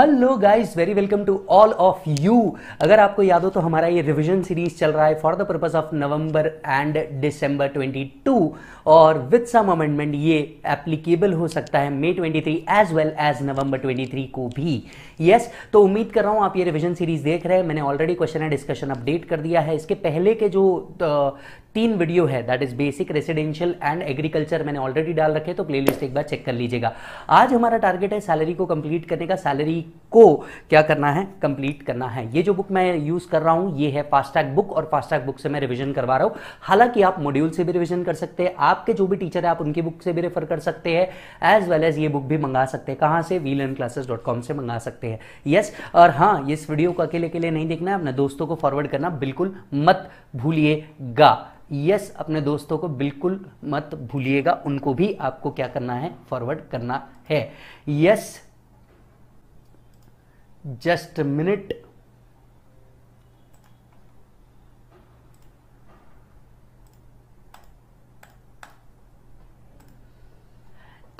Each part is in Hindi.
Hello guys very welcome to all of you अगर आपको याद हो तो हमारा ये रिवीजन सीरीज चल रहा है for the purpose of November and December 22 और विद सम अमेंडमेंट ये एप्लीकेबल हो सकता है May 23 as well as November 23 को भी यस yes, तो उम्मीद कर रहा हूँ आप ये रिविजन सीरीज देख रहे हैं मैंने already question and discussion update कर दिया है इसके पहले के जो तीन वीडियो है that is basic residential and agriculture मैंने ऑलरेडी डाल रखे तो प्लेलिस्ट एक बार चेक कर लीजिएगा आज हमारा टारगेट है सैलरी को कंप्लीट करने का सैलरी को क्या करना है कंप्लीट करना है ये जो बुक मैं यूज कर रहा हूं ये है फास्टैग बुक और फास्टैग बुक से मैं रिविजन करवा रहा हूं हालांकि आप मॉड्यूल से भी रिविजन कर सकते हैं आपके जो भी टीचर है आप उनकी बुक से भी रेफर कर सकते हैं एज वेल एज ये बुक भी मंगा सकते हैं कहाँ से we learn classes dot com से मंगा सकते हैं यस और हाँ इस वीडियो को अकेले के लिए नहीं देखना है अपने दोस्तों को फॉरवर्ड करना बिल्कुल मत भूलिएगा यस अपने दोस्तों को बिल्कुल मत भूलिएगा उनको भी आपको क्या करना है फॉरवर्ड करना है यस जस्ट मिनट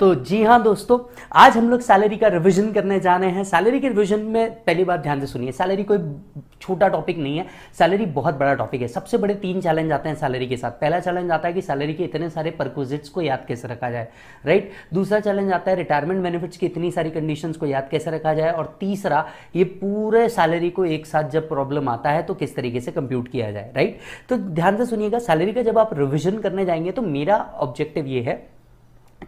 तो जी हाँ दोस्तों आज हम लोग सैलरी का रिविजन करने जा रहे हैं सैलरी के रिविजन में पहली बार ध्यान से सुनिए सैलरी कोई छोटा टॉपिक नहीं है सैलरी बहुत बड़ा टॉपिक है सबसे बड़े तीन चैलेंज आते हैं सैलरी के साथ पहला चैलेंज आता है कि सैलरी के इतने सारे परक्विजिट्स को याद कैसे रखा जाए राइट दूसरा चैलेंज आता है रिटायरमेंट बेनिफिट्स की इतनी सारी कंडीशंस को याद कैसे रखा जाए और तीसरा ये पूरे सैलरी को एक साथ जब प्रॉब्लम आता है तो किस तरीके से कंप्यूट किया जाए राइट तो ध्यान से सुनिएगा सैलरी का जब आप रिविजन करने जाएंगे तो मेरा ऑब्जेक्टिव ये है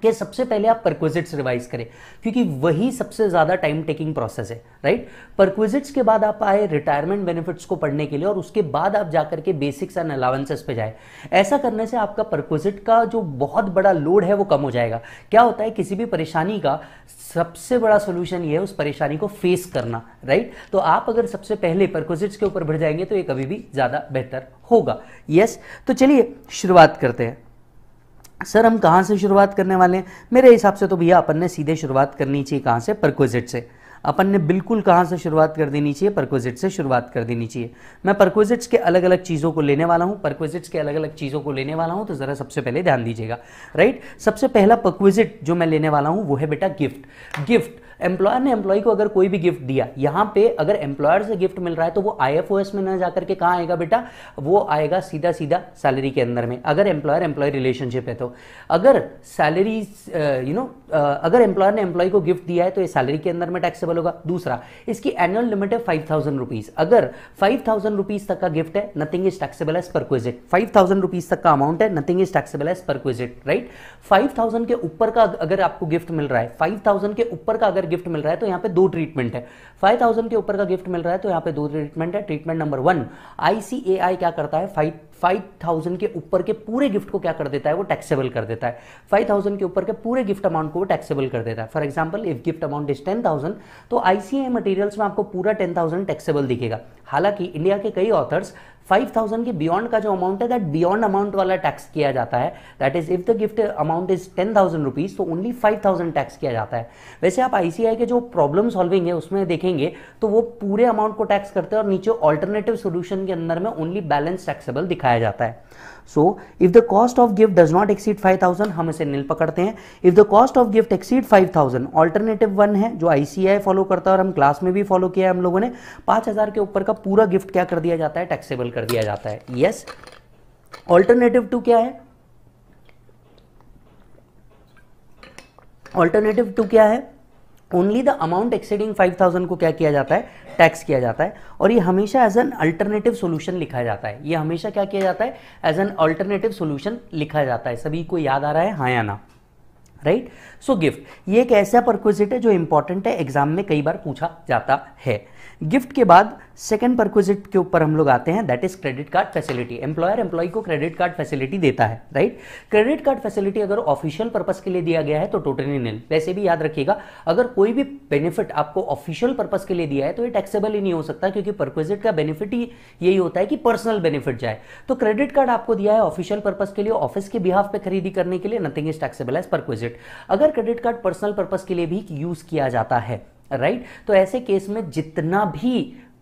कि सबसे पहले आप परक्विजिट्स रिवाइज करें क्योंकि वही सबसे ज़्यादा टाइम टेकिंग प्रोसेस है राइट परक्विजिट्स के बाद आप आए रिटायरमेंट बेनिफिट्स को पढ़ने के लिए और उसके बाद आप जाकर के बेसिक्स एंड अलावेंसेस पे जाए ऐसा करने से आपका परक्विजिट का जो बहुत बड़ा लोड है वो कम हो जाएगा क्या होता है किसी भी परेशानी का सबसे बड़ा सोल्यूशन ये है उस परेशानी को फेस करना राइट तो आप अगर सबसे पहले परक्विजिट्स के ऊपर बढ़ जाएंगे तो ये कभी भी ज़्यादा बेहतर होगा यस तो चलिए शुरुआत करते हैं सर हम कहाँ से शुरुआत करने वाले हैं मेरे हिसाब से तो भैया अपन ने सीधे शुरुआत करनी चाहिए कहाँ से परक्विजिट से अपन ने बिल्कुल कहाँ से शुरुआत कर देनी चाहिए परक्विजिट से शुरुआत कर देनी चाहिए मैं परक्विजिट्स के अलग अलग चीज़ों को लेने वाला हूँ परक्विजिट्स के अलग अलग चीज़ों को लेने वाला हूँ तो ज़रा सबसे पहले ध्यान दीजिएगा राइट सबसे पहला परक्विजिट जो मैं लेने वाला हूँ वो है बेटा गिफ्ट गिफ्ट एम्प्लॉयर ने एम्प्लॉय को अगर कोई भी गिफ्ट दिया यहां पे अगर एम्प्लॉयर से गिफ्ट मिल रहा है तो वो आई में ना जाकर के कहां आएगा बेटा वो आएगा सीधा सीधा सैलरी के अंदर में अगर एम्प्लॉयर एम्प्लॉय रिलेशनशिप है तो अगर सैलरी यू नो अगर एम्प्लॉयर ने एम्प्लॉय को गिफ्ट दिया है तो ये सैलरी के अंदर में टैक्सेबल होगा दूसरा इसकी एनुअल लिमिट है फाइव थाउजेंड रुपीज अगर फाइव थाउजेंड रुपीज तक का गिफ्ट है नथिंग इज टैक्सेबल एज पर क्विजिट फाइव थाउजेंड रुपीज तक का अमाउंट है नथिंग इज टैक्सेबल एज पर क्विजिट राइट फाइव थाउजेंड के ऊपर का अगर आपको गिफ्ट मिल रहा है फाइव थाउजेंड के ऊपर का अगर गिफ्ट मिल रहा है तो यहाँ पे दो ट्रीटमेंट है फाइव थाउजेंड के ऊपर का गिफ्ट मिल रहा है तो यहाँ पे दो ट्रीटमेंट है ट्रीटमेंट नंबर वन आईसीएआई क्या करता है फाइव फाइव थाउजेंड के ऊपर के पूरे गिफ्ट को क्या कर देता है वो टैक्सेबल कर देता है फाइव थाउजेंड के ऊपर के पूरे गिफ्ट अमाउंट को वो टैक्सेबल कर देता है for example if gift amount is ten thousand तो आईसीआई मटीरियल्स में आपको पूरा टेन थाउजेंड टैक्सेबल दिखेगा हालांकि इंडिया के कई ऑथर्स 5000 के बियॉन्ड का जो अमाउंट है दैट बियॉन्ड अमाउंट वाला टैक्स किया जाता है that is if the gift amount is 10000 rupees तो ओनली 5000 टैक्स किया जाता है वैसे आप आईसीआई के जो प्रॉब्लम सॉल्विंग है उसमें देखेंगे तो वो पूरे अमाउंट को टैक्स करते हैं और नीचे ऑल्टरनेटिव सोल्यूशन के अंदर में ओनली बैलेंस टैक्सेबल दिखाया जाता है so if the cost of gift does not exceed 5000 हम इसे नील पकड़ते हैं if the cost of gift exceed 5000 alternative one है जो आईसीआई फॉलो करता है और हम क्लास में भी फॉलो किया है हम लोगों ने 5000 के ऊपर का पूरा गिफ्ट क्या कर दिया जाता है टैक्सेबल कर दिया जाता है यस ऑल्टरनेटिव टू क्या है ऑल्टरनेटिव टू क्या है ओनली द अमाउंट एक्सीडिंग 5000 को क्या किया जाता है टैक्स किया जाता है और ये हमेशा एज एन अल्टरनेटिव सोल्यूशन लिखा जाता है ये हमेशा क्या किया जाता है एज एन अल्टरनेटिव सोल्यूशन लिखा जाता है सभी को याद आ रहा है हाँ या ना राइट right? सो गिफ्ट ये एक ऐसा परक्विजिट है जो इंपॉर्टेंट है एग्जाम में कई बार पूछा जाता है गिफ्ट के बाद सेकंड परक्विजिट के ऊपर हम लोग आते हैं that is credit card facility employer employee को क्रेडिट कार्ड फैसिलिटी देता है राइट क्रेडिट कार्ड फैसिलिटी अगर ऑफिशियल पर्पज के लिए दिया गया है तो टोटली नील वैसे भी याद रखिएगा अगर कोई भी बेनिफिट आपको ऑफिशियल पर्पज के लिए दिया है तो ये टैक्सेबल ही नहीं हो सकता क्योंकि परक्विजिट का बेनिफिट ही यही होता है कि पर्सनल बेनिफिट जाए तो क्रेडिट कार्ड आपको दिया है ऑफिशियल पर्पज के लिए ऑफिस के बिहाफ पे खरीदी करने के लिए nothing is taxable as perquisite अगर क्रेडिट कार्ड पर्सनल पर्पज के लिए भी यूज़ किया जाता है राइट तो ऐसे केस में जितना भी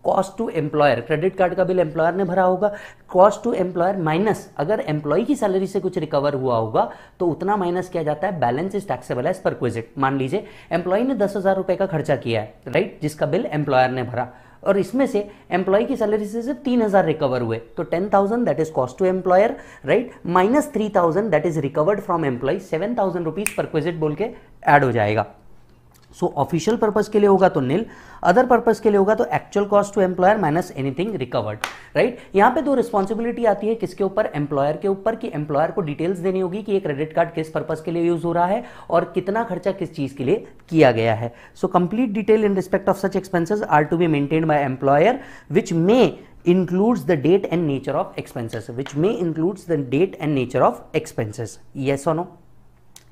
cost to employer credit card का बिल एम्प्लॉयर ने भरा होगा कॉस्ट टू एम्प्लॉयर माइनस अगर एम्प्लॉय की सैलरी से कुछ रिकवर हुआ होगा तो उतना माइनस किया जाता है बैलेंस इज टैक्सेबल एज पर क्विजिट मान लीजिए एम्प्लॉय ने दस हज़ार रुपए का खर्चा किया है राइट जिसका बिल एम्प्लॉयर ने भरा और इसमें से एम्प्लॉय की सैलरी से सिर्फ तीन हज़ार रिकवर हुए तो ten thousand that is cost to employer right minus three thousand that is recovered from employee seven thousand rupees perquisite बोल के एड हो जाएगा सो ऑफिशियल पर्पज के लिए होगा तो नील अदर पर्पज के लिए होगा तो actual cost to employer minus anything recovered right यहां पे दो रिस्पॉन्सिबिलिटी आती है किसके ऊपर एम्प्लॉयर के ऊपर कि एम्प्लॉयर को डिटेल्स देनी होगी कि ये क्रेडिट कार्ड किस पर्पज के लिए यूज हो रहा है और कितना खर्चा किस चीज के लिए किया गया है so complete detail in respect of such expenses are to be maintained by employer which may includes the date and nature of expenses which may includes the date and nature of expenses yes or no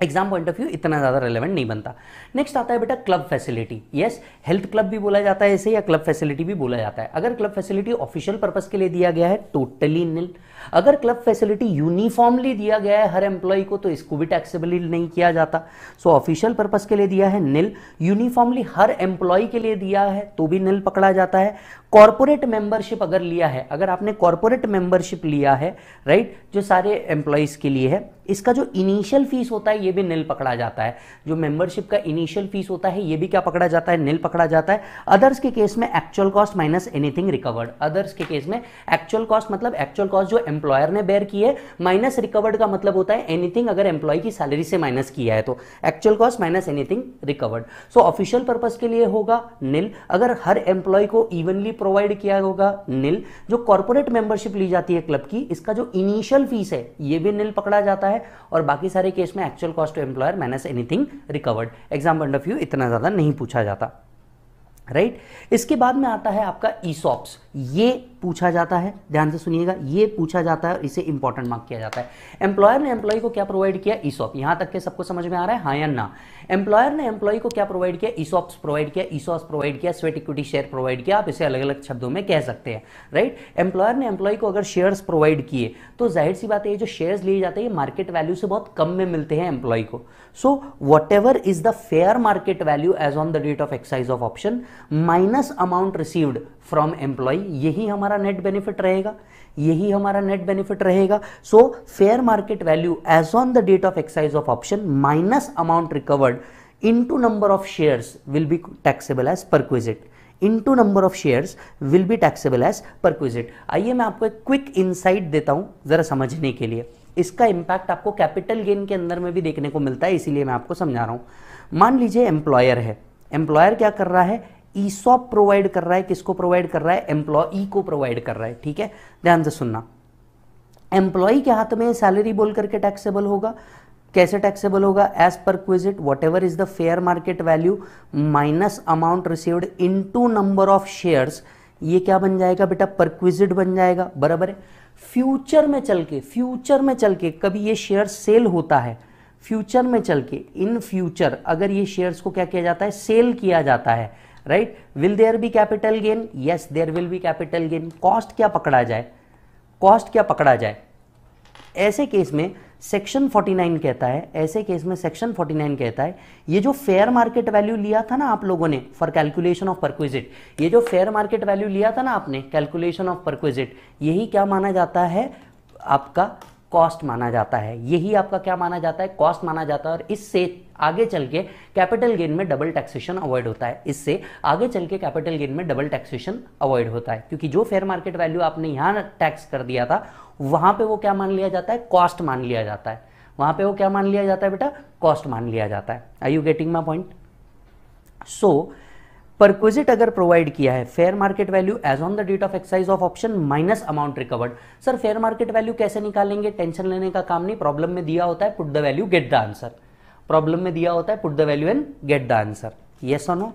exam point of view इतना ज़्यादा रेलेवेंट नहीं बनता नेक्स्ट आता है बेटा club facility yes health club भी बोला जाता है इसे या क्लब फैसिलिटी भी बोला जाता है अगर क्लब फैसिलिटी ऑफिशियल पर्पज के लिए दिया गया है टोटली totally अगर क्लब फैसिलिटी यूनिफॉर्मली दिया गया है हर एम्प्लॉय को तो इसको भी टैक्सेबल नहीं किया जाता सो ऑफिशियल पर्पज के लिए दिया है निल यूनिफॉर्मली हर एम्प्लॉय के लिए दिया है तो भी निल पकड़ा जाता है कॉरपोरेट मेंबरशिप अगर लिया है अगर आपने कॉरपोरेट मेंबरशिप लिया है राइट जो सारे एम्प्लॉयज़ के लिए है इसका जो इनिशियल फीस होता है ये भी निल पकड़ा जाता है जो मेंबरशिप का इनिशियल फीस होता है ये भी क्या पकड़ा जाता है निल पकड़ा जाता है अदर्स के केस में actual cost minus anything recovered others के केस में एक्चुअल कॉस्ट मतलब एक्चुअल कॉस्ट जो एम्प्लॉयर ने बेयर की है माइनस रिकवर्ड का मतलब होता है एनीथिंग अगर एम्प्लॉय की सैलरी से माइनस किया है तो actual cost minus anything recovered so official purpose के लिए होगा नील अगर हर एम्प्लॉय को इवनली प्रोवाइड किया होगा नील जो कॉर्पोरेट मेंबरशिप ली जाती है क्लब की इसका जो इनिशियल फीस है ये भी नील पकड़ा जाता है और बाकी सारे केस में actual cost to employer minus anything recovered exam point of view इतना ज़्यादा नहीं पूछा जाता राइट right? इसके बाद में आता है आपका ईसॉप्स ये पूछा जाता है ध्यान से सुनिएगा ये पूछा जाता है और इसे इंपॉर्टेंट मार्क किया जाता है एम्प्लॉयर ने एम्प्लॉय को क्या प्रोवाइड किया ईसॉप यहां तक के सबको समझ में आ रहा है हाँ या ना एम्प्लॉयर ने एम्प्लॉय को क्या प्रोवाइड किया ईसॉप प्रोवाइड किया ईसॉस प्रोवाइड किया स्वेट इक्विटी शेयर प्रोवाइड किया आप इसे अलग अलग शब्दों में कह सकते हैं राइट एम्प्लॉयर ने एम्प्लॉय को अगर शेयर प्रोवाइड किए तो जाहिर सी बात है ये जो शेयर लिए जाते हैं ये मार्केट वैल्यू से बहुत कम में मिलते हैं एम्प्लॉय को so whatever is the fair market value as on the date of exercise of option minus amount received from employee यही हमारा नेट बेनिफिट रहेगा यही हमारा नेट बेनिफिट रहेगा so fair market value as on the date of exercise of option minus amount recovered into number of shares will be taxable as perquisite into number of shares will be taxable as perquisite आइए मैं आपको एक क्विक इंसाइट देता हूं ज़रा समझने के लिए इसका इंपैक्ट आपको कैपिटल गेन के अंदर में भी देखने को मिलता है इसीलिए मैं आपको समझा रहा हूँ मान लीजिए एम्प्लॉयर है एम्प्लॉयर क्या कर रहा है ईसॉप प्रोवाइड कर रहा है किसको प्रोवाइड कर रहा है एम्प्लॉई को प्रोवाइड कर रहा है ठीक है ध्यान से सुनना एम्प्लॉई के हाथ में सैलरी बोल करके टैक्सेबल होगा कैसे टैक्सेबल होगा as perquisite whatever is the fair market value minus amount received into number of share ये क्या बन जाएगा बेटा परक्विजिट बन जाएगा बराबर है फ्यूचर में चल के फ्यूचर में चल के कभी ये शेयर सेल होता है फ्यूचर में चल के इन फ्यूचर अगर ये शेयर्स को क्या किया जाता है सेल किया जाता है right will there be capital gain yes there will be capital gain cost क्या पकड़ा जाए कॉस्ट क्या पकड़ा जाए ऐसे केस में सेक्शन 49 कहता है ऐसे केस में सेक्शन 49 कहता है ये जो फेयर मार्केट वैल्यू लिया था ना आप लोगों ने फॉर कैलकुलेशन ऑफ परक्विजिट ये जो फेयर मार्केट वैल्यू लिया था ना आपने कैलकुलेशन ऑफ परक्विजिट यही क्या माना जाता है आपका कॉस्ट माना जाता है यही आपका क्या माना जाता है कॉस्ट माना जाता है और इससे आगे चल के कैपिटल गेन में डबल टैक्सेशन अवॉइड होता है इससे आगे चल के कैपिटल गेन में डबल टैक्सेशन अवॉइड होता है क्योंकि जो फेयर मार्केट वैल्यू आपने यहां टैक्स कर दिया था वहां पे वो क्या मान लिया जाता है कॉस्ट मान लिया जाता है वहां पे वो क्या मान लिया जाता है बेटा कॉस्ट मान लिया जाता है I you getting my point so so, perquisite अगर प्रोवाइड किया है fair market value as on the date of exercise of option minus amount recovered sir fair market value कैसे निकालेंगे टेंशन लेने का काम नहीं प्रॉब्लम में दिया होता है put the value get the answer problem में दिया होता है put the value and get the answer yes और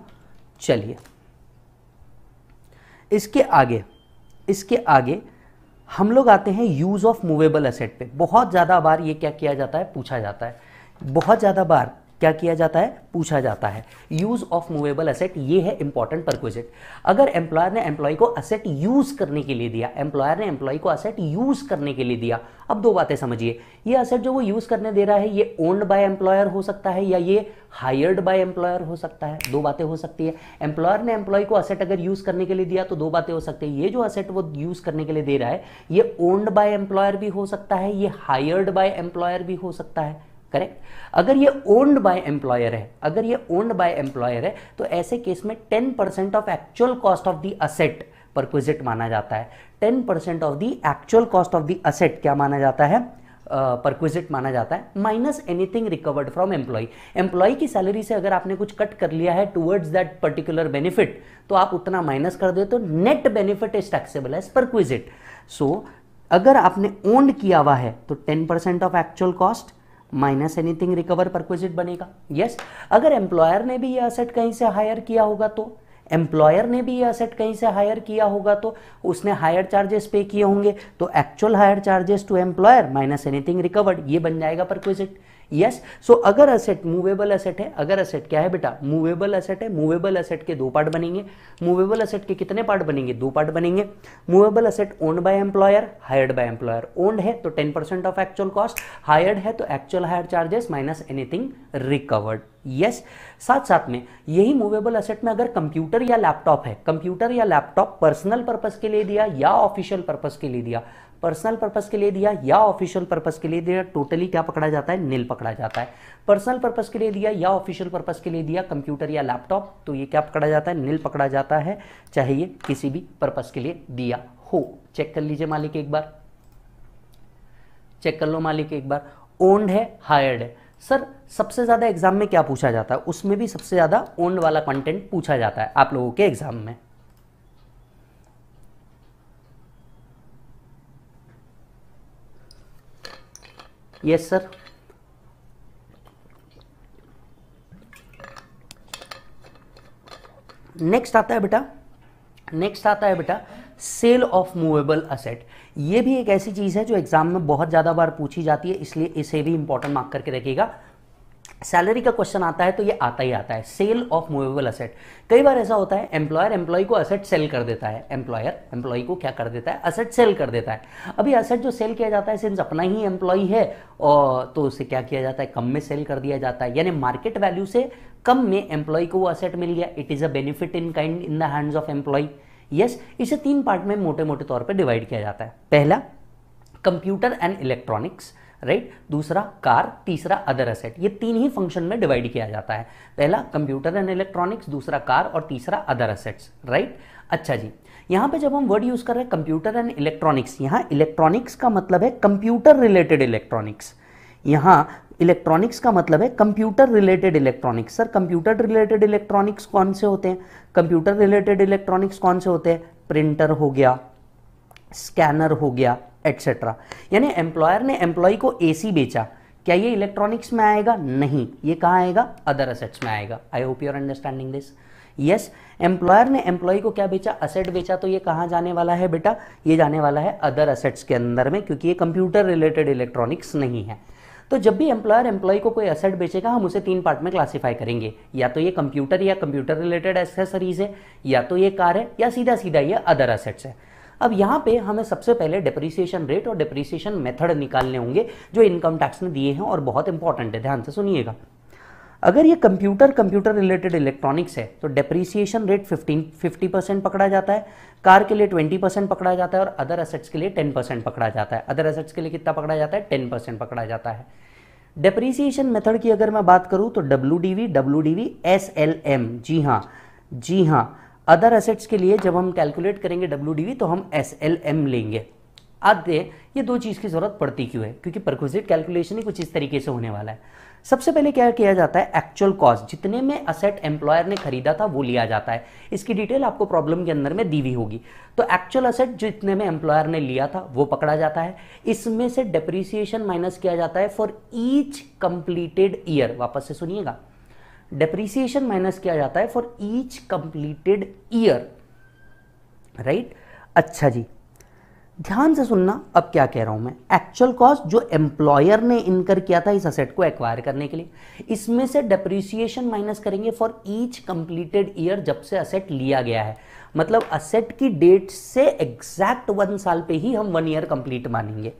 चलिए इसके आगे इसके आगे हम लोग आते हैं यूज ऑफ मूवेबल असेट पे बहुत ज़्यादा बार ये क्या किया जाता है पूछा जाता है बहुत ज़्यादा बार क्या किया जाता है पूछा जाता है यूज ऑफ मूवेबल असेट ये है इंपॉर्टेंट परक्विजिट अगर एम्प्लॉयर ने एम्प्लॉय को असेट यूज करने के लिए दिया एम्प्लॉयर ने एम्प्लॉय को असेट यूज करने के लिए दिया अब दो बातें समझिए ये असेट जो वो यूज करने दे रहा है ये ओन्ड बाय एम्प्लॉयर हो सकता है या ये हायर्ड बाय एम्प्लॉयर हो सकता है दो बातें हो सकती है एम्प्लॉयर ने एम्प्लॉय को असेट अगर यूज करने के लिए दिया तो दो बातें हो सकती है ये जो असेट वो यूज करने के लिए दे रहा है ये ओन्ड बाय एम्प्लॉयर भी हो सकता है ये हायर्ड बाय एम्प्लॉयर भी हो सकता है करेक्ट अगर ये ओन्ड बाय एम्प्लॉयर है अगर ये ओन्ड बाय एम्प्लॉयर है तो ऐसे केस में ten percent of actual cost of the asset perquisite माना जाता है ten percent of the actual cost of the asset क्या माना जाता है परक्विजिट uh, माना जाता है minus anything recovered from employee employee की सैलरी से अगर आपने कुछ कट कर लिया है टुवर्ड्स दैट पर्टिकुलर बेनिफिट तो आप उतना माइनस कर दे तो net benefit is taxable as perquisite so अगर आपने ओन्ड किया हुआ है तो ten percent of actual cost minus anything recover perquisite बनेगा यस yes. अगर एम्प्लॉयर ने भी ये असेट कहीं से हायर किया होगा तो एम्प्लॉयर ने भी ये असेट कहीं से हायर किया होगा तो उसने हायर चार्जेस पे किए होंगे तो actual hire charges to employer minus anything recovered ये बन जाएगा perquisite yes yes? So so, अगर असेट मूवेबल असेट है अगर असेट क्या है बेटा मूवेबल असेट है मूवेबल असेट के दो पार्ट बनेंगे मूवेबल असेट के कितने पार्ट बनेंगे दो पार्ट बनेंगे movable asset owned by employer hired by employer owned है तो ten percent of actual cost hired है तो actual hire charges minus anything recovered yes साथ साथ में यही मूवेबल असेट में अगर कंप्यूटर या लैपटॉप है कंप्यूटर या लैपटॉप पर्सनल पर्पज के लिए दिया या ऑफिशियल पर्पज के लिए दिया पर्सनल पर्पज के लिए दिया या ऑफिशियल पर्पज के लिए दिया टोटली क्या पकड़ा जाता है नील पकड़ा जाता है पर्सनल पर्पज के लिए दिया या ऑफिशियल पर्पज के लिए दिया कंप्यूटर या लैपटॉप तो ये क्या पकड़ा जाता है नील पकड़ा जाता है चाहे ये किसी भी पर्पज के लिए दिया हो चेक कर लीजिए मालिक एक बार चेक कर लो मालिक एक बार ओन्ड है हायर्ड है सर सबसे ज़्यादा एग्जाम में क्या पूछा जाता है उसमें भी सबसे ज़्यादा ओन्ड वाला कंटेंट पूछा जाता है आप लोगों के एग्जाम में यस सर नेक्स्ट आता है बेटा नेक्स्ट आता है बेटा सेल ऑफ मूवेबल असेट ये भी एक ऐसी चीज़ है जो एग्जाम में बहुत ज़्यादा बार पूछी जाती है इसलिए इसे भी इंपॉर्टेंट मार्क करके रखिएगा सैलरी का क्वेश्चन आता है तो ये आता ही आता है सेल ऑफ मूवेबल असेट कई बार ऐसा होता है एम्प्लॉयर एम्प्लॉय को असेट सेल कर देता है एम्प्लॉयर एम्प्लॉय को क्या कर देता है असेट सेल कर देता है अभी असेट जो सेल किया जाता है सिंस अपना ही एम्प्लॉय है और तो उसे क्या किया जाता है कम में सेल कर दिया जाता है यानी मार्केट वैल्यू से कम में एम्प्लॉय को वो असेट मिल गया it is a benefit in kind in the hands of employee yes इसे तीन पार्ट में मोटे मोटे तौर पर डिवाइड किया जाता है पहला कंप्यूटर एंड इलेक्ट्रॉनिक्स राइट दूसरा कार तीसरा अदर असेट ये तीन ही फंक्शन में डिवाइड किया जाता है पहला कंप्यूटर एंड इलेक्ट्रॉनिक्स दूसरा कार और तीसरा अदर असेट्स राइट अच्छा जी यहां पे जब हम वर्ड यूज़ कर रहे हैं कंप्यूटर एंड इलेक्ट्रॉनिक्स यहाँ इलेक्ट्रॉनिक्स का मतलब है कंप्यूटर रिलेटेड इलेक्ट्रॉनिक्स यहां इलेक्ट्रॉनिक्स का मतलब है computer related electronics sir computer related electronics कौन से होते हैं कंप्यूटर रिलेटेड इलेक्ट्रॉनिक्स कौन से होते हैं प्रिंटर हो गया स्कैनर हो गया एक्सेट्रा यानी एम्प्लॉयर ने एम्प्लॉय को एसी बेचा क्या ये इलेक्ट्रॉनिक्स में आएगा नहीं ये कहाँ आएगा अदर असेट्स में आएगा I hope you're understanding this yes employer ने एम्प्लॉय को क्या बेचा असेट बेचा तो ये कहाँ जाने वाला है बेटा ये जाने वाला है अदर असेट्स के अंदर में क्योंकि ये कंप्यूटर रिलेटेड इलेक्ट्रॉनिक्स नहीं है तो जब भी एम्प्लॉयर एम्प्लॉय को कोई असेट बेचेगा हम उसे तीन पार्ट में क्लासिफाई करेंगे या तो ये कंप्यूटर या कंप्यूटर रिलेटेड एक्सेसरीज है या तो ये कार है या सीधा सीधा ये अदर असेट्स है अब यहाँ पे हमें सबसे पहले डिप्रिसिएशन रेट और डिप्रिसिएशन मेथड निकालने होंगे जो इनकम टैक्स में दिए हैं और बहुत इंपॉर्टेंट है ध्यान से सुनिएगा अगर ये कंप्यूटर कंप्यूटर रिलेटेड इलेक्ट्रॉनिक्स है तो डेप्रिसिएशन रेट 15 50 परसेंट पकड़ा जाता है कार के लिए 20 परसेंट पकड़ा जाता है और अदर एसेट्स के लिए 10 परसेंट पकड़ा जाता है अदर एसेट्स के लिए कितना पकड़ा जाता है 10 परसेंट पकड़ा जाता है डेप्रिसिएशन मेथड की अगर मैं बात करूँ तो W D V W D V S L M जी हाँ जी हाँ अदर एसेट्स के लिए जब हम कैलकुलेट करेंगे डब्ल्यू तो हम एस एल एम लेंगे आते ये दो चीज़ की ज़रूरत पड़ती क्यों है क्योंकि परक्विजिट कैलकुलेशन ही कुछ इस तरीके से होने वाला है सबसे पहले क्या किया जाता है एक्चुअल कॉस्ट जितने में असेट एम्प्लॉयर ने खरीदा था वो लिया जाता है इसकी डिटेल आपको प्रॉब्लम के अंदर में दी हुई होगी तो एक्चुअल असेट जितने में एम्प्लॉयर ने लिया था वो पकड़ा जाता है इसमें से डिप्रिसिएशन माइनस किया जाता है फॉर ईच कंप्लीटेड ईयर वापस से सुनिएगा डेप्रीसिएशन माइनस किया जाता है for each completed year right अच्छा जी ध्यान से सुनना अब क्या कह रहा हूं मैं एक्चुअल कॉस्ट जो एम्प्लॉयर ने इनकर किया था इस असेट को एक्वायर करने के लिए इसमें से डेप्रिसिएशन माइनस करेंगे फॉर ईच कंप्लीटेड ईयर जब से असेट लिया गया है मतलब असेट की डेट से एग्जैक्ट वन साल पे ही हम वन ईयर कंप्लीट मानेंगे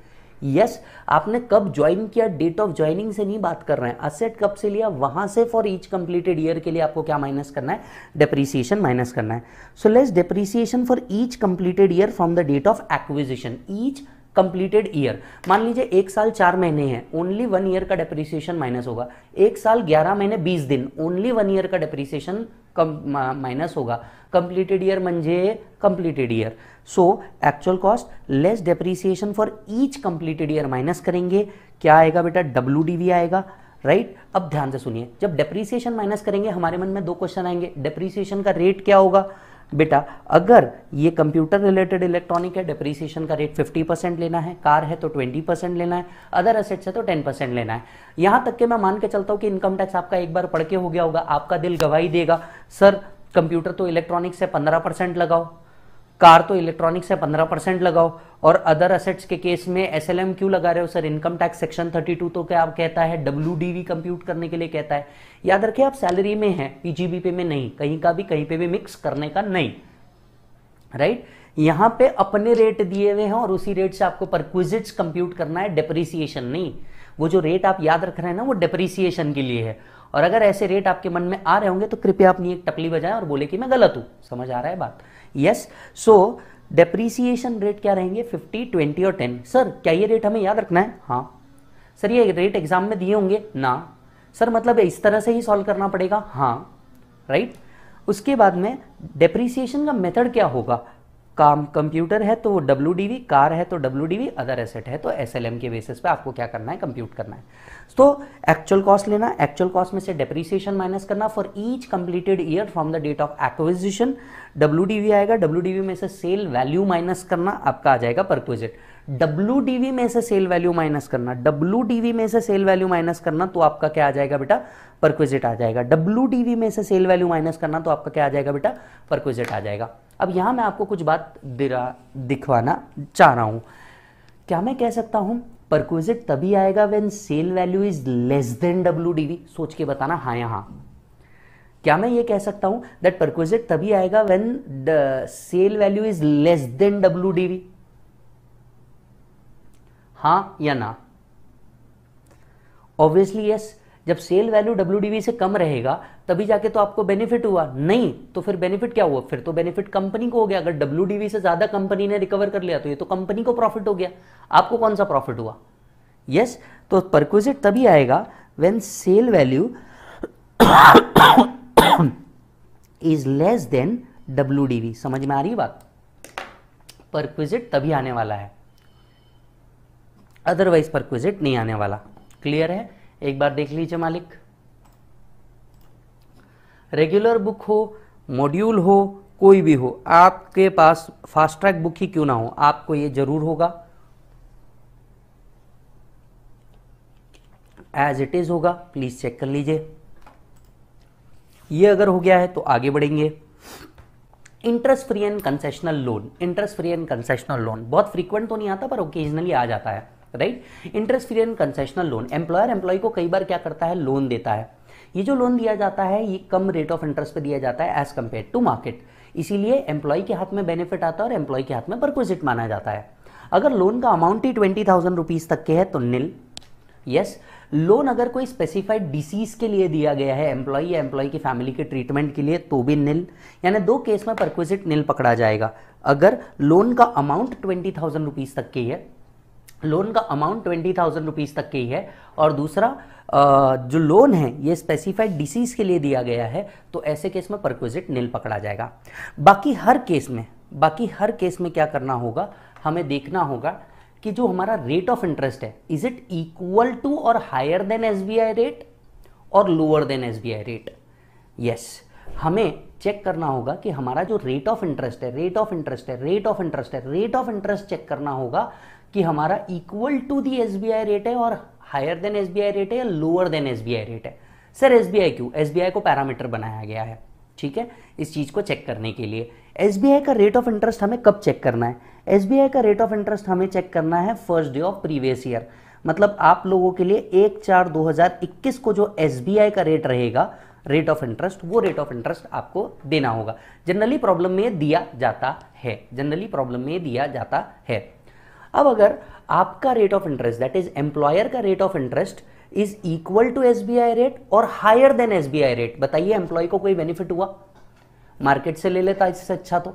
यस आपने कब ज्वाइन किया डेट ऑफ ज्वाइनिंग से नहीं बात कर रहे हैं असेट कब से लिया वहां से फॉर ईच कंप्लीटेड ईयर के लिए आपको क्या माइनस करना है डेप्रीसिएशन माइनस करना है so less depreciation for each completed year from the date of acquisition each completed year मान लीजिए एक साल चार महीने हैं ओनली वन ईयर का डेप्रिसिएशन माइनस होगा एक साल ग्यारह महीने बीस दिन ओनली वन ईयर का डेप्रिसिएशन माइनस होगा कंप्लीटेड ईयर मंजे completed year so actual cost less depreciation for each completed year minus करेंगे क्या आएगा बेटा डब्ल्यू डी वी आएगा राइट right? अब ध्यान से सुनिए जब डेप्रीसिएशन माइनस करेंगे हमारे मन में दो क्वेश्चन आएंगे डेप्रीसिएशन का रेट क्या होगा बेटा अगर ये कंप्यूटर रिलेटेड इलेक्ट्रॉनिक है डिप्रीसिएशन का रेट 50 परसेंट लेना है कार है तो 20 परसेंट लेना है अदर असेट्स है तो 10 परसेंट लेना है यहाँ तक के मैं मान के चलता हूँ कि इनकम टैक्स आपका एक बार पढ़ के हो गया होगा आपका दिल गवाही देगा सर कंप्यूटर तो इलेक्ट्रॉनिक्स है पंद्रह परसेंट लगाओ कार तो इलेक्ट्रॉनिक्स है पंद्रह परसेंट लगाओ और अदर असेट्स के केस में एस एल एम क्यों लगा रहे हो sir income tax section thirty two तो क्या कहता है डब्ल्यू डी वी कंप्यूट करने के लिए कहता है याद रखिए आप सैलरी में है पीजीबी पे में नहीं कहीं का भी कहीं पे भी मिक्स करने का नहीं राइट यहां पे अपने रेट दिए हुए हैं और उसी रेट से आपको परक्विजिट्स कंप्यूट करना है डेप्रिसिएशन नहीं वो जो रेट आप याद रख रहे हैं ना वो डेप्रिसिएशन के लिए है और अगर ऐसे रेट आपके मन में आ रहे होंगे तो कृपया अपनी एक टपली बजाएं और बोले कि मैं गलत हूँ समझ आ रहा है बात यस सो डेप्रीसिएशन रेट क्या रहेंगे 50, 20 और 10 सर क्या ये रेट हमें याद रखना है हाँ सर ये रेट एग्जाम में दिए होंगे ना सर मतलब इस तरह से ही सॉल्व करना पड़ेगा हाँ राइट उसके बाद में डेप्रीसिएशन का मेथड क्या होगा काम कंप्यूटर है तो डब्ल्यू कार है तो डब्ल्यू अदर एसेट है तो एस के बेसिस पे आपको क्या करना है कंप्यूट करना है तो एक्चुअल कॉस्ट लेना एक्चुअल कॉस्ट में से डेप्रिसिएशन माइनस करना for each completed year from the date of acquisition W आएगा डब्ल्यू में से सेल वैल्यू माइनस करना आपका आ जाएगा परक्विजिट डब्ल्यू में से सेल वैल्यू माइनस करना डब्ल्यू में से सेल वैल्यू माइनस करना तो आपका क्या आ जाएगा बेटा परक्विजिट आ जाएगा डब्ल्यू में से सेल वैल्यू माइनस करना तो आपका क्या आ जाएगा बेटा परक्विजिट आ जाएगा अब यहां मैं आपको कुछ बात दिखवाना चाह रहा हूं क्या मैं कह सकता हूं परक्विजिट तभी आएगा when sale value is less than W सोच के बताना हाँ या हाँ क्या मैं ये कह सकता हूं दैट परक्विजिट तभी आएगा the sale value is less than W हाँ या ना ऑब्वियसली यस yes, जब सेल वैल्यू डब्ल्यू से कम रहेगा तभी जाके तो आपको बेनिफिट हुआ नहीं तो फिर बेनिफिट क्या हुआ फिर तो बेनिफिट कंपनी को हो गया अगर डब्ल्यू से ज़्यादा कंपनी ने रिकवर कर लिया तो ये तो कंपनी को प्रॉफिट हो गया आपको कौन सा प्रॉफिट हुआ यस yes, तो परक्विजिट तभी आएगा when sale value is less than W समझ में आ रही बात परक्विजिट तभी आने वाला है अदरवाइज परक्विजिट नहीं आने वाला क्लियर है एक बार देख लीजिए मालिक रेगुलर बुक हो मॉड्यूल हो कोई भी हो आपके पास फास्ट ट्रैक बुक ही क्यों ना हो आपको ये जरूर होगा एज इट इज होगा प्लीज चेक कर लीजिए ये अगर हो गया है तो आगे बढ़ेंगे interest free and concessional loan interest free and concessional loan बहुत फ्रीक्वेंट तो नहीं आता पर ओकेजनली आ जाता है right interest free and concessional loan employer employee को कई बार क्या करता है लोन देता है ये जो लोन दिया जाता है ये कम रेट ऑफ इंटरेस्ट पे दिया जाता है एज कम्पेयर टू मार्केट इसीलिए एम्प्लॉय के हाथ में बेनिफिट आता है और एम्प्लॉय के हाथ में परक्विजिट माना जाता है अगर लोन का अमाउंट ही ट्वेंटी थाउजेंड रुपीज़ तक के है तो नील यस लोन अगर कोई स्पेसिफाइड डिसीज के लिए दिया गया है एम्प्लॉय या एम्प्लॉय की फैमिली के ट्रीटमेंट के लिए तो भी नील यानी दो केस में परक्विजिट नील पकड़ा जाएगा अगर लोन का अमाउंट ट्वेंटी थाउजेंड रुपीज़ तक की है लोन का अमाउंट ट्वेंटी थाउजेंड रुपीज़ तक के ही है और दूसरा जो लोन है ये स्पेसिफाइड डिसीज के लिए दिया गया है तो ऐसे केस में परक्विजिट नील पकड़ा जाएगा बाकी हर केस में बाकी हर केस में क्या करना होगा हमें देखना होगा कि जो हमारा रेट ऑफ इंटरेस्ट है इज इट इक्वल टू और हायर देन एस रेट और lower than S rate yes हमें चेक करना होगा कि हमारा जो रेट ऑफ इंटरेस्ट है रेट ऑफ इंटरेस्ट है रेट ऑफ इंटरेस्ट है रेट ऑफ इंटरेस्ट चेक करना होगा कि हमारा equal to the S rate है और हायर देन एस रेट है या लोअर देन एस रेट है सर एस क्यों एस को पैरामीटर बनाया गया है ठीक है इस चीज़ को चेक करने के लिए एस का रेट ऑफ इंटरेस्ट हमें कब चेक करना है एस का रेट ऑफ इंटरेस्ट हमें चेक करना है first day of previous year मतलब आप लोगों के लिए एक चार 2021 को जो एस का रेट रहेगा रेट ऑफ इंटरेस्ट वो रेट ऑफ इंटरेस्ट आपको देना होगा जनरली प्रॉब्लम में दिया जाता है जनरली प्रॉब्लम में दिया जाता है अब अगर आपका rate of interest that is employer का rate of interest is equal to S rate और हायर देन एस रेट बताइए एम्प्लॉय को कोई बेनिफिट हुआ मार्केट से ले लेता इससे अच्छा तो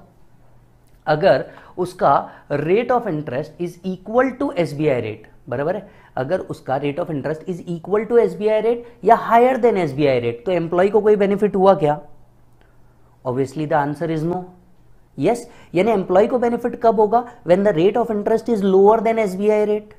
अगर उसका rate of interest is equal to S rate बराबर है अगर उसका rate of interest is equal to S rate या हायर देन एस रेट तो एम्प्लॉय को कोई बेनिफिट हुआ क्या obviously the answer is no yes यानी एम्प्लॉय को बेनिफिट कब होगा when the rate of interest is lower than SBI rate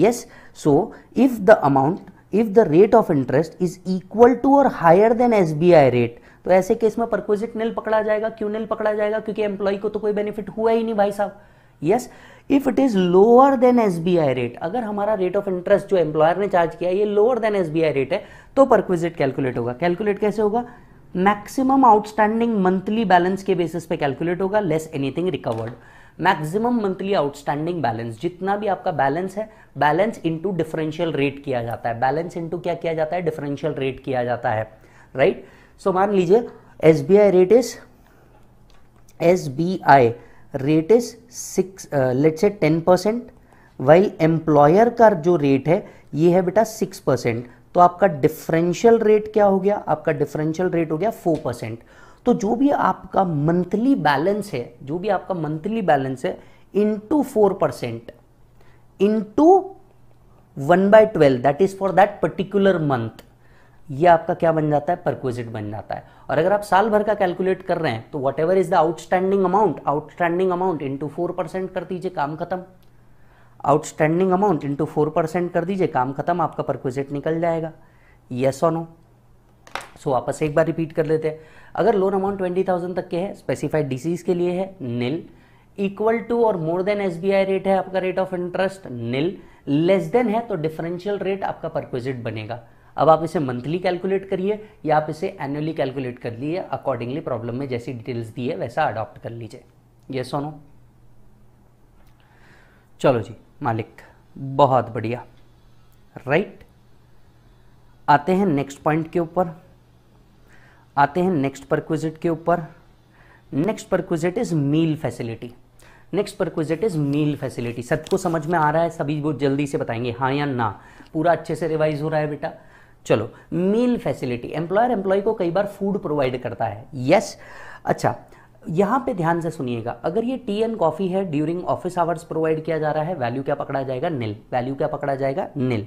yes so if the amount if the rate of interest is equal to or higher than sbi rate तो ऐसे केस में परक्विजिट नील पकड़ा जाएगा क्यों निल पकड़ा जाएगा क्योंकि एम्प्लॉय को तो कोई बेनिफिट हुआ ही नहीं भाई साहब yes if it is lower than S rate अगर हमारा रेट ऑफ इंटरेस्ट जो एम्प्लॉयर ने चार्ज किया ये lower than S B I rate है तो परक्विजिट कैलकुलेट होगा कैलकुलेट कैसे होगा मैक्सिमम आउटस्टैंडिंग मंथली बैलेंस के बेसिस पे कैलकुलेट होगा less anything recovered maximum monthly outstanding balance जितना भी आपका बैलेंस है बैलेंस इनटू डिफरेंशियल रेट किया जाता है बैलेंस इनटू क्या किया जाता है डिफरेंशियल रेट किया जाता है राइट सो मान लीजिए S B I rate is S B I rate is six let's say ten percent while employer का जो रेट है ये है बेटा सिक्स परसेंट तो आपका डिफरेंशियल रेट क्या हो गया आपका डिफरेंशियल रेट हो गया फोर परसेंट तो जो भी आपका मंथली बैलेंस है जो भी आपका मंथली बैलेंस है into four percent into one by twelve that is for that particular month ये आपका क्या बन जाता है परक्विजिट बन जाता है और अगर आप साल भर का कैलकुलेट कर रहे हैं तो whatever is the outstanding amount outstanding amount into four percent कर दीजिए काम खत्म outstanding amount into four percent कर दीजिए काम खत्म आपका परक्विजिट निकल जाएगा येस और नो सो वापस एक बार रिपीट कर लेते हैं अगर लोन अमाउंट ट्वेंटी थाउजेंड तक के है स्पेसिफाइड डिसीज के लिए है निल इक्वल टू और more than S B I rate है आपका rate of interest nil less than है तो डिफरेंशियल रेट आपका परक्विजिट बनेगा अब आप इसे मंथली कैलकुलेट करिए या आप इसे एनुअली कैलकुलेट कर लिए अकॉर्डिंगली प्रॉब्लम में जैसी डिटेल्स दी है वैसा अडॉप्ट कर लीजिए ये सोनो चलो जी मालिक बहुत बढ़िया राइट आते हैं नेक्स्ट पॉइंट के ऊपर आते हैं नेक्स्ट परक्विजिट के ऊपर next perquisite is meal facility next perquisite is meal facility सबको समझ में आ रहा है सभी वो जल्दी से बताएंगे हाँ या ना पूरा अच्छे से रिवाइज हो रहा है बेटा चलो मील फैसिलिटी एम्प्लॉयर एम्प्लॉय को कई बार फूड प्रोवाइड करता है यस yes, अच्छा यहाँ पे ध्यान से सुनिएगा अगर ये टी एंड कॉफ़ी है ड्यूरिंग ऑफिस आवर्स प्रोवाइड किया जा रहा है वैल्यू क्या पकड़ा जाएगा निल वैल्यू क्या पकड़ा जाएगा निल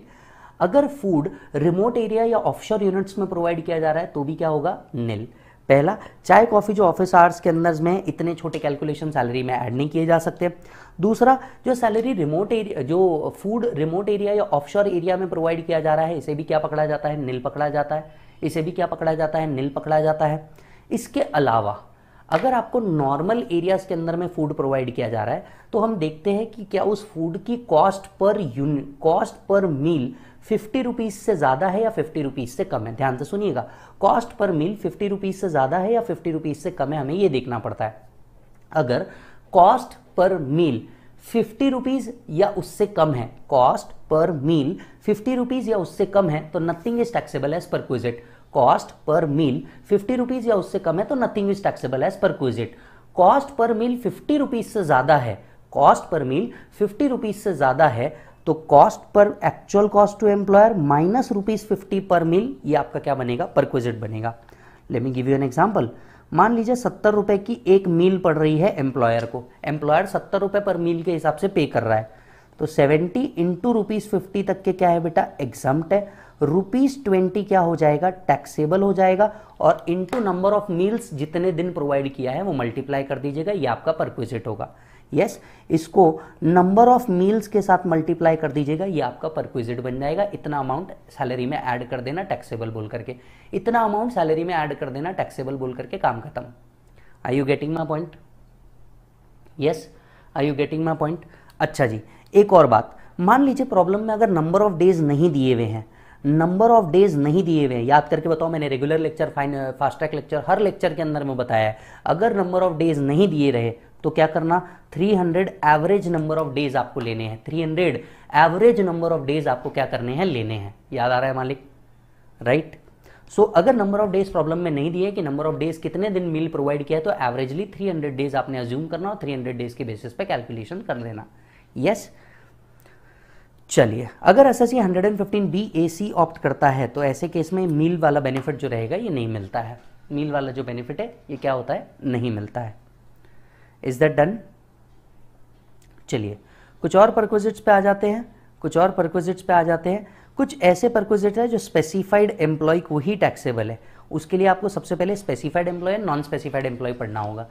अगर फूड रिमोट एरिया या ऑफशोर यूनिट्स में प्रोवाइड किया जा रहा है तो भी क्या होगा निल पहला चाय कॉफ़ी जो ऑफिस आवर्स के अंदर में इतने छोटे कैलकुलेशन सैलरी में ऐड नहीं किए जा सकते दूसरा जो सैलरी रिमोट एरिया जो फूड रिमोट एरिया या ऑफशोर एरिया में प्रोवाइड किया जा रहा है इसे भी क्या पकड़ा जाता है नील पकड़ा जाता है इसे भी क्या पकड़ा जाता है नील पकड़ा जाता है इसके अलावा अगर आपको नॉर्मल एरियाज के अंदर में फूड प्रोवाइड किया जा रहा है तो हम देखते हैं कि क्या उस फूड की cost per unit cost per meal fifty rupees से ज़्यादा है या फिफ्टी रुपीज़ से कम है ध्यान से सुनिएगा cost per meal fifty rupees से ज़्यादा है या फिफ्टी रुपीज़ से कम है हमें यह देखना पड़ता है अगर cost per meal fifty rupees या उससे कम है cost per meal fifty rupees या उससे कम है तो nothing is taxable as perquisite cost per meal fifty rupees या उससे कम है तो नथिंग इज टैक्सेबल एज पर क्विजिट cost per meal fifty rupees से ज़्यादा है cost per meal fifty rupees से ज़्यादा है तो cost per actual cost to employer minus rupees fifty per meal ये आपका क्या बनेगा पर क्विजिट बनेगा let me give you an example मान लीजिए सत्तर रुपए की एक मील पड़ रही है एम्प्लॉयर को एम्प्लॉयर सत्तर रुपए पर मील के हिसाब से पे कर रहा है तो सेवेंटी इंटू रुपीज़ फिफ्टी तक के क्या है बेटा एग्जाम्ट है रुपीज़ ट्वेंटी क्या हो जाएगा टैक्सेबल हो जाएगा और इनटू नंबर ऑफ मील्स जितने दिन प्रोवाइड किया है वो मल्टीप्लाई कर दीजिएगा ये आपका परक्विजिट होगा यस yes, इसको नंबर ऑफ मील्स के साथ मल्टीप्लाई कर दीजिएगा ये आपका परक्विजिट बन जाएगा इतना अमाउंट सैलरी में ऐड कर देना टैक्सेबल बोल करके इतना अमाउंट सैलरी में ऐड कर देना टैक्सेबल बोल करके काम खत्म I you getting my point yes I you getting my point अच्छा जी एक और बात मान लीजिए प्रॉब्लम में अगर नंबर ऑफ डेज नहीं दिए हुए हैं नंबर ऑफ डेज नहीं दिए हुए हैं याद करके बताओ मैंने regular lecture fine fast track lecture हर लेक्चर के अंदर में बताया है अगर नंबर ऑफ डेज नहीं दिए रहे तो क्या करना 300 एवरेज नंबर ऑफ डेज आपको लेने हैं 300 एवरेज नंबर ऑफ डेज आपको क्या करने हैं लेने हैं याद आ रहा है मालिक राइट right? सो so, अगर नंबर ऑफ डेज प्रॉब्लम में नहीं दिए कि नंबर ऑफ डेज कितने दिन मील प्रोवाइड किया है तो एवरेजली 300 डेज आपने अज्यूम करना और 300 डेज के बेसिस पे कैलकुलेशन कर लेना यस yes? चलिए अगर S S C hundred and fifteen B A C opt करता है तो ऐसे केस में मील वाला बेनिफिट जो रहेगा ये नहीं मिलता है मील वाला जो बेनिफिट है ये क्या होता है नहीं मिलता है इज दैट डन चलिए कुछ और परक्विजिट्स पे आ जाते हैं कुछ और परक्विजिट्स पे आ जाते हैं कुछ ऐसे परक्विजिट है जो स्पेसिफाइड एम्प्लॉय को ही टैक्सेबल है उसके लिए आपको सबसे पहले specified employee non specified employee पढ़ना होगा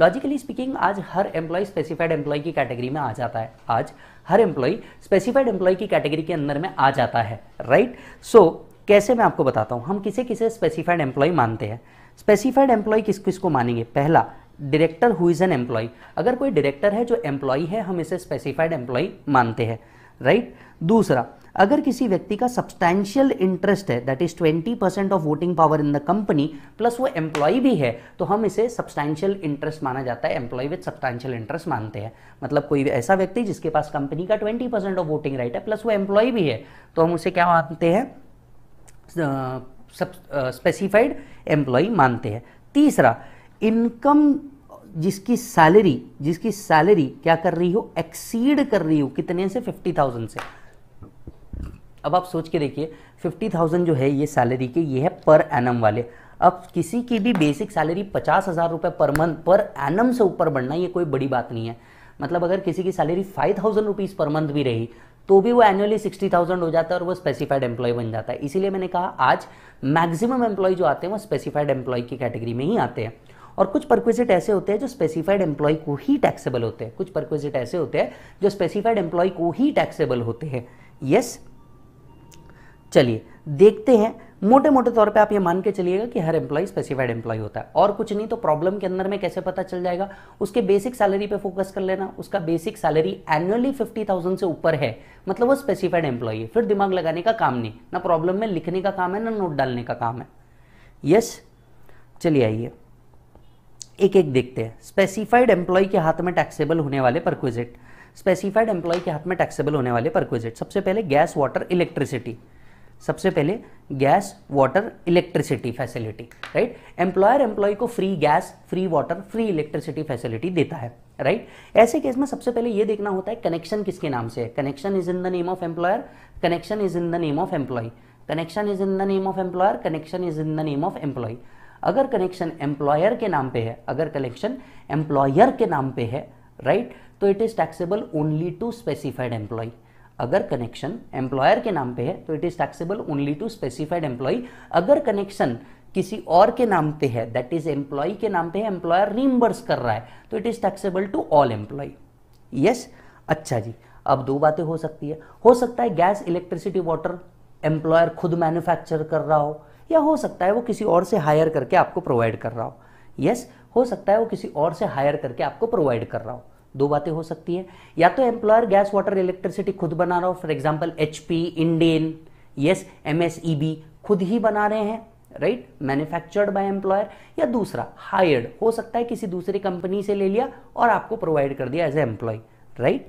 लॉजिकली स्पीकिंग आज हर एम्प्लॉय स्पेसिफाइड एम्प्लॉय की कैटेगरी में आ जाता है आज हर एम्प्लॉय स्पेसिफाइड एम्प्लॉय की कैटेगरी के अंदर में आ जाता है राइट right? सो so, कैसे मैं आपको बताता हूँ हम किसे किसे स्पेसिफाइड एम्प्लॉय मानते हैं स्पेसिफाइड एम्प्लॉय किस किस को मानेंगे पहला director who is an employee अगर कोई डायरेक्टर है जो एम्प्लॉय है हम इसे स्पेसिफाइड एम्प्लॉय मानते हैं राइट right? दूसरा अगर किसी व्यक्ति का सब्सटैंशियल इंटरेस्ट है that is 20 percent of voting power in the company plus वो एम्प्लॉय भी है तो हम इसे सब्सटैंशियल इंटरेस्ट माना जाता है एम्प्लॉय विद सब्सटैंशियल इंटरेस्ट मानते हैं मतलब कोई ऐसा व्यक्ति जिसके पास कंपनी का 20 परसेंट ऑफ वोटिंग राइट है प्लस वो एम्प्लॉय भी है तो हम उसे क्या मानते हैं स्पेसिफाइड uh, एम्प्लॉय uh, मानते हैं तीसरा इनकम जिसकी सैलरी जिसकी सैलरी क्या कर रही हो एक्सीड कर रही हो कितने से फिफ्टी थाउजेंड से अब आप सोच के देखिए फिफ्टी थाउजेंड जो है ये सैलरी के ये है पर एनम वाले अब किसी की भी बेसिक सैलरी पचास हज़ार रुपये पर मंथ पर एनम से ऊपर बढ़ना ये कोई बड़ी बात नहीं है मतलब अगर किसी की salary five thousand rupees per month भी रही तो भी वो एनुअली सिक्सटी थाउजेंड हो जाता है और वो स्पेसिफाइड एम्प्लॉय बन जाता है इसीलिए मैंने कहा आज मैक्सिमम एम्प्लॉय जो आते हैं वो स्पेसिफाइड एम्प्लॉय की कैटेगरी में ही आते हैं और कुछ परक्विजिट ऐसे होते हैं जो स्पेसिफाइड एम्प्लॉय को ही टैक्सेबल होते हैं कुछ परक्विजिट ऐसे होते हैं जो स्पेसिफाइड एम्प्लॉय को ही टैक्सेबल होते हैं यस yes, चलिए देखते हैं मोटे मोटे तौर पे आप ये मान के चलिएगा कि हर एम्प्लॉय स्पेसिफाइड एम्प्लॉय होता है और कुछ नहीं तो प्रॉब्लम के अंदर में कैसे पता चल जाएगा उसके बेसिक सैलरी पे फोकस कर लेना उसका basic salary annually fifty thousand से ऊपर है मतलब वो स्पेसिफाइड एम्प्लॉय है फिर दिमाग लगाने का काम नहीं ना प्रॉब्लम में लिखने का काम है ना नोट डालने का काम है यस चलिए आइए एक एक देखते हैं स्पेसिफाइड एम्प्लॉय के हाथ में टैक्सेबल होने वाले परक्विजिट स्पेसिफाइड एम्प्लॉय के हाथ में टैक्सेबल होने वाले परक्विजिट सबसे पहले गैस वाटर इलेक्ट्रिसिटी सबसे पहले gas water electricity facility right employer employee को free gas free water free electricity facility देता है राइट right? ऐसे केस में सबसे पहले ये देखना होता है कनेक्शन किसके नाम से है connection is in the name of employer connection is in the name of employee connection is in the name of employer connection is in the name of employee अगर कनेक्शन एम्प्लॉयर के नाम पे है अगर कनेक्शन एम्प्लॉयर के नाम पे है राइट right? तो it is taxable only to specified employee अगर कनेक्शन एम्प्लॉयर के नाम पे है तो it is taxable only to specified employee अगर कनेक्शन किसी और के नाम पे है दैट इज एम्प्लॉय के नाम पे एम्प्लॉयर रिमबर्स कर रहा है तो it is taxable to all employee yes अच्छा जी अब दो बातें हो सकती है हो सकता है गैस इलेक्ट्रिसिटी वाटर एम्प्लॉयर खुद मैन्युफैक्चर कर रहा हो या हो सकता है वो किसी और से हायर करके आपको प्रोवाइड कर रहा हो यस yes, हो सकता है वो किसी और से हायर करके आपको प्रोवाइड कर रहा हो दो बातें हो सकती है या तो एम्प्लॉयर गैस वाटर इलेक्ट्रिसिटी खुद बना रहा हो for example H Indian yes M खुद ही बना रहे हैं राइट मैन्युफैक्चर्ड बाय एम्प्लॉयर या दूसरा हायर्ड हो सकता है किसी दूसरी कंपनी से ले लिया और आपको प्रोवाइड कर दिया एज ए एम्प्लॉय राइट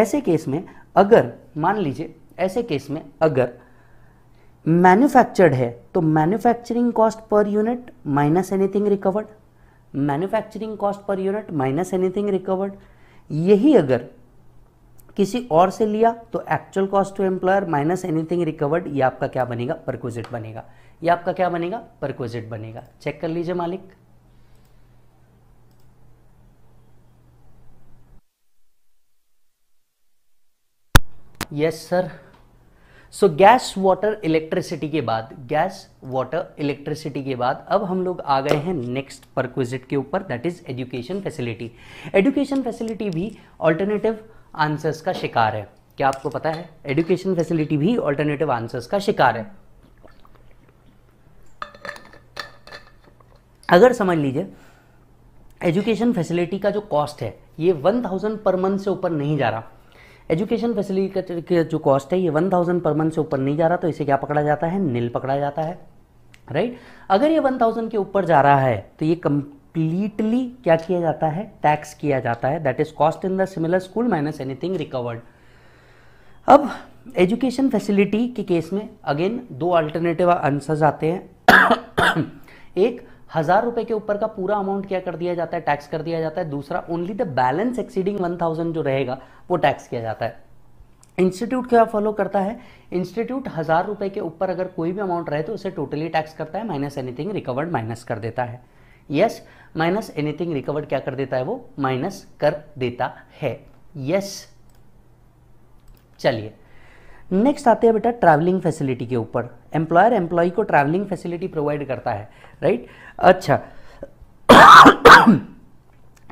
ऐसे केस में अगर मान लीजिए ऐसे केस में अगर मैन्युफैक्चर्ड है तो manufacturing cost per unit minus anything recovered manufacturing cost per unit minus anything recovered यही अगर किसी और से लिया तो actual cost to employer minus anything recovered ये आपका क्या बनेगा परक्विजिट बनेगा ये आपका क्या बनेगा परक्विजिट बनेगा चेक कर लीजिए मालिक yes yes, sir so gas water electricity के बाद गैस वाटर इलेक्ट्रिसिटी के बाद अब हम लोग आ गए हैं नेक्स्ट परक्विजिट के ऊपर that is education facility education facility भी ऑल्टरनेटिव आंसर्स का शिकार है क्या आपको पता है एजुकेशन फैसिलिटी भी ऑल्टरनेटिव आंसर्स का शिकार है अगर समझ लीजिए एजुकेशन फैसिलिटी का जो कॉस्ट है ये 1000 पर मंथ से ऊपर नहीं जा रहा एजुकेशन फैसिलिटी का जो कॉस्ट है ये वन थाउजेंड पर मंथ से ऊपर नहीं जा रहा तो इसे क्या पकड़ा जाता है नील पकड़ा जाता है राइट right? अगर ये वन थाउजेंड के ऊपर जा रहा है तो ये कंप्लीटली क्या किया जाता है टैक्स किया जाता है that is cost in the similar school minus anything recovered अब एजुकेशन फैसिलिटी के केस में अगेन दो अल्टरनेटिव आंसर्स आते हैं एक हज़ार रुपए के ऊपर का पूरा अमाउंट क्या कर दिया जाता है टैक्स कर दिया जाता है दूसरा only the balance exceeding one thousand जो रहेगा वो टैक्स किया जाता है इंस्टीट्यूट क्या फॉलो करता है इंस्टीट्यूट हज़ार रुपए के ऊपर अगर कोई भी अमाउंट रहे तो उसे टोटली टैक्स करता है माइनस एनीथिंग रिकवर्ड माइनस कर देता है यस माइनस एनीथिंग रिकवर्ड क्या कर देता है वो माइनस कर देता है यस yes. चलिए नेक्स्ट आते हैं बेटा ट्रैवलिंग फैसिलिटी के ऊपर एम्प्लॉयर एम्प्लॉय को ट्रैवलिंग फैसिलिटी प्रोवाइड करता है राइट right? अच्छा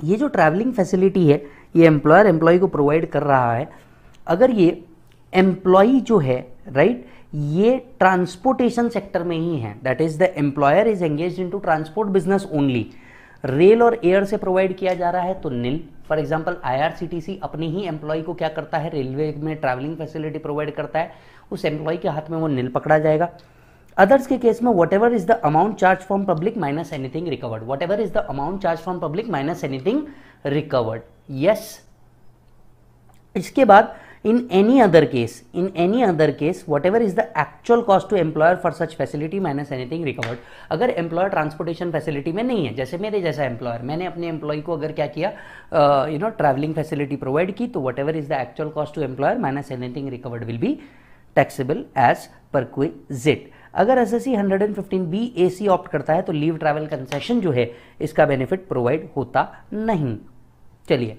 ये जो ट्रैवलिंग फैसिलिटी है ये एम्प्लॉयर एम्प्लॉय को प्रोवाइड कर रहा है अगर ये एम्प्लॉय जो है राइट right, ये ट्रांसपोर्टेशन सेक्टर में ही है that is the employer is engage in to transport business only rail और एयर से प्रोवाइड किया जा रहा है तो नील फॉर एग्जाम्पल सी अपने ही एम्प्लॉय को क्या करता है रेलवे में ट्रैवलिंग फैसिलिटी प्रोवाइड करता है उस एम्प्लॉय के हाथ में वो नील पकड़ा जाएगा अदर्स के केस में whatever is the amount charge from public minus anything recovered whatever is the amount charge from public minus anything recovered yes इसके बाद in any other case in any other case whatever is the actual cost to employer for such facility minus anything recovered अगर एम्प्लॉयर ट्रांसपोर्टेशन फैसिलिटी में नहीं है जैसे मेरे जैसा एम्प्लॉयर मैंने अपने एम्प्लॉय को अगर क्या किया you know travelling facility provide की तो whatever is the actual cost to employer minus anything recovered will be taxable as perquisite अगर S S C hundred and fifteen B A C opt करता है तो लीव ट्रैवल कंसेशन जो है इसका बेनिफिट प्रोवाइड होता नहीं चलिए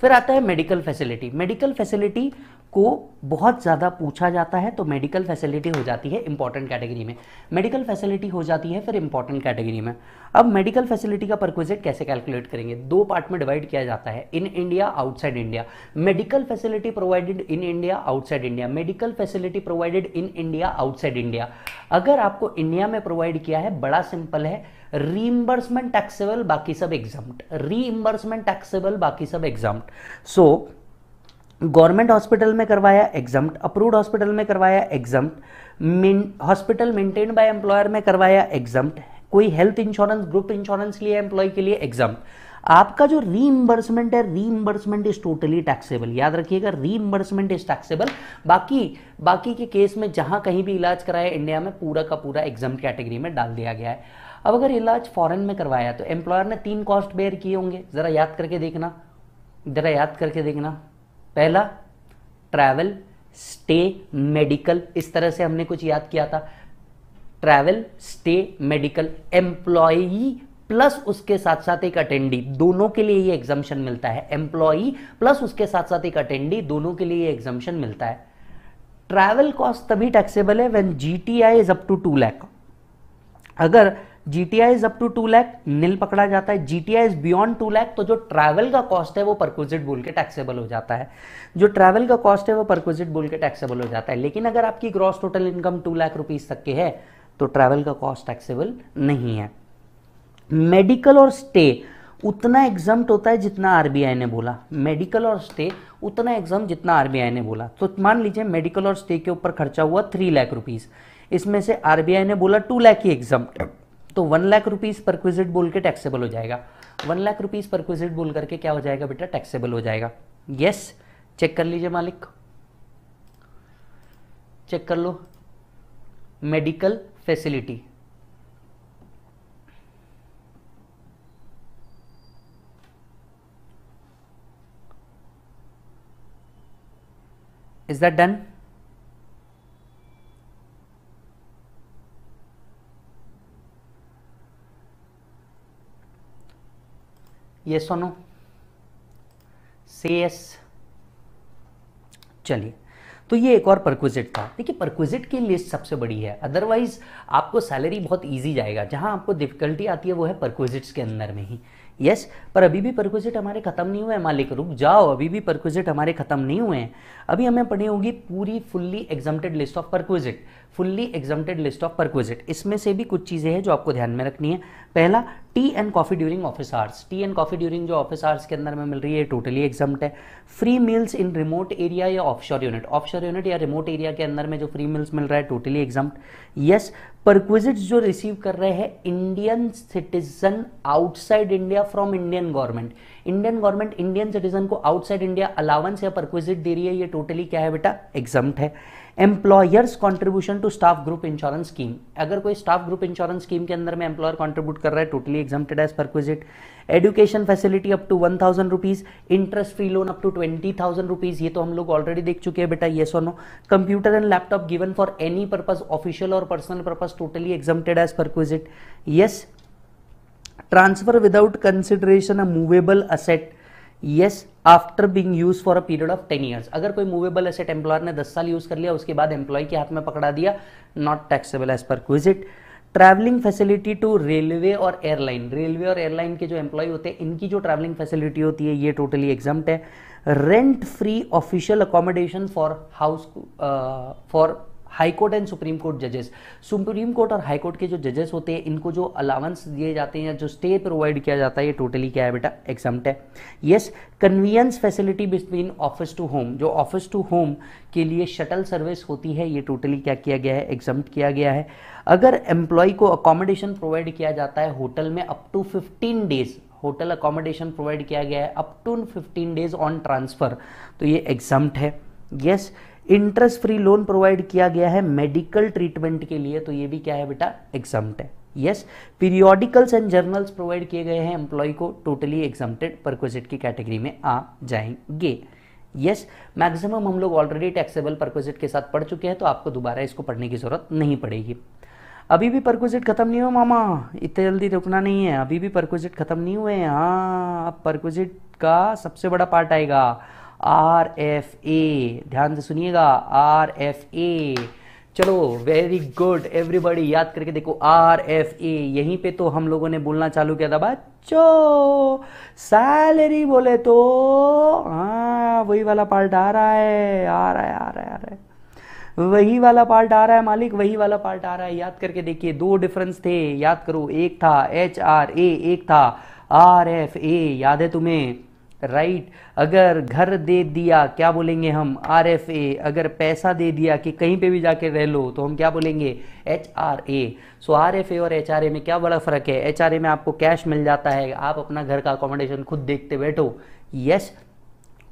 फिर आता है मेडिकल फैसिलिटी मेडिकल फैसिलिटी को बहुत ज़्यादा पूछा जाता है तो मेडिकल फैसिलिटी हो जाती है इंपॉर्टेंट कैटेगरी में मेडिकल फैसिलिटी हो जाती है फिर इंपॉर्टेंट कैटेगरी में अब मेडिकल फैसिलिटी का परक्विजिट कैसे कैलकुलेट करेंगे दो पार्ट में डिवाइड किया जाता है in India outside India medical facility provided in India outside India medical facility provided in India outside India अगर आपको इंडिया में प्रोवाइड किया है बड़ा सिंपल है रीइंबर्समेंट टैक्सेबल बाकी सब एग्जाम रीइंबर्समेंट टैक्सेबल बाकी सब एग्जाम सो गवर्नमेंट हॉस्पिटल में करवाया एग्जाम अप्रूव्ड हॉस्पिटल में करवाया exempt hospital maintain by employer में करवाया एग्जाम कोई हेल्थ इंश्योरेंस ग्रुप इंश्योरेंस लिए एम्प्लॉय के लिए एग्जाम आपका जो रीइंबर्समेंट है रीइंबर्समेंट इज टोटली टैक्सेबल याद रखिएगा रीइंबर्समेंट इज टैक्सेबल बाकी बाकी के केस में जहां कहीं भी इलाज कराया इंडिया में पूरा का पूरा एग्जाम कैटेगरी में डाल दिया गया है अब अगर इलाज फॉरेन में करवाया तो एम्प्लॉयर ने तीन कॉस्ट बेयर किए होंगे ज़रा याद करके देखना ज़रा याद करके देखना पहला ट्रैवल स्टे मेडिकल इस तरह से हमने कुछ याद किया था travel stay medical employee plus उसके साथ साथ एक अटेंडी दोनों के लिए ये एग्जाम्शन मिलता है एम्प्लॉई प्लस उसके साथ साथ एक अटेंडी दोनों के लिए ये एग्जाम्शन मिलता है ट्रैवल कॉस्ट तभी टैक्सेबल है when GTI is up to two lakh अगर GTI is up to two lakh nil पकड़ा जाता है GTI is beyond two lakh तो जो ट्रैवल का कॉस्ट है वो परक्विजिट बोल के टैक्सेबल हो जाता है जो ट्रैवल का कॉस्ट है वो परक्विजिट बोल के टैक्सेबल हो जाता है लेकिन अगर आपकी gross total income two lakh rupees तक के है तो ट्रैवल का कॉस्ट टैक्सेबल नहीं है मेडिकल और स्टे उतना एग्जाम होता है जितना आरबीआई ने बोला मेडिकल और स्टे उतना एग्जाम जितना आरबीआई ने बोला तो मान लीजिए मेडिकल और स्टे के ऊपर खर्चा हुआ थ्री लाख रुपीज़ इसमें से आरबीआई ने बोला टू लाख ही एग्जाम तो one lakh rupees perquisite बोल के टैक्सेबल हो जाएगा one lakh rupees perquisite बोल करके क्या हो जाएगा बेटा टैक्सेबल हो जाएगा यस yes, चेक कर लीजिए मालिक चेक कर लो medical facility is that done ये सुनो सी एस चलिए तो ये एक और परक्विजिट था देखिए परक्विजिट की लिस्ट सबसे बड़ी है अदरवाइज आपको सैलरी बहुत इजी जाएगा जहां आपको डिफिकल्टी आती है वो है परक्विजिट्स के अंदर में ही यस yes, पर अभी भी परक्विजिट हमारे ख़त्म नहीं हुए मालिक रुक जाओ अभी भी परक्विजिट हमारे ख़त्म नहीं हुए हैं अभी हमें पढ़ी होगी पूरी fully exempted list of perquisite fully exempted list of perquisite इसमें से भी कुछ चीज़ें हैं जो आपको ध्यान में रखनी है पहला tea and coffee during office hours tea and coffee during जो ऑफिस आवर्स के अंदर में मिल रही है टोटली एग्जाम्प्ट है free meals in remote area या ऑफशोर यूनिट ऑफशोर यूनिट या रिमोट एरिया के अंदर में जो फ्री मिल्स मिल रहा है टोटली एग्जाम्प्ट यस परक्विजिट जो रिसीव कर रहे हैं Indian citizen outside India from Indian government Indian government Indian citizen को आउटसाइड इंडिया अलावेंस या परक्विजिट दे रही है ये टोटली क्या है बेटा एग्जाम्प्ट है employer's contribution to staff group insurance scheme अगर कोई स्टाफ ग्रुप इंश्योरेंस स्कीम के अंदर में एम्प्लॉयर कॉन्ट्रीब्यूट कर रहा है totally exempted as perquisite education facility up to one thousand rupees interest free loan up to twenty thousand rupees ये तो हम लोग ऑलरेडी देख चुके हैं बेटा ये और no computer and laptop given for any purpose official और personal purpose totally exempted as perquisite yes transfer without consideration a movable asset yes after being use for a period of ten years अगर कोई मूवेबल एसेट एम्प्लॉयर ने दस साल यूज कर लिया उसके बाद एम्प्लॉय के हाथ में पकड़ा दिया not taxable as perquisite travelling facility to railway और एयरलाइन रेलवे और एयरलाइन के जो एम्प्लॉय होते हैं इनकी जो ट्रैवलिंग फैसिलिटी होती है ये टोटली एग्जाम है rent free official accommodation for house for high court and supreme court जजेस सुप्रीम कोर्ट और हाई कोर्ट के जो जजेस होते हैं इनको जो अलावेंस दिए जाते हैं या जो स्टे प्रोवाइड किया जाता है ये टोटली क्या है बेटा एग्जाम है yes convenience facility between office to home जो ऑफिस टू होम के लिए शटल सर्विस होती है ये टोटली क्या किया गया है एग्जाम किया गया है अगर एम्प्लॉय को अकोमोडेशन प्रोवाइड किया जाता है होटल में up to fifteen days hotel accommodation provide किया गया है up to fifteen days on transfer तो ये एग्जाम है yes yes, interest free loan provide किया गया है मेडिकल ट्रीटमेंट के लिए तो ये भी क्या है बेटा एग्जाम है yes periodicals and journals provide किए गए हैं एम्प्लॉय को टोटली एग्जाम्प्टेड परक्विजिट की कैटेगरी में आ जाएंगे यस yes, मैक्सिमम हम लोग ऑलरेडी टैक्सेबल पर के साथ पढ़ चुके हैं तो आपको दोबारा इसको पढ़ने की ज़रूरत नहीं पड़ेगी अभी भी परकोजिट खत्म नहीं हुआ मामा इतने जल्दी रुकना नहीं है अभी भी परकोजिट खत्म नहीं हुए हैं हाँ अब का सबसे बड़ा पार्ट आएगा आर एफ ए ध्यान से सुनिएगा आर एफ ए चलो वेरी गुड एवरीबॉडी याद करके देखो आर एफ ए यहीं पे तो हम लोगों ने बोलना चालू किया था बच्चो सैलरी बोले तो हाँ वही वाला पार्ट आ रहा है आ रहा है आ रहा है आ रहा है वही वाला पार्ट आ रहा है मालिक वही वाला पार्ट आ रहा है याद करके देखिए दो डिफरेंस थे याद करो एक था एच आर ए एक था आर एफ ए याद है तुम्हें राइट अगर घर दे दिया क्या बोलेंगे हम आर एफ ए अगर पैसा दे दिया कि कहीं पे भी जाके रह लो तो हम क्या बोलेंगे H R A so R F A और एच आर ए में क्या बड़ा फ़र्क है एच आर ए में आपको कैश मिल जाता है आप अपना घर का अकोमोडेशन खुद देखते बैठो यस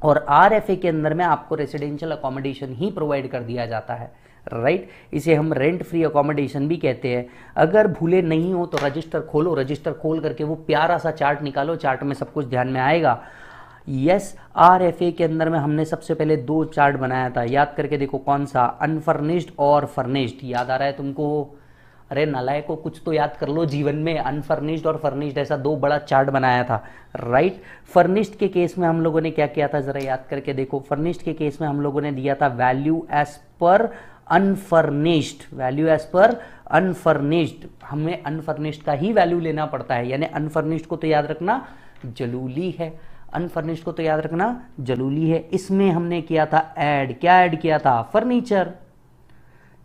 और आर एफ ए के अंदर में आपको रेसिडेंशियल अकोमोडेशन ही प्रोवाइड कर दिया जाता है राइट right? इसे हम रेंट फ्री अकोमोडेशन भी कहते हैं अगर भूले नहीं हो तो रजिस्टर खोलो रजिस्टर खोल करके वो प्यारा सा चार्ट निकालो चार्ट में सब कुछ ध्यान में आएगा यस आर एफ ए के अंदर में हमने सबसे पहले दो चार्ट बनाया था याद करके देखो कौन सा अनफर्निश्ड और फर्निश्ड याद आ रहा है तुमको अरे नलायक को कुछ तो याद कर लो जीवन में अनफर्निश्ड और फर्निश्ड ऐसा दो बड़ा चार्ट बनाया था राइट फर्निश्ड के केस में हम लोगों ने क्या किया था ज़रा याद करके देखो फर्निश्ड के केस में हम लोगों ने दिया था value as per unfurnished value as per unfurnished हमें अनफर्निश्ड का ही वैल्यू लेना पड़ता है यानी अनफर्निश्ड को तो याद रखना जलूली है अनफर्निश्ड को तो याद रखना जरूरी है इसमें हमने किया था ऐड क्या ऐड किया था फर्नीचर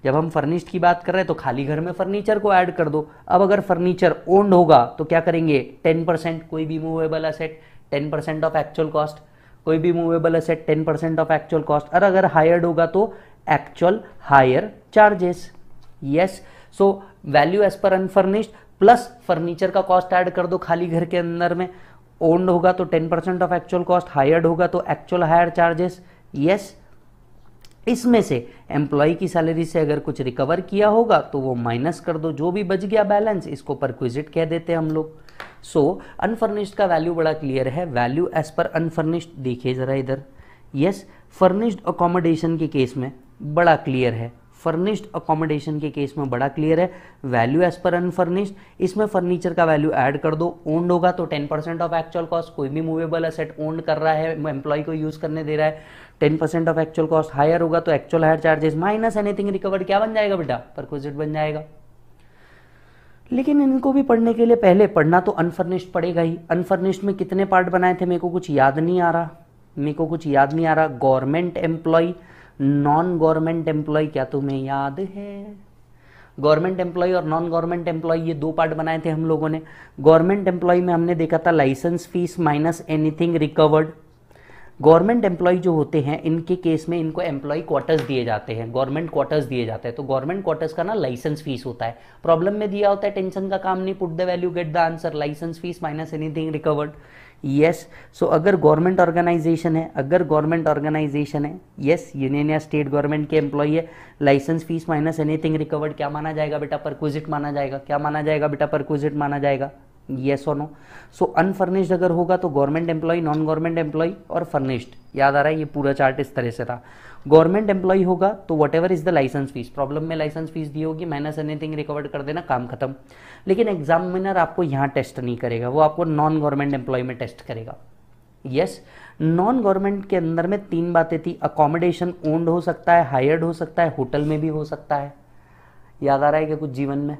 जब हम फर्निश्ड की बात कर रहे हैं तो खाली घर में फर्नीचर को ऐड कर दो अब अगर फर्नीचर ओन्ड होगा तो क्या करेंगे टेन परसेंट कोई भी movable asset ten percent of actual cost कोई भी movable asset ten percent of actual cost और अगर हायर्ड होगा तो actual hire charges yes so value as per unfurnished plus furniture का कॉस्ट ऐड कर दो खाली घर के अंदर में ओन्ड होगा तो ten percent of actual cost hired होगा तो एक्चुअल हायर चार्जेस यस इसमें से एम्प्लॉय की सैलरी से अगर कुछ रिकवर किया होगा तो वो माइनस कर दो जो भी बच गया बैलेंस इसको परक्विजिट कह देते हैं हम लोग सो so, अनफर्निश्ड का वैल्यू बड़ा क्लियर है वैल्यू एज पर अनफर्निश्ड देखिए ज़रा इधर यस फर्निश्ड अकोमोडेशन के केस में बड़ा क्लियर है फर्निश्ड अकोमोडेशन के केस में बड़ा क्लियर है वैल्यू एज पर अनफर्निश्ड इसमें फर्नीचर का वैल्यू ऐड कर दो ओन्ड होगा तो ten percent of actual cost कोई भी मूवेबल असेट ओन्ड कर रहा है एम्प्लॉय को यूज करने दे रहा है 10% percent of actual cost hire होगा तो actual hire charges minus anything recovered क्या बन जाएगा बेटा परक्विजिट बन जाएगा लेकिन इनको भी पढ़ने के लिए पहले पढ़ना तो अनफर्निश्ड पड़ेगा ही अनफर्निश्ड में कितने पार्ट बनाए थे मेरे को कुछ याद नहीं आ रहा मेरे को कुछ याद नहीं आ रहा government employee non government employee क्या तुम्हें याद है गवर्नमेंट एम्प्लॉय और नॉन गवर्नमेंट एम्प्लॉय ये दो पार्ट बनाए थे हम लोगों ने गवर्नमेंट एम्प्लॉय में हमने देखा था licence fee minus anything recovered government employee जो होते हैं इनके केस में इनको एम्प्लॉय क्वार्टर्स दिए जाते हैं गवर्नमेंट क्वार्टर्स दिए जाते हैं तो गवर्नमेंट क्वार्टर्स का ना लाइसेंस फीस होता है प्रॉब्लम में दिया होता है टेंशन का काम नहीं put the value get the answer licence fee minus anything recovered yes so अगर गवर्नमेंट ऑर्गेनाइजेशन है अगर गवर्नमेंट ऑर्गेनाइजेशन है यस यूनियन या स्टेट गवर्नमेंट के एम्प्लॉई है licence fee minus anything recovered क्या माना जाएगा बेटा परक्विजिट माना जाएगा क्या माना जाएगा बेटा परक्विजिट माना जाएगा येस और नो सो अनफर्निश्ड अगर होगा तो government employee non government employee और फर्निश्ड याद आ रहा है ये पूरा चार्ट इस तरह से था गवर्नमेंट एम्प्लॉय होगा तो whatever is the licence fee problem में लाइसेंस फीस दी होगी माइनस एनीथिंग रिकवर कर देना काम खत्म लेकिन एग्जामिनर आपको यहाँ टेस्ट नहीं करेगा वो आपको नॉन गवर्नमेंट एम्प्लॉय में टेस्ट करेगा यस नॉन गवर्नमेंट के अंदर में तीन बातें थी अकोमोडेशन ओन्ड हो सकता है हायर्ड हो सकता है होटल में भी हो सकता है याद आ रहा है क्या कुछ जीवन में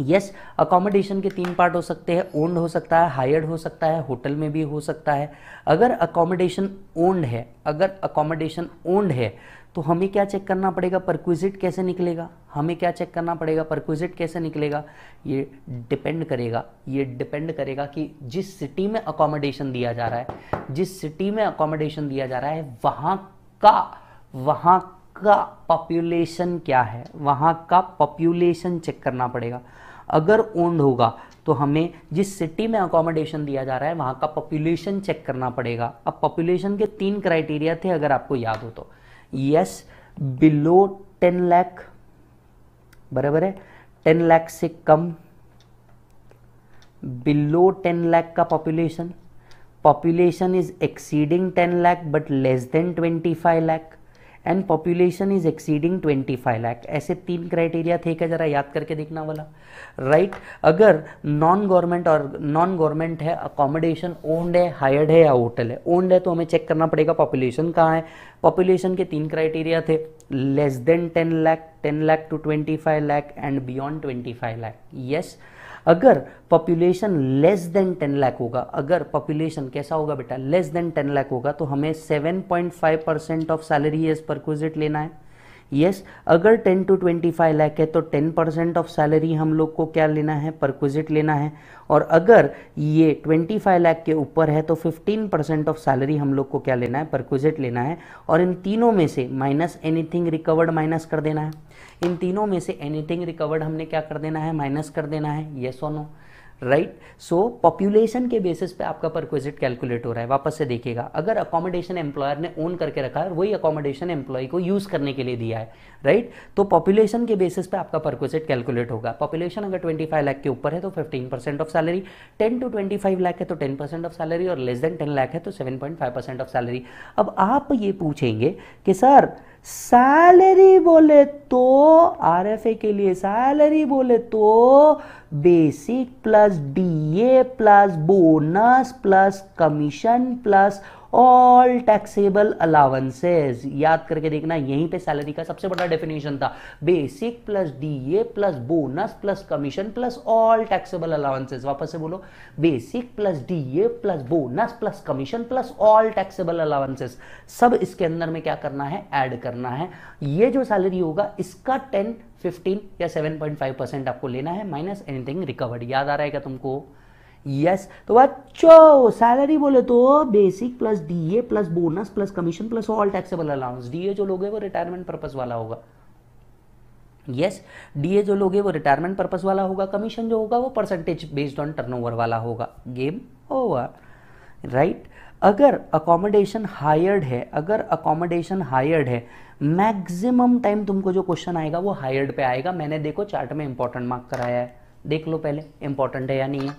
यस अकोमोडेशन के तीन पार्ट हो सकते हैं ओन्ड हो सकता है हायर्ड हो सकता है होटल में भी हो सकता है अगर अकोमोडेशन ओन्ड है अगर अकोमोडेशन ओन्ड है तो हमें क्या चेक करना पड़ेगा परक्विजिट कैसे निकलेगा हमें क्या चेक करना पड़ेगा परक्विजिट कैसे निकलेगा ये डिपेंड करेगा ये डिपेंड करेगा कि जिस सिटी में अकोमोडेशन दिया जा रहा है जिस सिटी में अकोमोडेशन दिया जा रहा है वहाँ का वहाँ का पॉपुलेशन क्या है वहाँ का पॉपुलेशन चेक करना पड़ेगा अगर ओन्ड होगा तो हमें जिस सिटी में अकोमोडेशन दिया जा रहा है वहाँ का पॉपुलेशन चेक करना पड़ेगा अब पॉपुलेशन के तीन क्राइटेरिया थे अगर आपको याद हो तो यस बिलो टेन लैख बराबर है टेन लैख से कम बिलो टेन लैख का population population is exceeding ten lakh but less than twenty five lakh and population is exceeding 25 lakh ऐसे तीन क्राइटेरिया थे क्या जरा याद करके देखना वाला राइट right? अगर नॉन गवर्नमेंट और नॉन गवर्नमेंट है अकोमोडेशन ओन्ड है हायर्ड है या होटल है ओन्ड है तो हमें चेक करना पड़ेगा पॉपुलेशन कहाँ है पॉपुलेशन के तीन क्राइटेरिया थे less than ten lakh ten lakh to twenty five lakh and beyond twenty five lakh yes अगर population less than ten lakh होगा अगर पॉपुलेशन कैसा होगा बेटा लेस देन टेन लाख होगा तो हमें seven point five percent of salary as perquisite लेना है यस yes, अगर 10 टू 25 लाख है तो 10 परसेंट ऑफ सैलरी हम लोग को क्या लेना है परक्विजिट लेना है और अगर ये 25 लाख के ऊपर है तो 15 परसेंट ऑफ सैलरी हम लोग को क्या लेना है परक्विजिट लेना है और इन तीनों में से माइनस एनीथिंग रिकवर्ड माइनस कर देना है इन तीनों में से एनीथिंग रिकवर्ड हमने क्या कर देना है माइनस कर देना है येस और नो राइट सो पॉपुलेशन के बेसिस पे आपका परक्विजिट कैलकुलेट हो रहा है वापस से देखिएगा अगर अकोमोडेशन एम्प्लॉयर ने ओन करके रखा है वही अकोमोडेशन एम्प्लॉय को यूज़ करने के लिए दिया है राइट right? तो पॉपुलेशन के बेसिस पे आपका परक्विजिट कैलकुलेट होगा पॉपुलेशन अगर 25 लाख के ऊपर है तो 15 percent of salary 10 to 25 lakh है तो 10 परसेंट ऑफ सैलरी और लेस देन 10 लाख है तो 7.5 परसेंट ऑफ सैलरी अब आप ये पूछेंगे कि सर सैलरी बोले तो आर के लिए सैलरी बोले तो basic plus DA plus bonus plus commission plus all taxable allowances याद करके देखना यहीं पे सैलरी का सबसे बड़ा डेफिनेशन था basic plus DA plus bonus plus commission plus all taxable allowances वापस से बोलो basic plus DA plus bonus plus commission plus all taxable allowances सब इसके अंदर में क्या करना है ऐड करना है ये जो सैलरी होगा इसका टेन 15 या 7.5 परसेंट आपको लेना है माइनस एनीथिंग रिकवर्ड याद आ रहेगा तुमको यस तो बच्चों सैलरी बोले तो basic plus DA plus bonus plus commission plus all taxable allowance DA जो लोगे वो रिटायरमेंट पर्पज वाला होगा यस डीए जो लोगे वो रिटायरमेंट पर्पज वाला होगा कमीशन जो होगा वो परसेंटेज बेस्ड ऑन टर्नओवर वाला होगा गेम ओवर राइट अगर अकोमोडेशन हायर्ड है अगर अकोमोडेशन हायर्ड है मैक्सिमम टाइम तुमको जो क्वेश्चन आएगा वो हायर्ड पे आएगा मैंने देखो चार्ट में इंपॉर्टेंट मार्क कराया है देख लो पहले इंपॉर्टेंट है या नहीं है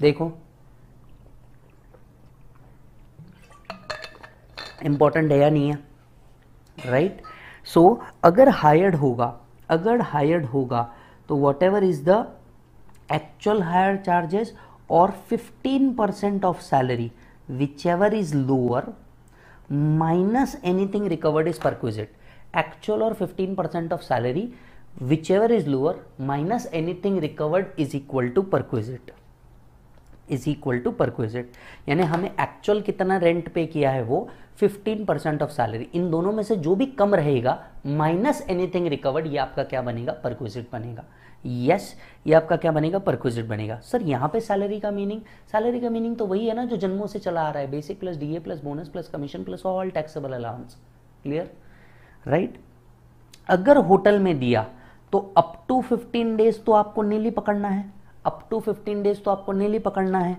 देखो इंपॉर्टेंट है या नहीं है राइट right? सो so, अगर हायर्ड होगा अगर हायर्ड होगा तो whatever is the actual hire charges और 15% percent of salary whichever is lower minus anything recovered is perquisite actual or 15% of salary whichever is lower minus anything recovered is equal to perquisite is equal to perquisite यानी हमें एक्चुअल कितना रेंट पे किया है वो 15 परसेंट ऑफ सैलरी इन दोनों में से जो भी कम रहेगा माइनस एनीथिंग रिकवर्ड ये आपका क्या बनेगा परक्विजिट बनेगा यस ये आपका क्या बनेगा परक्विजिट बनेगा सर यहाँ पे सैलरी का मीनिंग सैलरी का मीनिंग तो वही है ना जो जन्मों से चला आ रहा है basic plus DA plus bonus plus commission plus all taxable allowance clear right अगर होटल में दिया तो अप टू फिफ्टीन डेज तो आपको नीली पकड़ना है अप टू फिफ्टीन डेज तो आपको नीली पकड़ना है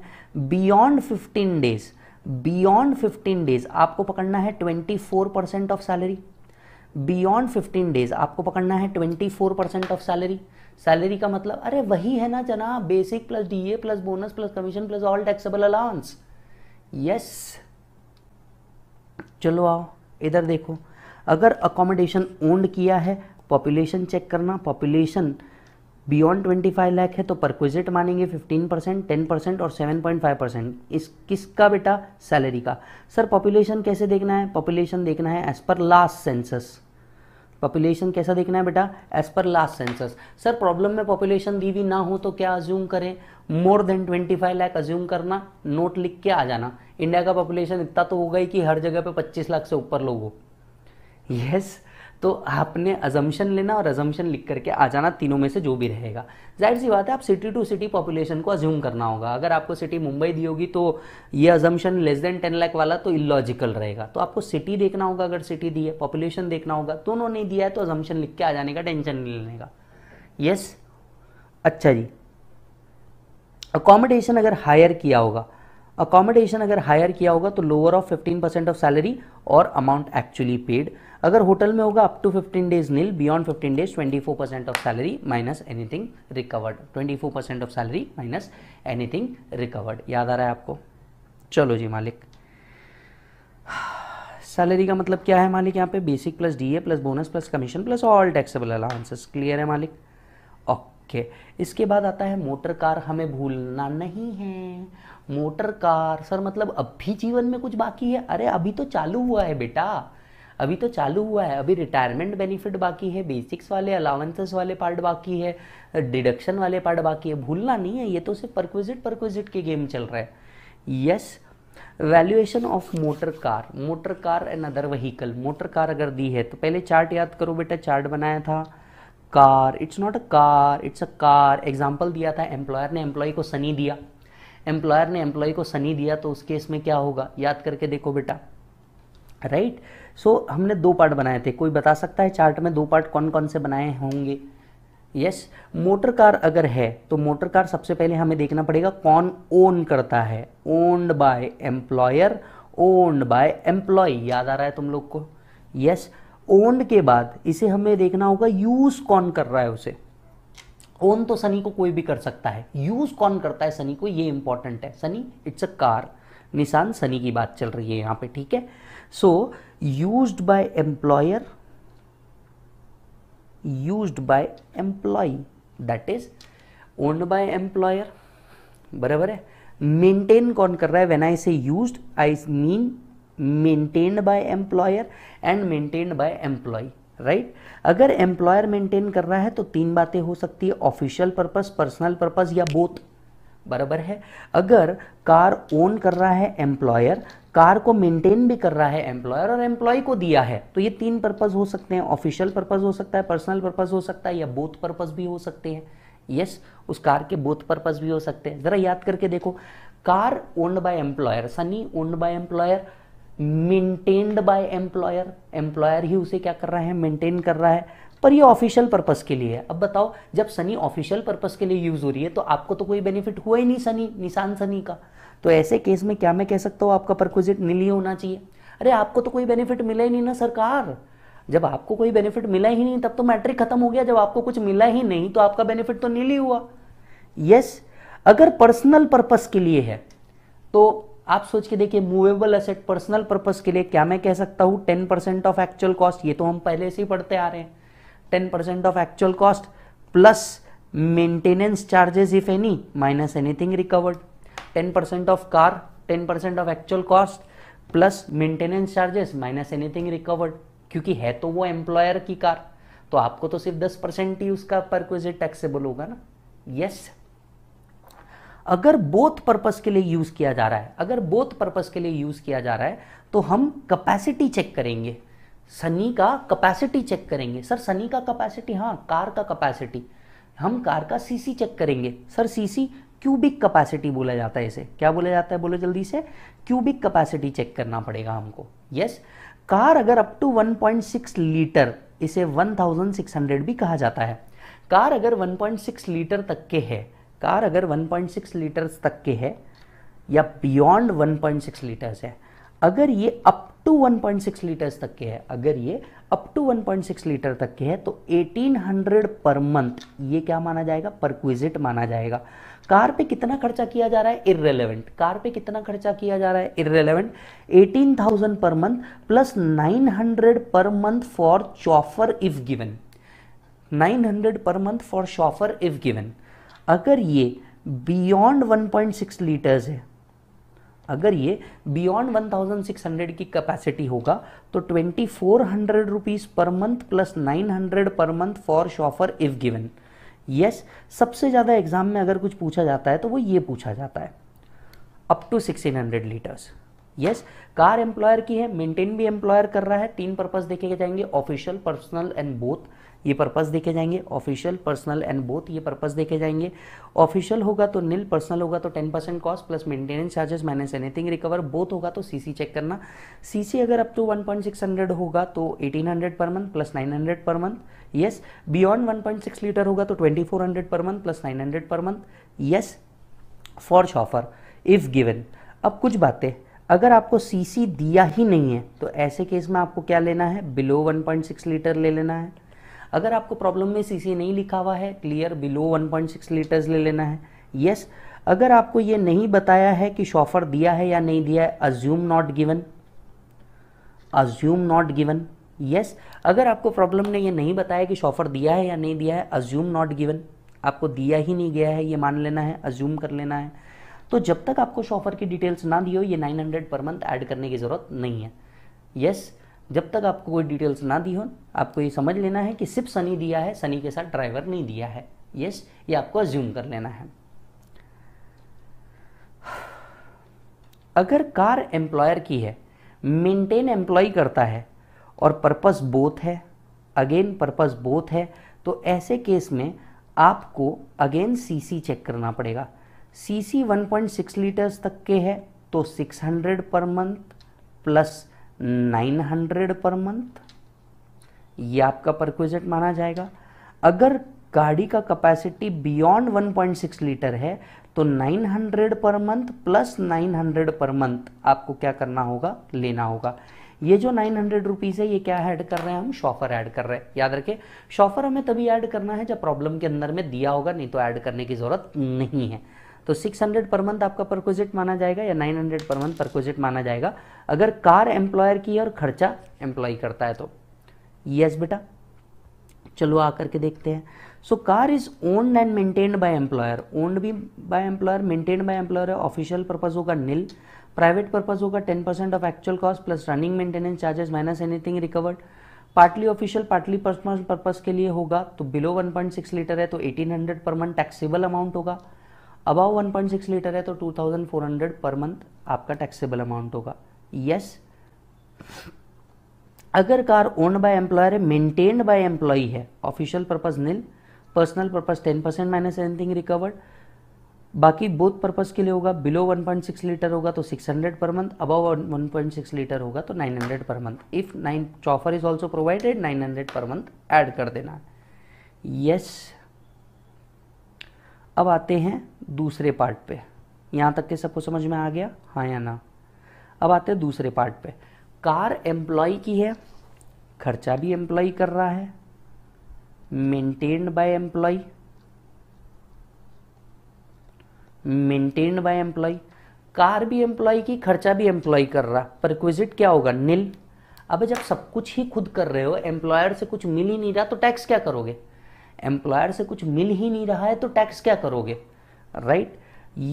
beyond fifteen days beyond fifteen days आपको पकड़ना है twenty four percent of salary beyond fifteen days आपको पकड़ना है twenty four percent of salary salary का मतलब अरे वही है ना जना basic plus DA plus bonus plus commission plus all taxable allowance yes चलो आओ इधर देखो अगर अकोमोडेशन ओन्ड किया है पॉपुलेशन चेक करना पॉपुलेशन बियॉन्ड 25 लाख है तो परक्विजिट मानेंगे 15 परसेंट टेन परसेंट और 7.5 परसेंट इस किसका बेटा सैलरी का सर पॉपुलेशन कैसे देखना है पॉपुलेशन देखना है as per last census population कैसा देखना है बेटा as per last census sir problem में पॉपुलेशन दी हुई ना हो तो क्या अज्यूम करें मोर देन 25 लैख अज्यूम करना नोट लिख के आ जाना इंडिया का पॉपुलेशन इतना तो होगा ही कि हर जगह पे 25 लाख से ऊपर लोग हो यस yes, तो आपने अजम्पन लेना और अजम्पन लिख करके आ जाना तीनों में से जो भी रहेगा जाहिर सी बात है आप सिटी टू सिटी पॉपुलेशन को अज्यूम करना होगा अगर आपको सिटी मुंबई दी होगी तो ये assumption less than ten lakh वाला तो इलॉजिकल रहेगा तो आपको सिटी देखना होगा अगर सिटी दी है पॉपुलेशन देखना होगा दोनों नहीं दिया है तो अजम्पन लिख के आ जाने का टेंशन नहीं लेने का यस अच्छा जी अकोमोडेशन अगर हायर किया होगा अकोमोडेशन अगर हायर किया होगा तो lower of 15 percent of salary और अमाउंट एक्चुअली पेड अगर होटल में होगा up to 15 days nil beyond 15 days 24 percent of salary minus anything recovered 24 percent of salary minus anything recovered याद आ रहा है आपको चलो जी मालिक सैलरी का मतलब क्या है मालिक यहाँ पे basic plus D A plus bonus plus commission plus all taxable allowances clear है मालिक ओके इसके बाद आता है मोटर कार हमें भूलना नहीं है मोटर कार सर मतलब अभी जीवन में कुछ बाकी है अरे अभी तो चालू हुआ है बेटा अभी तो चालू हुआ है अभी रिटायरमेंट बेनिफिट बाकी है बेसिक्स वाले अलावेंसेस वाले पार्ट बाकी है डिडक्शन वाले पार्ट बाकी है भूलना नहीं है ये तो सिर्फ परक्विजिट परक्विजिट के गेम चल रहा है yes valuation of motor car motor car and other vehicle motor car अगर दी है तो पहले चार्ट याद करो बेटा चार्ट बनाया था car it's not a car it's a car example दिया था एम्प्लॉयर ने एम्प्लॉय को सनी दिया एम्प्लॉयर ने एम्प्लॉय को सनी दिया तो उस केस में क्या होगा याद करके देखो बेटा राइट right? सो so, हमने दो पार्ट बनाए थे कोई बता सकता है चार्ट में दो पार्ट कौन कौन से बनाए होंगे यस मोटर कार अगर है तो मोटर कार सबसे पहले हमें देखना पड़ेगा कौन ओन करता है owned by employer owned by employee याद आ रहा है तुम लोग को यस ओन्ड के बाद इसे हमें देखना होगा यूज़ कौन कर रहा है उसे ओन तो सनी को कोई भी कर सकता है यूज़ कौन करता है सनी को ये इंपॉर्टेंट है सनी इट्स अ कार निशान सनी की बात चल रही है यहाँ पे ठीक है so so, used by employer used by employee that is owned by employer बराबर है मेंटेन कौन कर रहा है when I say used I mean maintain by employer and maintain by employee right अगर एम्प्लॉयर मेंटेन कर रहा है तो तीन बातें हो सकती है ऑफिशियल पर्पस पर्सनल पर्पस या बोथ बराबर है अगर कार ओन कर रहा है एम्प्लॉयर कार को मेंटेन भी कर रहा है एम्प्लॉयर और एम्प्लॉय को दिया है तो ये तीन पर्पज हो सकते हैं ऑफिशियल पर्पज हो सकता है पर्सनल पर्पज हो सकता है या बोथ पर्पज भी हो सकते हैं यस yes, उस कार के बोथ पर्पज भी हो सकते हैं जरा याद करके देखो कार ओन्ड बाय एम्प्लॉयर सनी owned by employer maintained by employer employer ही उसे क्या कर रहा है मेंटेन कर रहा है पर ये ऑफिशियल पर्पस के लिए है अब बताओ जब सनी ऑफिशियल पर्पस के लिए यूज हो रही है तो आपको तो कोई बेनिफिट हुआ ही नहीं सनी निशान सनी का तो ऐसे केस में क्या मैं कह सकता हूँ आपका परक्विजिट ही होना चाहिए अरे आपको तो कोई बेनिफिट मिला ही नहीं ना सरकार जब आपको कोई बेनिफिट मिला ही नहीं तब तो मैट्रिक खत्म हो गया जब आपको कुछ मिला ही नहीं तो आपका बेनिफिट तो ही हुआ यस अगर पर्सनल पर्पस के लिए है तो आप सोच के देखिए मूवेबल असेट पर्सनल पर्पस के लिए क्या मैं कह सकता हूँ ten percent of actual cost ये तो हम पहले से ही पढ़ते आ रहे हैं ten percent of actual cost plus maintenance charges if any minus anything recovered ten percent of car ten percent of actual cost plus maintenance charges minus anything recovered क्योंकि है तो वो एम्प्लॉयर की कार तो आपको तो सिर्फ दस परसेंट ही उसका परक्विजिट टैक्सेबल होगा ना यस yes. अगर बोथ पर्पस के लिए यूज किया जा रहा है अगर बोथ पर्पस के लिए यूज किया जा रहा है तो हम कैपेसिटी चेक करेंगे सनी का कैपेसिटी चेक करेंगे सर सनी का कैपेसिटी हाँ कार का कैपेसिटी हम कार का सीसी चेक करेंगे सर सीसी क्यूबिक कैपेसिटी बोला जाता है इसे क्या बोला जाता है बोलो जल्दी से क्यूबिक कैपेसिटी चेक करना पड़ेगा हमको यस कार अगर अप टू 1.6 लीटर इसे 1600 भी कहा जाता है कार अगर 1.6 लीटर तक के है कार अगर 1.6 लीटर तक के है या बियॉन्ड 1.6 लीटर्स है अगर ये अप टू 1.6 लीटर्स तक के है अगर ये अप टू 1.6 लीटर तक के है तो 1800 पर मंथ ये क्या माना जाएगा परक्विजिट माना जाएगा कार पे कितना खर्चा किया जा रहा है इरेलीवेंट कार पे कितना खर्चा किया जा रहा है इरेलीवेंट 18,000 पर month plus 900 per month for chauffeur if given 900 per month for chauffeur if given अगर ये बियॉन्ड 1.6 लीटर्स है अगर ये बियॉन्ड 1600 की कैपेसिटी होगा तो 2400 four rupees per month plus 900 per month for chauffeur if given yes सबसे ज़्यादा एग्ज़ाम में अगर कुछ पूछा जाता है तो वो ये पूछा जाता है up to sixteen hundred litres yes car employer की है मेंटेन भी एम्प्लॉयर कर रहा है तीन पर्पस देखे जाएंगे ऑफिशियल पर्सनल एंड बोथ ये पर्पस देखे जाएंगे ऑफिशियल पर्सनल एंड बोथ ये पर्पस देखे जाएंगे ऑफिशियल होगा तो नील पर्सनल होगा तो ten percent cost plus maintenance charges minus anything recover both होगा तो सीसी चेक करना सीसी अगर up to one point six hundred होगा तो eighteen hundred per month plus nine hundred per month yes beyond 1.6 litre होगा तो 2400 per month plus 900 per month yes for chauffeur if given अब कुछ बातें अगर आपको सीसी दिया ही नहीं है तो ऐसे केस में आपको क्या लेना है बिलो 1.6 लीटर ले लेना है अगर आपको प्रॉब्लम में सीसी नहीं लिखा हुआ है क्लियर बिलो 1.6 लीटर्स ले लेना है यस yes, अगर आपको ये नहीं बताया है कि शॉफर दिया है या नहीं दिया है assume not given assume not given yes अगर आपको प्रॉब्लम ने ये नहीं बताया कि शॉफर दिया है या नहीं दिया है अज्यूम नॉट गिवन आपको दिया ही नहीं गया है ये मान लेना है अज्यूम कर लेना है तो जब तक आपको शॉफर की डिटेल्स ना दी हो ये 900 पर मंथ ऐड करने की ज़रूरत नहीं है यस yes, जब तक आपको कोई डिटेल्स ना दी हो आपको ये समझ लेना है कि सिर्फ सनी दिया है सनी के साथ ड्राइवर नहीं दिया है यस yes, ये आपको अज्यूम कर लेना है अगर कार एम्प्लॉयर की है मेंटेन एम्प्लॉय करता है और पर्पस बोथ है अगेन पर्पस बोथ है तो ऐसे केस में आपको अगेन सीसी चेक करना पड़ेगा सीसी 1.6 लीटर्स तक के है तो 600 पर मंथ प्लस 900 पर मंथ ये आपका परक्विजिट माना जाएगा अगर गाड़ी का कैपेसिटी बियॉन्ड 1.6 लीटर है तो 900 per month plus 900 per month आपको क्या करना होगा लेना होगा ये जो नाइन हंड्रेड रुपीज़ है ये क्या ऐड कर रहे हैं हम शॉफर ऐड कर रहे हैं याद रखे शॉफर हमें तभी ऐड करना है जब प्रॉब्लम के अंदर में दिया होगा नहीं तो ऐड करने की ज़रूरत नहीं है तो 600 पर मंथ आपका परक्विजिट माना जाएगा या 900 पर मंथ परक्विजिट माना जाएगा अगर कार एम्प्लॉयर की है और खर्चा एम्प्लॉय करता है तो यस बेटा चलो आकर के देखते हैं so car is owned and maintained by employer owned भी by employer maintained by employer है ऑफिशियल पर्पज होगा नील प्राइवेट पर्पज होगा ten percent of actual cost plus running maintenance charges minus anything recovered partly official partly personal purpose के लिए होगा तो बिलो 1.6 लीटर है तो 1800 पर मंथ टैक्सेबल अमाउंट होगा अबाव 1.6 लीटर है तो 2400 पर मंथ आपका टैक्सेबल अमाउंट होगा यस yes. अगर कार ओन बाय एम्प्लॉयर है मेंटेन्ड बाय एम्प्लॉय है official purpose nil personal purpose ten percent minus anything recovered बाकी बोथ पर्पज़ के लिए होगा बिलो 1.6 लीटर होगा तो 600 पर मंथ अबव 1.6 लीटर होगा तो 900 per month if nine chauffeur is also provided 900 per month add कर देना यस अब आते हैं दूसरे पार्ट पे यहाँ तक के सबको समझ में आ गया हाँ या ना अब आते हैं दूसरे पार्ट पे कार एम्प्लॉय की है खर्चा भी एम्प्लॉय कर रहा है maintained by employee maintained by employee car भी एम्प्लॉय की खर्चा भी एम्प्लॉय कर रहा पर क्या होगा नील अब जब सब कुछ ही खुद कर रहे हो एम्प्लॉयर से कुछ मिल ही नहीं रहा तो टैक्स क्या करोगे एम्प्लॉयर से कुछ मिल ही नहीं रहा है तो टैक्स क्या करोगे राइट right?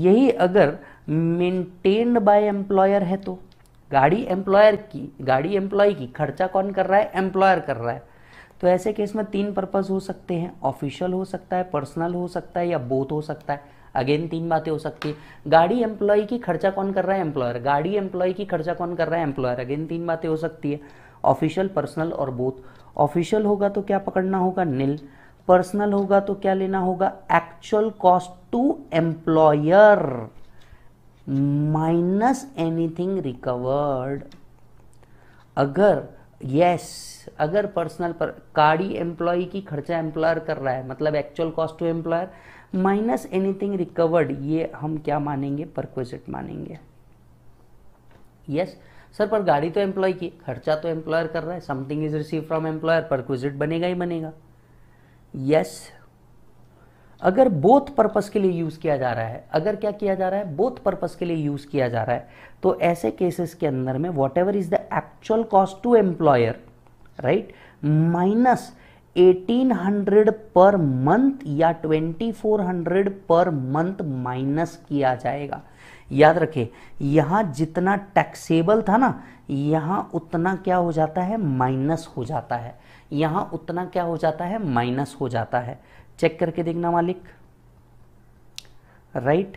यही अगर मेंटेन्ड बाय एम्प्लॉयर है तो गाड़ी एम्प्लॉयर की गाड़ी एम्प्लॉय की खर्चा कौन कर रहा है एम्प्लॉयर कर रहा है तो ऐसे केस में तीन पर्पज़ हो सकते हैं ऑफिशियल हो सकता है पर्सनल हो सकता है या बोथ हो सकता है अगेन तीन बातें हो सकती है गाड़ी एम्प्लॉय की खर्चा कौन कर रहा है एम्प्लॉयर गाड़ी एम्प्लॉय की खर्चा कौन कर रहा है एम्प्लॉयर अगेन तीन बातें हो सकती है ऑफिशियल पर्सनल और बोथ ऑफिशियल होगा तो क्या पकड़ना होगा नील पर्सनल होगा तो क्या लेना होगा actual cost to employer minus anything recovered अगर यस yes, अगर पर्सनल पर गाड़ी एम्प्लॉय की खर्चा एम्प्लॉयर कर रहा है मतलब actual cost to employer minus anything recovered ये हम क्या मानेंगे परक्विजिट मानेंगे यस yes? सर पर गाड़ी तो एम्प्लॉय की खर्चा तो एम्प्लॉयर कर रहा है something is receive from employer perquisite बनेगा ही बनेगा यस yes. अगर बोथ पर्पस के लिए यूज़ किया जा रहा है अगर क्या किया जा रहा है बोथ पर्पस के लिए यूज़ किया जा रहा है तो ऐसे केसेस के अंदर में whatever is the actual cost to employer right minus 1800 per month या 2400 पर मंथ माइनस किया जाएगा याद रखे यहां जितना टैक्सेबल था ना यहां उतना क्या हो जाता है माइनस हो जाता है यहां उतना क्या हो जाता है माइनस हो जाता है चेक करके देखना मालिक right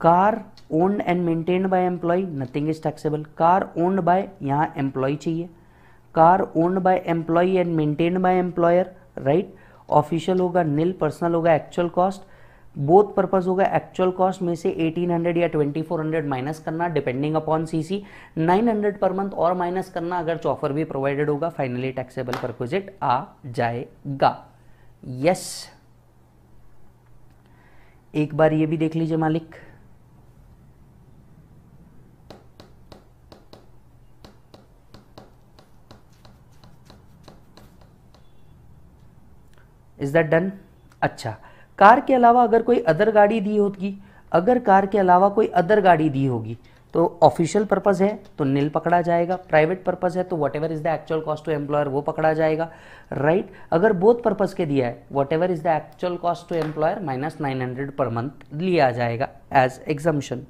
car owned and maintained by employee nothing is taxable car owned by यहां एम्प्लॉय चाहिए car owned by employee and maintained by employer right official होगा नील पर्सनल होगा एक्चुअल कॉस्ट बोथ पर्पज होगा एक्चुअल कॉस्ट में से 1800 या 2400 माइनस करना depending upon CC 900 per month और माइनस करना अगर चौफर भी प्रोवाइडेड होगा फाइनली टैक्सेबल परपोजिट आ जाएगा यस yes. एक बार ये भी देख लीजिए मालिक इज दैट डन अच्छा कार के अलावा अगर कोई अदर गाड़ी दी होगी अगर कार के अलावा कोई अदर गाड़ी दी होगी तो ऑफिशियल पर्पज़ है तो नील पकड़ा जाएगा प्राइवेट पर्पज़ है तो whatever is the actual cost to employer वो पकड़ा जाएगा राइट right? अगर बोथ पर्पज़ के दिया है whatever is the actual cost to employer minus nine hundred per month लिया जाएगा एज एग्जामिशन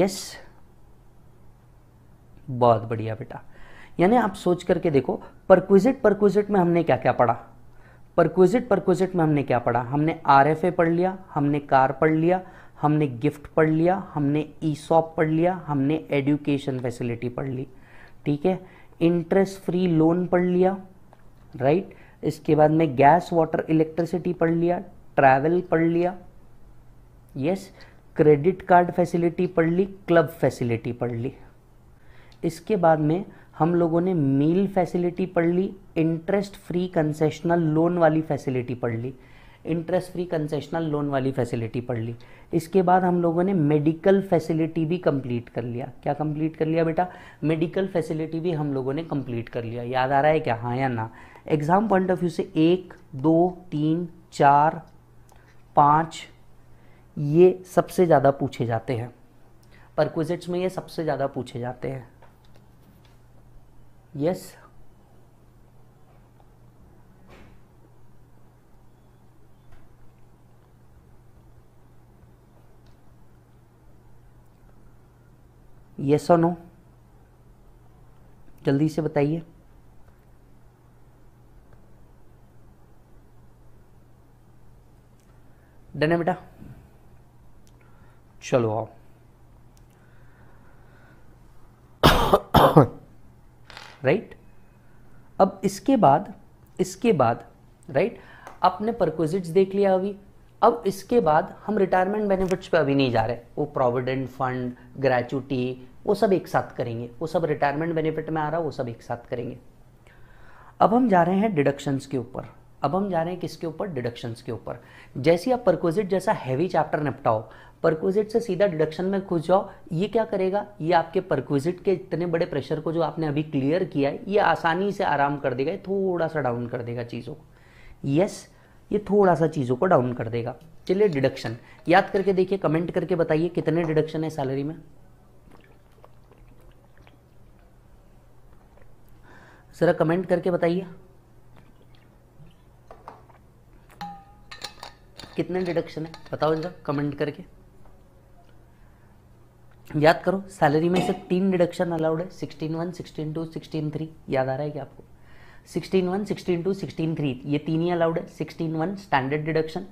यस बहुत बढ़िया बेटा यानी आप सोच करके देखो परक्विजिट परक्विजिट में हमने क्या क्या पढ़ा परक्विजिट परक्विजिट में हमने क्या पढ़ा हमने आर पढ़ लिया हमने कार पढ़ लिया हमने गिफ्ट पढ़ लिया हमने ई e शॉप पढ़ लिया हमने एडुकेशन फैसिलिटी पढ़ ली ठीक है इंटरेस्ट फ्री लोन पढ़ लिया राइट इसके बाद में गैस वाटर इलेक्ट्रिसिटी पढ़ लिया ट्रैवल पढ़ लिया यस क्रेडिट कार्ड फैसिलिटी पढ़ ली क्लब फैसिलिटी पढ़ ली इसके बाद में हम लोगों ने मील फैसिलिटी पढ़ ली इंटरेस्ट फ्री कंसेशनल लोन वाली फैसिलिटी पढ़ ली इंटरेस्ट फ्री कंसेशनल लोन वाली फैसिलिटी पढ़ ली इसके बाद हम लोगों ने मेडिकल फैसिलिटी भी कंप्लीट कर लिया क्या कंप्लीट कर लिया बेटा मेडिकल फैसिलिटी भी हम लोगों ने कंप्लीट कर लिया याद आ रहा है क्या हाँ या ना एग्ज़ाम पॉइंट ऑफ व्यू से एक दो तीन चार पाँच ये सबसे ज़्यादा पूछे जाते हैं परक्विजिट्स में ये सबसे ज़्यादा पूछे जाते हैं yes yes or नो जल्दी से बताइए डन है बेटा चलो आओ राइट अब इसके बाद इसके बाद राइट अपने परक्विजिट्स देख लिया अभी अब इसके बाद हम रिटायरमेंट बेनिफिट्स पे अभी नहीं जा रहे वो प्रोविडेंट फंड ग्रेचुटी वो सब एक साथ करेंगे वो सब रिटायरमेंट बेनिफिट में आ रहा है वो सब एक साथ करेंगे अब हम जा रहे हैं डिडक्शंस के ऊपर अब हम जा रहे हैं किसके ऊपर डिडक्शंस के ऊपर जैसे आप परकोजिट जैसा हैवी चैप्टर निपटाओ परकोजिट से सीधा डिडक्शन में घुस जाओ ये क्या करेगा ये आपके परकोजिट के इतने बड़े प्रेशर को जो आपने अभी क्लियर किया है ये आसानी से आराम कर देगा ये थोड़ा सा डाउन कर देगा चीज़ों को यस ये थोड़ा सा चीज़ों को डाउन कर देगा चलिए डिडक्शन याद करके देखिए कमेंट करके बताइए कितने डिडक्शन है सैलरी में ज़रा कमेंट करके बताइए कितने डिडक्शन है बताओ जरा कमेंट करके याद करो सैलरी में से तीन डिडक्शन अलाउड है sixteen one sixteen two sixteen three याद आ रहा है क्या आपको sixteen one sixteen two sixteen three ये तीन ही अलाउड है sixteen one standard deduction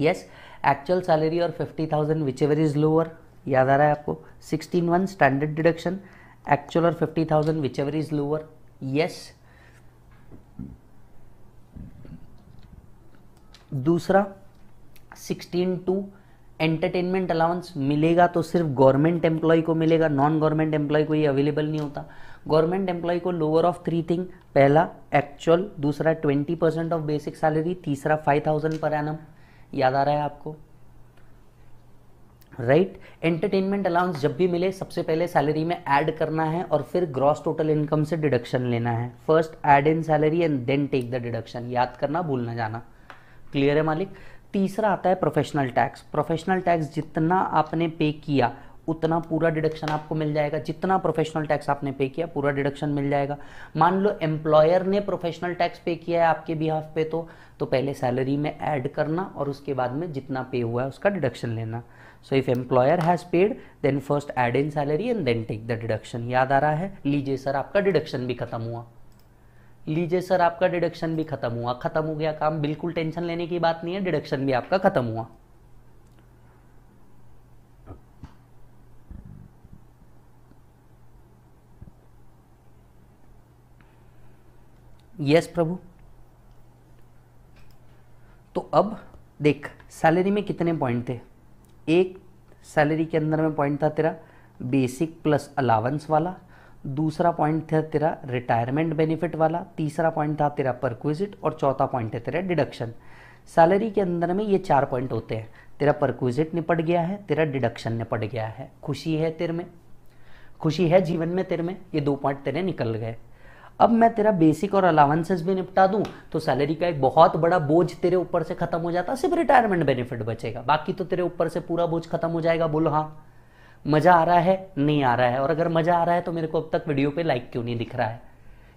yes actual salary और fifty thousand whichever is lower याद आ रहा है आपको sixteen one standard deduction actual और fifty thousand whichever is lower yes दूसरा सिक्सटीन टू एंटरटेनमेंट अलाउंस मिलेगा तो सिर्फ गवर्नमेंट एम्प्लॉय को मिलेगा नॉन गवर्नमेंट एम्प्लॉय को ये अवेलेबल नहीं होता गवर्नमेंट एम्प्लॉय को लोअर ऑफ थ्री थिंग पहला एक्चुअल दूसरा twenty percent of basic salary तीसरा फाइव थाउजेंड पर एनम याद आ रहा है आपको राइट एंटरटेनमेंट अलाउंस जब भी मिले सबसे पहले सैलरी में ऐड करना है और फिर ग्रॉस टोटल इनकम से डिडक्शन लेना है first add in salary and then take the deduction याद करना भूलना जाना क्लियर है मालिक तीसरा आता है प्रोफेशनल टैक्स प्रोफेशनल टैक्स जितना आपने पे किया उतना पूरा डिडक्शन आपको मिल जाएगा जितना प्रोफेशनल टैक्स आपने पे किया पूरा डिडक्शन मिल जाएगा मान लो एम्प्लॉयर ने प्रोफेशनल टैक्स पे किया है आपके बिहाफ पे तो तो पहले सैलरी में ऐड करना और उसके बाद में जितना पे हुआ है उसका डिडक्शन लेना so if employer has paid then first add in salary and then take the deduction याद आ रहा है लीजिए सर आपका डिडक्शन भी खत्म हुआ लीजिए सर आपका डिडक्शन भी खत्म हुआ खत्म हो गया काम बिल्कुल टेंशन लेने की बात नहीं है डिडक्शन भी आपका खत्म हुआ यस प्रभु तो अब देख सैलरी में कितने पॉइंट थे एक सैलरी के अंदर में पॉइंट था तेरा बेसिक प्लस अलावेंस वाला दूसरा पॉइंट था तेरा रिटायरमेंट बेनिफिट वाला तीसरा पॉइंट था तेरा परक्विजिट और चौथा पॉइंट है तेरा डिडक्शन सैलरी के अंदर में ये चार पॉइंट होते हैं तेरा परक्विजिट निपट गया है तेरा डिडक्शन निपट गया है खुशी है तेरे में खुशी है जीवन में तेरे में ये दो पॉइंट तेरे निकल गए अब मैं तेरा बेसिक और अलावेंसेस भी निपटा दूं तो सैलरी का एक बहुत बड़ा बोझ तेरे ऊपर से खत्म हो जाता सिर्फ रिटायरमेंट बेनिफिट बचेगा बाकी तो तेरे ऊपर से पूरा बोझ खत्म हो जाएगा बोलो हाँ मज़ा आ रहा है नहीं आ रहा है और अगर मज़ा आ रहा है तो मेरे को अब तक वीडियो पे लाइक क्यों नहीं दिख रहा है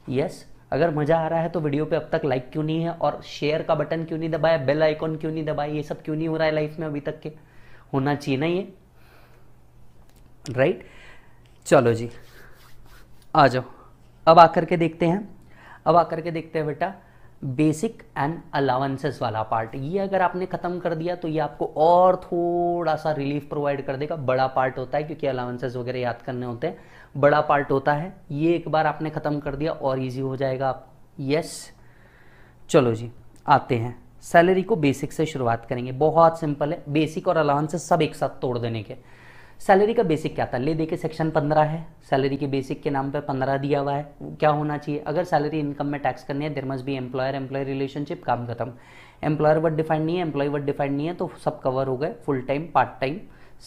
यस yes, अगर मज़ा आ रहा है तो वीडियो पे अब तक लाइक क्यों नहीं है और शेयर का बटन क्यों नहीं दबाया बेल आइकॉन क्यों नहीं दबाया ये सब क्यों नहीं हो रहा है लाइफ में अभी तक के होना चाहिए ना ये राइट right? चलो जी आ जाओ अब आकर के देखते हैं अब आकर के देखते हैं बेटा बेसिक एंड अलाउंसेस वाला पार्ट ये अगर आपने ख़त्म कर दिया तो ये आपको और थोड़ा सा रिलीफ प्रोवाइड कर देगा बड़ा पार्ट होता है क्योंकि अलाउंसेस वगैरह याद करने होते हैं बड़ा पार्ट होता है ये एक बार आपने ख़त्म कर दिया और ईजी हो जाएगा आपको यस चलो जी आते हैं सैलरी को बेसिक से शुरुआत करेंगे बहुत सिंपल है बेसिक और अलाउंसेस सब एक साथ तोड़ देने के सैलरी का बेसिक क्या था ले देखे सेक्शन पंद्रह है सैलरी के बेसिक के नाम पे पंद्रह दिया हुआ है क्या होना चाहिए अगर सैलरी इनकम में टैक्स करनी है देर must be employer employ relationship काम खत्म एम्प्लॉयर वर्ड डिफाइंड नहीं है एम्प्लॉय वर्ड डिफाइंड नहीं है तो सब कवर हो गए full time part time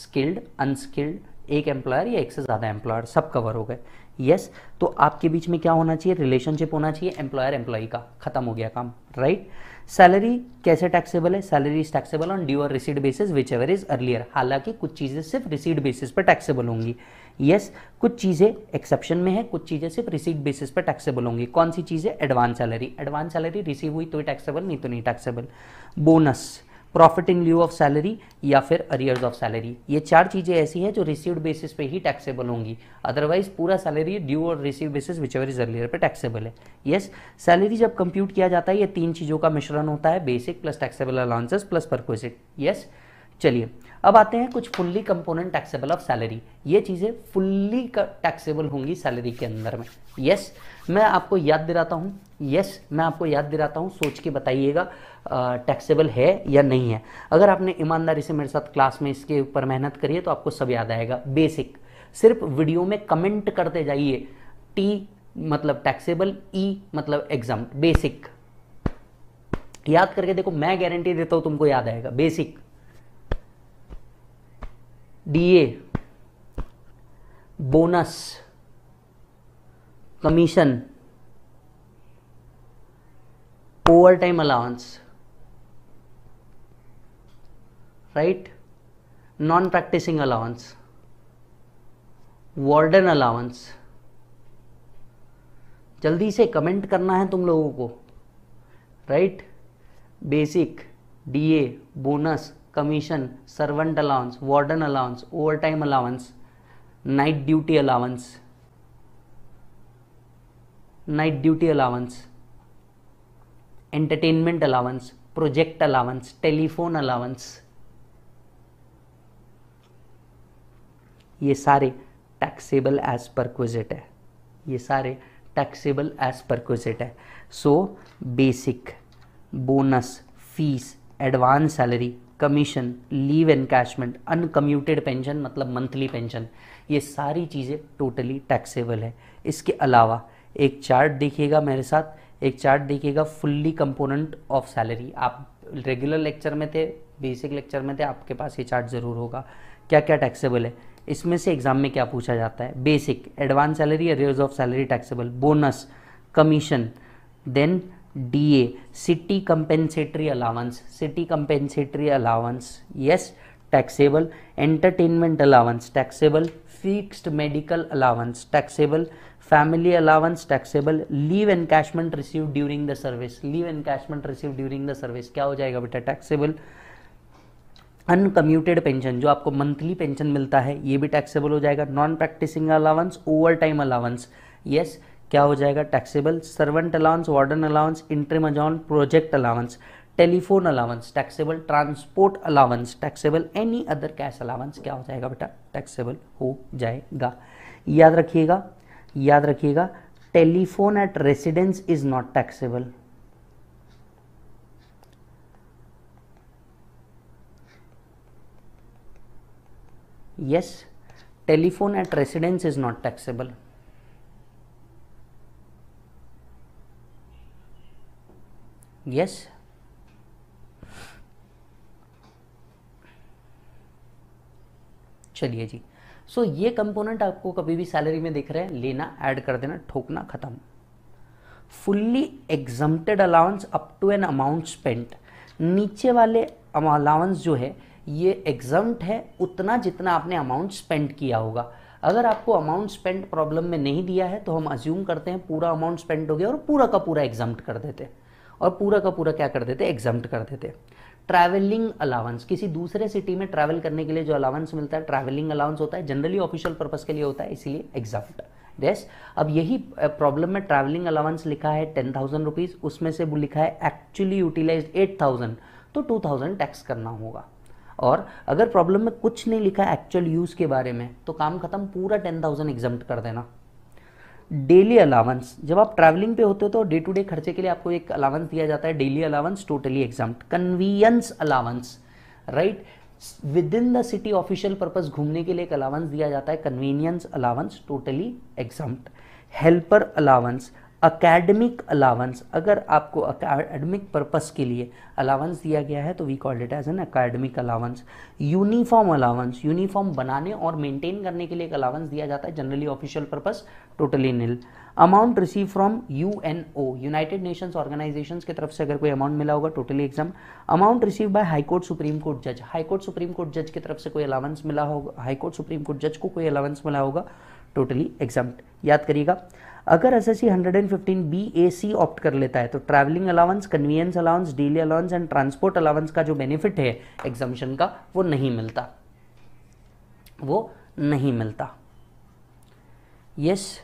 skilled unskilled एक एम्प्लॉयर या एक से ज़्यादा एम्प्लॉयर सब कवर हो गए यस yes, तो आपके बीच में क्या होना चाहिए रिलेशनशिप होना चाहिए एम्प्लॉयर एम्प्लॉय का खत्म हो गया काम राइट right? सैलरी कैसे टैक्सेबल है salary is taxable on due और received basis whichever is earlier हालांकि कुछ चीज़ें सिर्फ रिसीड बेसिस पर टैक्सेबल होंगी यस yes, कुछ चीज़ें एक्सेप्शन में है कुछ चीज़ें सिर्फ रिसीड बेसिस पर टैक्सेबल होंगी कौन सी चीज़ें advance salary advance salary receive हुई तो टैक्सेबल नहीं तो नहीं taxable bonus profit in lieu of salary या फिर अरियर्स ऑफ सैलरी ये चार चीज़ें ऐसी हैं जो रिसीव्ड बेसिस पे ही टैक्सेबल होंगी अदरवाइज पूरा सैलरी ड्यू और receive basis ever is earlier पे टैक्सेबल है यस yes, सैलरी जब कंप्यूट किया जाता है ये तीन चीज़ों का मिश्रण होता है basic plus taxable allowances plus perquisite yes चलिए अब आते हैं कुछ fully component taxable of salary ये चीज़ें फुल्ली टैक्सेबल होंगी सैलरी के अंदर में यस yes, मैं आपको याद दिलाता हूँ यस मैं आपको याद दिलाता हूँ सोच के बताइएगा टैक्सेबल है या नहीं है अगर आपने ईमानदारी से मेरे साथ क्लास में इसके ऊपर मेहनत करी है तो आपको सब याद आएगा बेसिक सिर्फ वीडियो में कमेंट करते जाइए टी मतलब टैक्सेबल ई e मतलब एग्जाम बेसिक याद करके देखो मैं गारंटी देता हूं तुमको याद आएगा basic DA bonus commission overtime allowance right non practising allowance warden allowance जल्दी से कमेंट करना है तुम लोगों को right basic DA bonus commission servant allowance warden allowance overtime allowance night duty allowance night duty allowance entertainment allowance project allowance telephone allowance ये सारे टैक्सेबल एज परक्विजिट है ये सारे टैक्सेबल एज परक्विजिट है so basic bonus fees advance salary commission leave encashment uncommuted pension मतलब मंथली पेंशन ये सारी चीज़ें टोटली टैक्सेबल है इसके अलावा एक चार्ट देखिएगा मेरे साथ एक चार्ट देखिएगा फुल्ली कंपोनेंट ऑफ सैलरी आप रेगुलर लेक्चर में थे बेसिक लेक्चर में थे आपके पास ये चार्ट ज़रूर होगा क्या क्या टैक्सेबल है इसमें से एग्जाम में क्या पूछा जाता है basic advance salary arrears of salary taxable bonus commission then D A city compensatory allowance city compensatory allowance yes taxable entertainment allowance taxable fixed medical allowance taxable family allowance taxable leave encashment receive during the service leave encashment receive during the service क्या हो जाएगा बेटा टैक्सेबल अनकम्यूटेड पेंशन जो आपको मंथली पेंशन मिलता है ये भी टैक्सेबल हो जाएगा non practising allowance overtime allowance yes क्या हो जाएगा taxable servant allowance warden allowance इंटरम अजॉन project allowance telephone allowance taxable transport allowance taxable any other cash allowance क्या हो जाएगा बेटा टैक्सेबल हो जाएगा याद रखिएगा याद रखिएगा telephone at residence is not taxable yes telephone at residence is not taxable yes चलिए जी सो so, ये कंपोनेंट आपको कभी भी सैलरी में दिख रहे हैं लेना ऐड कर देना ठोकना खत्म fully exempted allowance up to an amount spent नीचे वाले अलाउंस जो है ये एग्जम्प्ट है उतना जितना आपने अमाउंट स्पेंड किया होगा अगर आपको अमाउंट स्पेंड प्रॉब्लम में नहीं दिया है तो हम अज्यूम करते हैं पूरा अमाउंट स्पेंड हो गया और पूरा का पूरा एग्जम्प्ट कर देते और पूरा का पूरा क्या कर देते एग्जम्प्ट कर देते ट्रैवलिंग अलाउंस किसी दूसरे सिटी में ट्रैवल करने के लिए जो अलाउंस मिलता है ट्रैवलिंग अलाउंस होता है जनरली ऑफिशियल पर्पज के लिए होता है इसीलिए एग्जाम्ट यस अब यही प्रॉब्लम में ट्रैवलिंग अलाउंस लिखा है टेन थाउजेंड रुपीज़ उसमें से वो लिखा है एक्चुअली यूटिलाइज एट थाउजेंड तो टू थाउजेंड टैक्स करना होगा और अगर प्रॉब्लम में कुछ नहीं लिखा एक्चुअल यूज़ के बारे में तो काम खत्म पूरा टेन थाउजेंड एग्जाम कर देना डेली अलावेंस जब आप ट्रैवलिंग पे होते हो तो डे टू डे खर्चे के लिए आपको एक अलावेंस दिया जाता है daily allowance totally exempt conveyance allowance right within the city official purpose घूमने के लिए एक अलावेंस दिया जाता है conveyance allowance totally exempt helper allowance academic allowance अगर आपको अकेडमिक पर्पस के लिए अलावेंस दिया गया है तो we call it as an academic allowance uniform allowance uniform बनाने और मेंटेन करने के लिए एक अलावेंस दिया जाता है generally official purpose totally nil amount receive from you N O United Nations organisation की तरफ से अगर कोई अमाउंट मिला होगा totally exam amount receive by high court supreme court जज हाईकोर्ट सुप्रीम कोर्ट जज की तरफ से कोई अलावेंस मिला होगा हाईकोर्ट सुप्रीम कोर्ट जज को कोई अलावेंस मिला होगा टोटली एग्जाम याद करिएगा अगर S S C hundred and fifteen B A C opt कर लेता है तो travelling allowance conveyance allowance daily allowance and transport allowance का जो बेनिफिट है एग्जामिशन का वो नहीं मिलता वो नहीं मिलता यस yes.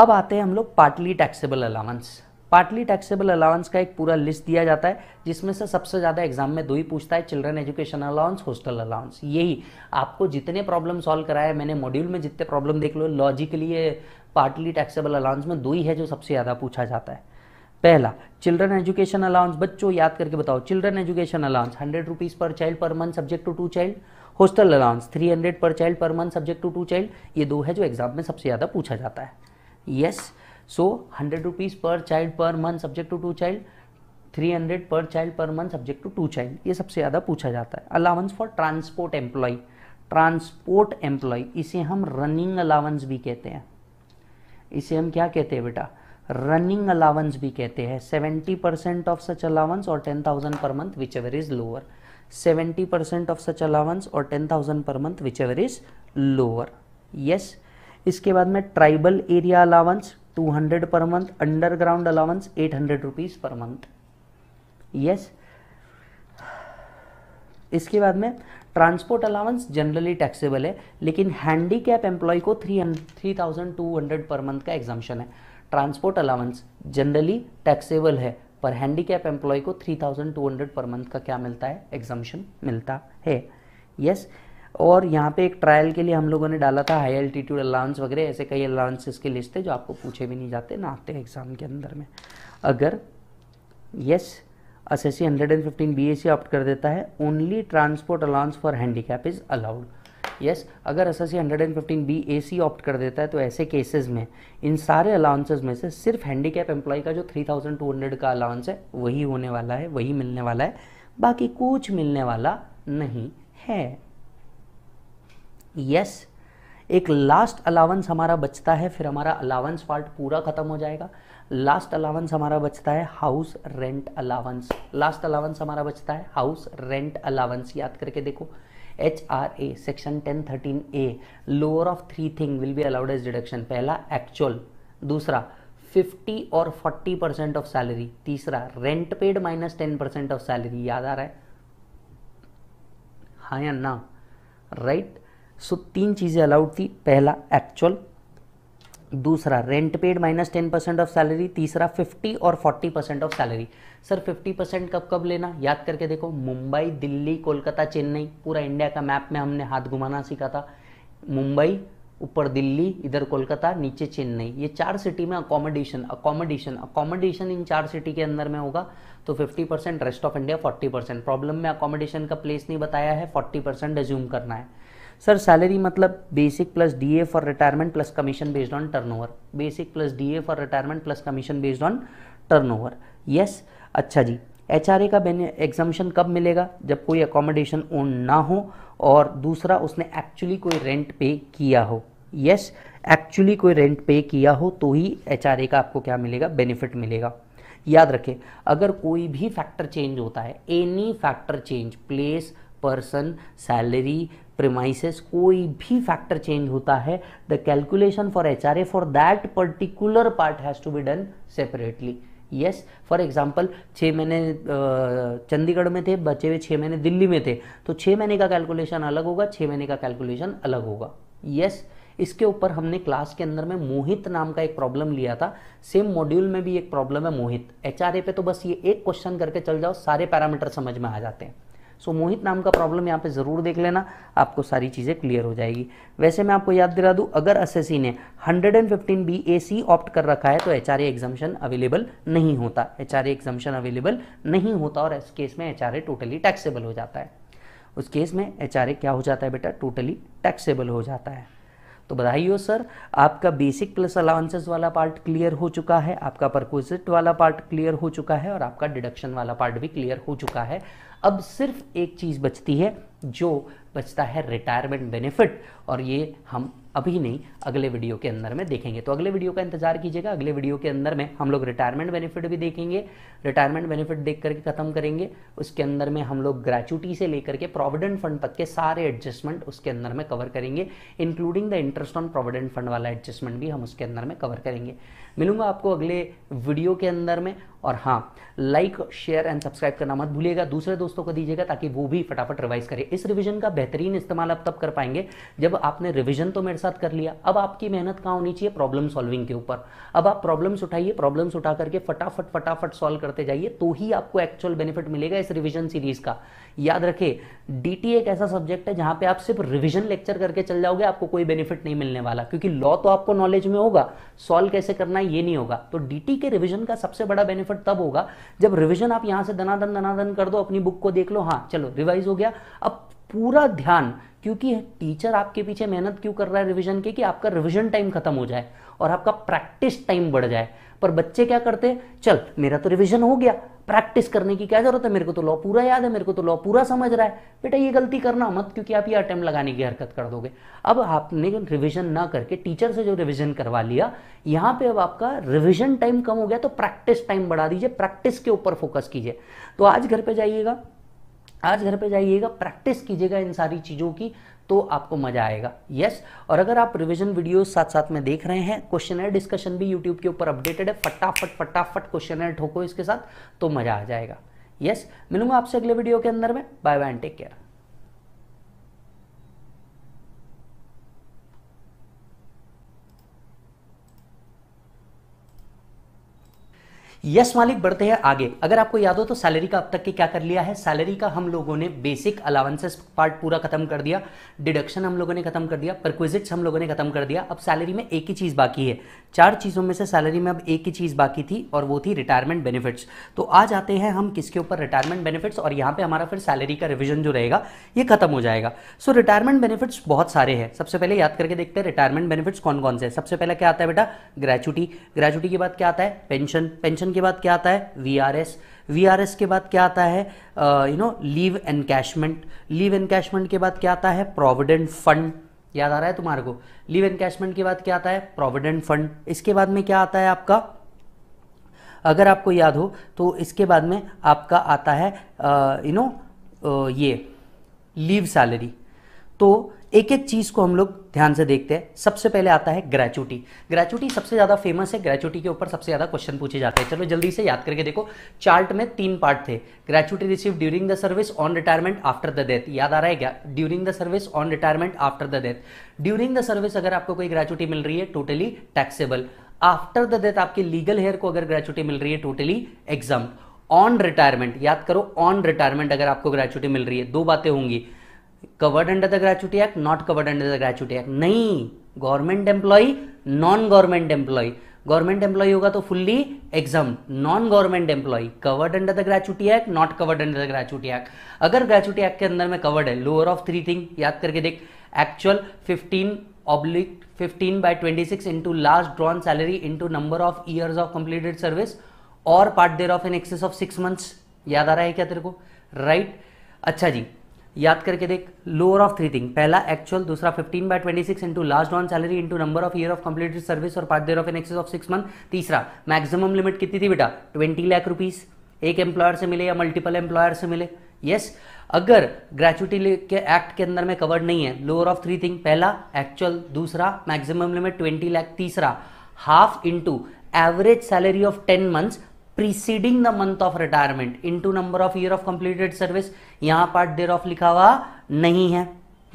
अब आते हैं हम लोग partly taxable allowance partly taxable allowance का एक पूरा लिस्ट दिया जाता है जिसमें से सबसे ज़्यादा एग्जाम में दो ही पूछता है children education allowance hostel allowance यही आपको जितने प्रॉब्लम सॉल्व कराया मैंने मॉड्यूल में जितने प्रॉब्लम देख लो लॉजिकली ये पार्टली टैक्सेबल अलाउंस में दो ही है जो सबसे ज़्यादा पूछा जाता है पहला चिल्ड्रन एजुकेशन अलाउंस बच्चों याद करके बताओ children education allowance hundred rupees per child per month subject to two child hostel allowance three hundred per child per month subject to two child ये दो है जो एग्जाम में सबसे ज़्यादा पूछा जाता है yes yes, so hundred rupees per child per month subject to two child three hundred per child per month subject to two child ये सबसे ज़्यादा पूछा जाता है allowance for transport employee transport employee इसे हम रनिंग अलावेंस भी कहते हैं इसे हम क्या कहते हैं बेटा रनिंग अलावेंस भी कहते हैं seventy percent of such allowance और ten thousand per month whichever is lower seventy percent of such allowance और ten thousand per month whichever is lower yes इसके बाद में tribal area allowance two hundred per month underground allowance eight hundred rupees per month yes इसके बाद में ट्रांसपोर्ट अलाउंस जनरली टैक्सेबल है लेकिन हैंडी कैप एम्प्लॉय को three three thousand two hundred per month का एग्जामेशन है ट्रांसपोर्ट अलाउंस जनरली टैक्सेबल है पर हैंडी कैप एम्प्लॉय को three thousand two hundred per month का क्या मिलता है एग्जामेशन मिलता है यस yes, और यहाँ पे एक ट्रायल के लिए हम लोगों ने डाला था हाई एल्टीट्यूड अलाउंस वगैरह ऐसे कई अलाउंसेस के लिस्ट है जो आपको पूछे भी नहीं जाते ना आते हैं एग्ज़ाम के अंदर में अगर yes S S C hundred and fifteen B S C opt कर देता है only transport allowance for handicap is allowed yes अगर S S C hundred and fifteen B A C opt कर देता है तो ऐसे केसेस में इन सारे अलाउंसेज में से सिर्फ हैंडीकैप एम्प्लॉय का जो थ्री थाउजेंड टू हंड्रेड का अलाउंस है वही होने वाला है वही मिलने वाला है बाकी कुछ मिलने वाला नहीं है यस एक लास्ट अलावेंस हमारा बचता है फिर हमारा अलावेंस पार्ट पूरा ख़त्म हो जाएगा लास्ट अलावेंस हमारा बचता है house rent allowance last allowance हमारा बचता है हाउस रेंट अलावेंस याद करके देखो H R A section ten thirteen A lower of three thing will be allowed as deduction पहला एक्चुअल दूसरा 50 और 40 परसेंट ऑफ सैलरी तीसरा rent paid minus ten percent of salary याद आ रहा है हाँ या ना राइट सो तीन चीज़ें अलाउड थी पहला एक्चुअल दूसरा rent paid minus ten percent of salary तीसरा फिफ्टी और forty percent of salary sir fifty percent कब कब लेना याद करके देखो मुंबई दिल्ली कोलकाता चेन्नई पूरा इंडिया का मैप में हमने हाथ घुमाना सीखा था मुंबई ऊपर दिल्ली इधर कोलकाता नीचे चेन्नई ये चार सिटी में अकोमोडेशन अकोमोडेशन अकोमोडेशन इन चार सिटी के अंदर में होगा तो 50 percent rest of India 40 percent problem में अकोमोडेशन का प्लेस नहीं बताया है 40 परसेंट एज्यूम करना है सर सैलरी मतलब basic plus DA for retirement plus commission based on turnover basic plus DA for retirement plus commission based on turnover yes अच्छा जी एच का एग्जामिशन कब मिलेगा जब कोई अकोमोडेशन ओन ना हो और दूसरा उसने एक्चुअली कोई रेंट पे किया हो यस एक्चुअली कोई रेंट पे किया हो तो ही एच का आपको क्या मिलेगा बेनिफिट मिलेगा याद रखें अगर कोई भी फैक्टर चेंज होता है any factor change place person salary premises कोई भी फैक्टर चेंज होता है the calculation for H R A for that particular part has to be done separately yes for example छः महीने चंडीगढ़ में थे बचे हुए छः महीने दिल्ली में थे तो छः महीने का कैलकुलेशन अलग होगा छः महीने का कैलकुलेशन अलग होगा यस yes, इसके ऊपर हमने क्लास के अंदर में मोहित नाम का एक प्रॉब्लम लिया था सेम मॉड्यूल में भी एक प्रॉब्लम है मोहित एच पे तो बस ये एक क्वेश्चन करके चल जाओ सारे पैरामीटर समझ में आ जाते हैं सो मोहित नाम का प्रॉब्लम यहाँ पे ज़रूर देख लेना आपको सारी चीज़ें क्लियर हो जाएगी वैसे मैं आपको याद दिला दूँ अगर सी ने 115 बी ए सी ऑप्ट कर रखा है तो एच आर अवेलेबल नहीं होता एच आर एग्जामेशन अवेलेबल नहीं होता और इस केस में एच आर टोटली टैक्सेबल हो जाता है उस केस में एच क्या हो जाता है बेटा टोटली टैक्सेबल हो जाता है तो बधाई हो सर आपका बेसिक प्लस अलाउंसेस वाला पार्ट क्लियर हो चुका है आपका परक्विजिट वाला पार्ट क्लियर हो चुका है और आपका डिडक्शन वाला पार्ट भी क्लियर हो चुका है अब सिर्फ एक चीज़ बचती है जो बचता है रिटायरमेंट बेनिफिट और ये हम अभी नहीं अगले वीडियो के अंदर में देखेंगे तो अगले वीडियो का इंतजार कीजिएगा अगले वीडियो के अंदर में हम लोग रिटायरमेंट बेनिफिट भी देखेंगे रिटायरमेंट बेनिफिट देख करके ख़त्म करेंगे उसके अंदर में हम लोग ग्रेचुटी से लेकर के प्रोविडेंट फंड तक के सारे एडजस्टमेंट उसके अंदर में कवर करेंगे including the interest on provident fund वाला एडजस्टमेंट भी हम उसके अंदर में कवर करेंगे मिलूंगा आपको अगले वीडियो के अंदर में और हाँ लाइक शेयर एंड सब्सक्राइब करना मत भूलिएगा दूसरे दोस्तों को दीजिएगा ताकि वो भी फटाफट रिवाइज करें इस रिवीजन का बेहतरीन इस्तेमाल आप तब कर पाएंगे जब आपने रिवीजन तो मेरे साथ कर लिया अब आपकी मेहनत कहाँ होनी चाहिए प्रॉब्लम सॉल्विंग के ऊपर अब आप प्रॉब्लम्स उठाइए प्रॉब्लम्स उठा करके फटाफट फटाफट सॉल्व करते जाइए तो ही आपको एक्चुअल बेनिफिट मिलेगा इस रिविजन सीरीज का याद रखे डीटी एक ऐसा सब्जेक्ट है जहां पे आप सिर्फ रिवीजन लेक्चर करके चल जाओगे आपको कोई बेनिफिट नहीं मिलने वाला क्योंकि लॉ तो आपको नॉलेज में होगा सॉल्व कैसे करना है ये नहीं होगा तो डीटी के रिवीजन का सबसे बड़ा बेनिफिट तब होगा जब रिवीजन आप यहां से दनादन दनादन कर दो अपनी बुक को देख लो हाँ चलो रिवाइज हो गया अब पूरा ध्यान क्योंकि टीचर आपके पीछे मेहनत क्यों कर रहा है रिविजन के कि आपका रिविजन टाइम खत्म हो जाए और आपका प्रैक्टिस टाइम बढ़ जाए पर बच्चे क्या करते चल मेरा तो रिविजन हो गया प्रैक्टिस करने की क्या जरूरत है मेरे को तो लॉ पूरा याद है मेरे को तो लॉ पूरा समझ रहा है बेटा ये गलती करना मत क्योंकि आप ये अटेम्प्ट लगाने की हरकत कर दोगे अब आपने रिविजन ना करके टीचर से जो रिविजन करवा लिया यहाँ पे अब आपका रिविजन टाइम कम हो गया तो प्रैक्टिस टाइम बढ़ा दीजिए प्रैक्टिस के ऊपर फोकस कीजिए तो आज घर पर जाइएगा आज घर पे जाइएगा प्रैक्टिस कीजिएगा इन सारी चीज़ों की तो आपको मज़ा आएगा यस और अगर आप रिविजन वीडियो साथ साथ में देख रहे हैं क्वेश्चनर डिस्कशन भी यूट्यूब के ऊपर अपडेटेड है फटाफट फटाफट क्वेश्चनर ठोको इसके साथ तो मज़ा आ जाएगा यस मिलूंगा आपसे अगले वीडियो के अंदर में bye bye and take care yes मालिक बढ़ते हैं आगे अगर आपको याद हो तो सैलरी का अब तक के क्या कर लिया है सैलरी का हम लोगों ने बेसिक अलावेंसेस पार्ट पूरा खत्म कर दिया डिडक्शन हम लोगों ने खत्म कर दिया परक्विजिट्स हम लोगों ने खत्म कर दिया अब सैलरी में एक ही चीज़ बाकी है चार चीज़ों में से सैलरी में अब एक ही चीज़ बाकी थी और वो थी रिटायरमेंट बेनिफिट्स तो आज आते हैं हम किसके ऊपर रिटायरमेंट बेनिफिट्स और यहाँ पर हमारा फिर सैलरी का रिविजन जो रहेगा ये खत्म हो जाएगा सो रिटायरमेंट बेनिफिट्स बहुत सारे हैं सबसे पहले याद करके देखते हैं रिटायरमेंट बेनिफिट्स कौन कौन से सबसे पहले क्या आता है बेटा ग्रेचुटी ग्रेचुटी के बाद क्या आता है पेंशन पेंशन क्वेश्चन के बाद क्या आता है V R S V R S के बाद क्या आता है you know leave encashment leave encashment के बाद क्या आता है प्रोविडेंट फंड याद आ रहा है तुम्हारे को लीव एनकैशमेंट के बाद क्या आता है प्रोविडेंट फंड इसके बाद में क्या आता है आपका अगर आपको याद हो तो इसके बाद में आपका आता है यू uh, नो uh, ये लीव सैलरी तो एक एक चीज़ को हम लोग ध्यान से देखते हैं सबसे पहले आता है ग्रेचुटी ग्रेचुटी सबसे ज़्यादा फेमस है ग्रेचुटी के ऊपर सबसे ज़्यादा क्वेश्चन पूछे जाते हैं चलो जल्दी से याद करके देखो चार्ट में तीन पार्ट थे gratuity receive during the service on retirement after the death याद आ रहा है क्या during the service on retirement after the death during the service अगर आपको कोई ग्रेचुटी मिल रही है totally taxable after the death आपके लीगल हेयर को अगर ग्रेचुटी मिल रही है टोटली एग्जाम ऑन रिटायरमेंट याद करो ऑन रिटायरमेंट अगर आपको ग्रेचुटी मिल रही है दो बातें होंगी covered under the gratuity act not covered under the gratuity act नहीं government employee non government employee government employee होगा तो fully exempt non government employee covered under the gratuity act not covered under the gratuity act अगर ग्रेचुटी एक्ट के अंदर में कवर्ड है लोअर ऑफ थ्री थिंग याद करके देख actual fifteen oblique by twenty six into last drawn salary into number of years of completed service और part thereof in excess of six months याद आ रहा है क्या तेरे को राइट right? अच्छा जी याद करके देख लोअर ऑफ थ्री थिंग पहला एक्चुअल दूसरा 15 बाय 26 इंटू लास्ट ऑन salary into number of year of completed service और part thereof in excess of six month तीसरा मैक्सिमम लिमिट कितनी थी बेटा 20 लाख रुपीस एक एम्प्लॉयर से मिले या मल्टीपल एम्प्लॉयर से मिले यस yes. अगर ग्रेचुटी के एक्ट के अंदर में कवर्ड नहीं है लोअर ऑफ थ्री थिंग पहला एक्चुअल दूसरा मैक्सिमम लिमिट 20 लाख तीसरा half into average salary of 10 months preceding the month of retirement into number of year of completed service यहां पार्ट डेर ऑफ लिखा हुआ नहीं है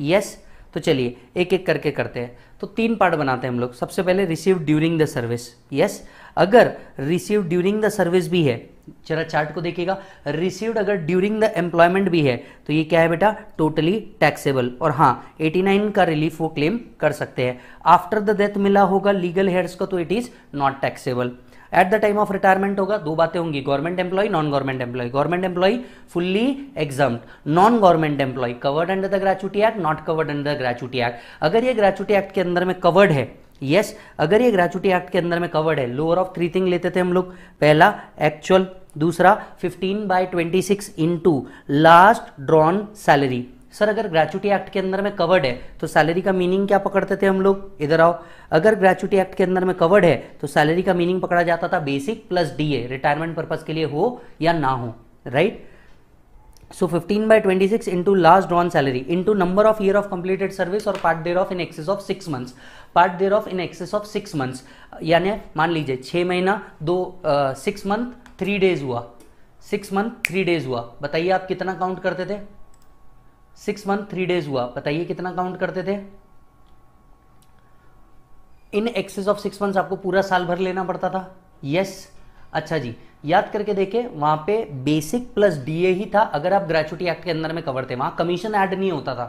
यस yes? तो चलिए एक एक करके करते हैं तो तीन पार्ट बनाते हैं हम लोग सबसे पहले receive during the service yes अगर रिसीव ड्यूरिंग द सर्विस भी है जरा चार्ट को देखिएगा रिसीव्ड अगर ड्यूरिंग द एम्प्लॉयमेंट भी है तो ये क्या है बेटा टोटली टैक्सेबल और हाँ 89 का रिलीफ वो क्लेम कर सकते हैं आफ्टर द डेथ मिला होगा लीगल हेयर्स का तो it is not taxable at the time of retirement होगा दो बातें होंगी government employee non government employee government employee fully exempt non government employee covered under the gratuity act not covered under the gratuity act अगर ये ग्रेचुटी एक्ट के अंदर में कवर्ड है यस yes, अगर ये ग्रेचुटी एक्ट के अंदर में कवर्ड है लोअर ऑफ थ्री थिंग लेते थे हम लोग पहला एक्चुअल दूसरा 15 by 26 six into last drawn salary sir अगर ग्रेचुटी एक्ट के अंदर में कवर्ड है तो सैलरी का मीनिंग क्या पकड़ते थे हम लोग इधर आओ अगर ग्रेचुटी एक्ट के अंदर में कवर्ड है तो सैलरी का मीनिंग पकड़ा जाता था basic plus D A retirement purpose के लिए हो या ना हो right so 15 twenty 26 into last drawn salary into number of year of completed service और part of in excess of six months part thereof in excess of six months यानी मान लीजिए छह महीना दो सिक्स मंथ थ्री डेज हुआ सिक्स मंथ थ्री डेज हुआ बताइए आप कितना काउंट करते थे सिक्स मंथ थ्री डेज हुआ बताइए कितना काउंट करते थे in excess of six month आपको पूरा साल भर लेना पड़ता था यस yes. अच्छा जी याद करके देखे वहां पे बेसिक प्लस डीए ही था अगर आप ग्रेचुटी एक्ट के अंदर में कवर थे वहां कमीशन ऐड नहीं होता था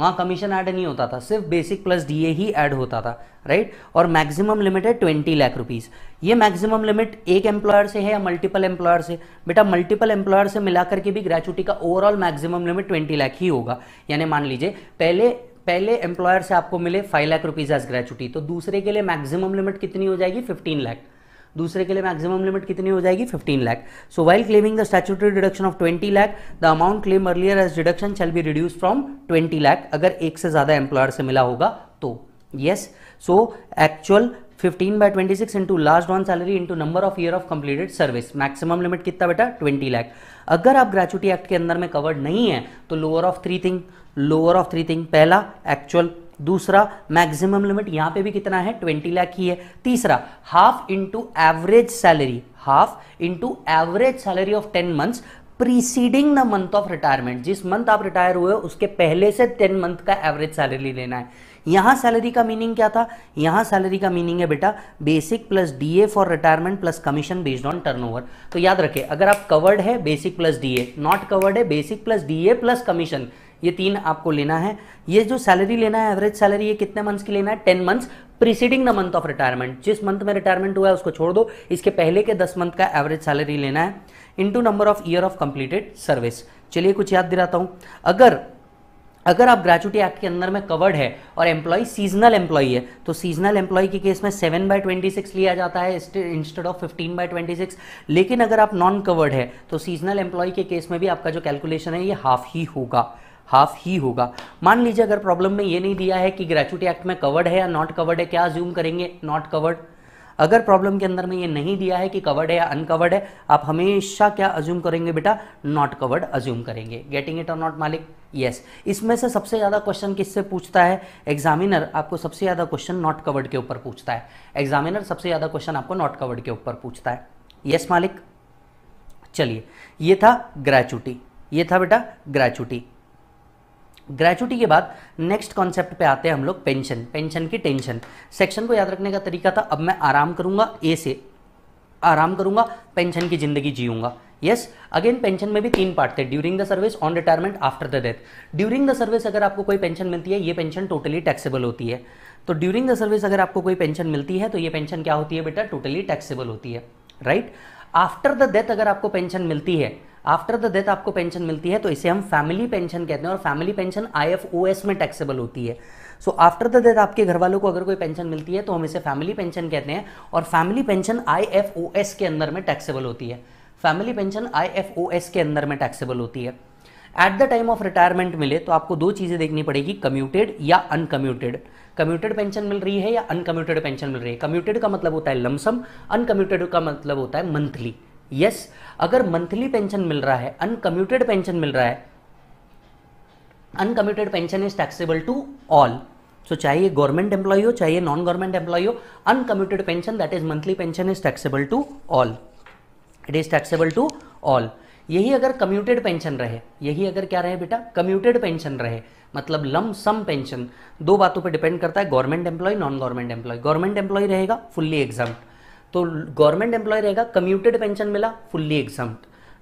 वहाँ कमीशन ऐड नहीं होता था सिर्फ बेसिक प्लस डीए ही ऐड होता था राइट और मैक्सिमम लिमिट है ट्वेंटी लाख रुपीज़ ये मैक्सिमम लिमिट एक एम्प्लॉयर से है या मल्टीपल एम्प्लॉयर से बेटा मल्टीपल एम्प्लॉयर से मिलाकर के भी ग्रेचुटी का overall maximum limit twenty lakh ही होगा यानी मान लीजिए पहले पहले एम्प्लॉयर से आपको मिले five lakh rupees as gratuity तो दूसरे के लिए मैक्सिमम लिमिट कितनी हो जाएगी फिफ्टीन लाख दूसरे के लिए मैक्सिमम लिमिट कितनी हो जाएगी 15 lakh so while claiming the statutory deduction of 20 lakh the amount claim earlier as deduction shall be reduce from 20 lakh अगर एक से ज़्यादा एम्प्लॉयर से मिला होगा तो yes so actual 15 by 26 into last ऑन salary into number of year of completed service maximum limit कितना बेटा 20 लाख अगर आप ग्रेचुटी एक्ट के अंदर में कवर्ड नहीं है तो lower of three thing lower of three thing पहला एक्चुअल दूसरा मैक्सिमम लिमिट यहां पे भी कितना है ट्वेंटी लाख ही है तीसरा half into average salary half into average salary of ten months preceding the month of retirement जिस मंथ आप रिटायर हुए उसके पहले से टेन मंथ का एवरेज सैलरी लेना है यहां सैलरी का मीनिंग क्या था यहां सैलरी का मीनिंग है बेटा basic plus DA for retirement plus commission based on turnover तो याद रखें अगर आप कवर्ड है basic plus DA not covered है basic plus DA plus commission ये तीन आपको लेना है ये जो सैलरी लेना है एवरेज सैलरी ये कितने मंथ्स की लेना है ten months preceding the month of retirement जिस मंथ में रिटायरमेंट हुआ है उसको छोड़ दो इसके पहले के दस मंथ का एवरेज सैलरी लेना है into number of year of completed service चलिए कुछ याद दिलाता हूं अगर अगर आप ग्रेचुटी एक्ट के अंदर में कवर्ड है और एम्प्लॉय सीजनल एम्प्लॉय है तो सीजनल एम्प्लॉय के केस में सेवन बाय ट्वेंटी सिक्स लिया जाता है instead of fifteen by twenty six लेकिन अगर आप नॉन कवर्ड है तो सीजनल एम्प्लॉय के केस में भी आपका जो कैलकुलेशन है ये हाफ ही होगा हाफ ही होगा मान लीजिए अगर प्रॉब्लम में ये नहीं दिया है कि ग्रेचुटी एक्ट में कवर्ड है या नॉट कवर्ड है क्या ज्यूम करेंगे नॉट कवर्ड अगर प्रॉब्लम के अंदर में ये नहीं दिया है कि कवर्ड है या अनकवर्ड है आप हमेशा क्या अज्यूम करेंगे बेटा नॉट कवर्ड अज्यूम करेंगे गेटिंग इट और नॉट मालिक यस इसमें से सबसे ज़्यादा क्वेश्चन किससे पूछता है एग्जामिनर आपको सबसे ज़्यादा क्वेश्चन नॉट कवर्ड के ऊपर पूछता है एग्जामिनर सबसे ज़्यादा क्वेश्चन आपको नॉट कवर्ड के ऊपर पूछता है यस yes, मालिक चलिए ये था ग्रेचुटी ये था बेटा ग्रेचुटी ग्रेचुटी के बाद नेक्स्ट कॉन्सेप्ट पे आते हैं हम लोग पेंशन पेंशन की टेंशन सेक्शन को याद रखने का तरीका था अब मैं आराम करूंगा ए से आराम करूंगा पेंशन की ज़िंदगी जीऊंगा यस अगेन पेंशन में भी तीन पार्ट थे during the service on retirement after the death during the service अगर आपको कोई पेंशन मिलती है ये पेंशन टोटली टैक्सेबल होती है तो ड्यूरिंग द सर्विस अगर आपको कोई पेंशन मिलती है तो ये पेंशन क्या होती है बेटा टोटली टैक्सेबल होती है राइट आफ्टर द डेथ अगर आपको पेंशन मिलती है आफ्टर द डेथ आपको पेंशन मिलती है तो इसे हम फैमिली पेंशन कहते हैं और फैमिली पेंशन आईएफओएस में टैक्सेबल होती है सो आफ्टर द डेथ आपके घर वालों को अगर कोई पेंशन मिलती है तो हम इसे फैमिली पेंशन कहते हैं और फैमिली पेंशन आईएफओएस के अंदर में टैक्सेबल होती है फैमिली पेंशन आईएफओएस के अंदर में टैक्सेबल होती है at the time of retirement मिले तो आपको दो चीज़ें देखनी पड़ेगी कम्यूटेड या अनकम्यूटेड कम्यूटेड पेंशन मिल रही है या अनकम्यूटेड पेंशन मिल रही है कम्यूटेड का मतलब होता है लमसम अनकम्यूटेड का मतलब होता है मंथली यस अगर मंथली पेंशन मिल रहा है अनकम्यूटेड पेंशन मिल रहा है uncommuted pension is taxable to all so चाहे गवर्नमेंट एम्प्लॉय हो चाहे नॉन गवर्नमेंट एम्प्लॉय हो uncommuted pension that is monthly pension is taxable to all it is taxable to all यही अगर कम्यूटेड पेंशन रहे यही अगर क्या रहे बेटा कम्यूटेड पेंशन रहे मतलब लम सम पेंशन दो बातों पे डिपेंड करता है government employee non government employee government employee रहेगा फुल्ली एग्जाम्ड तो गवर्नमेंट एम्प्लॉय रहेगा कम्यूटेड पेंशन मिला fully exempt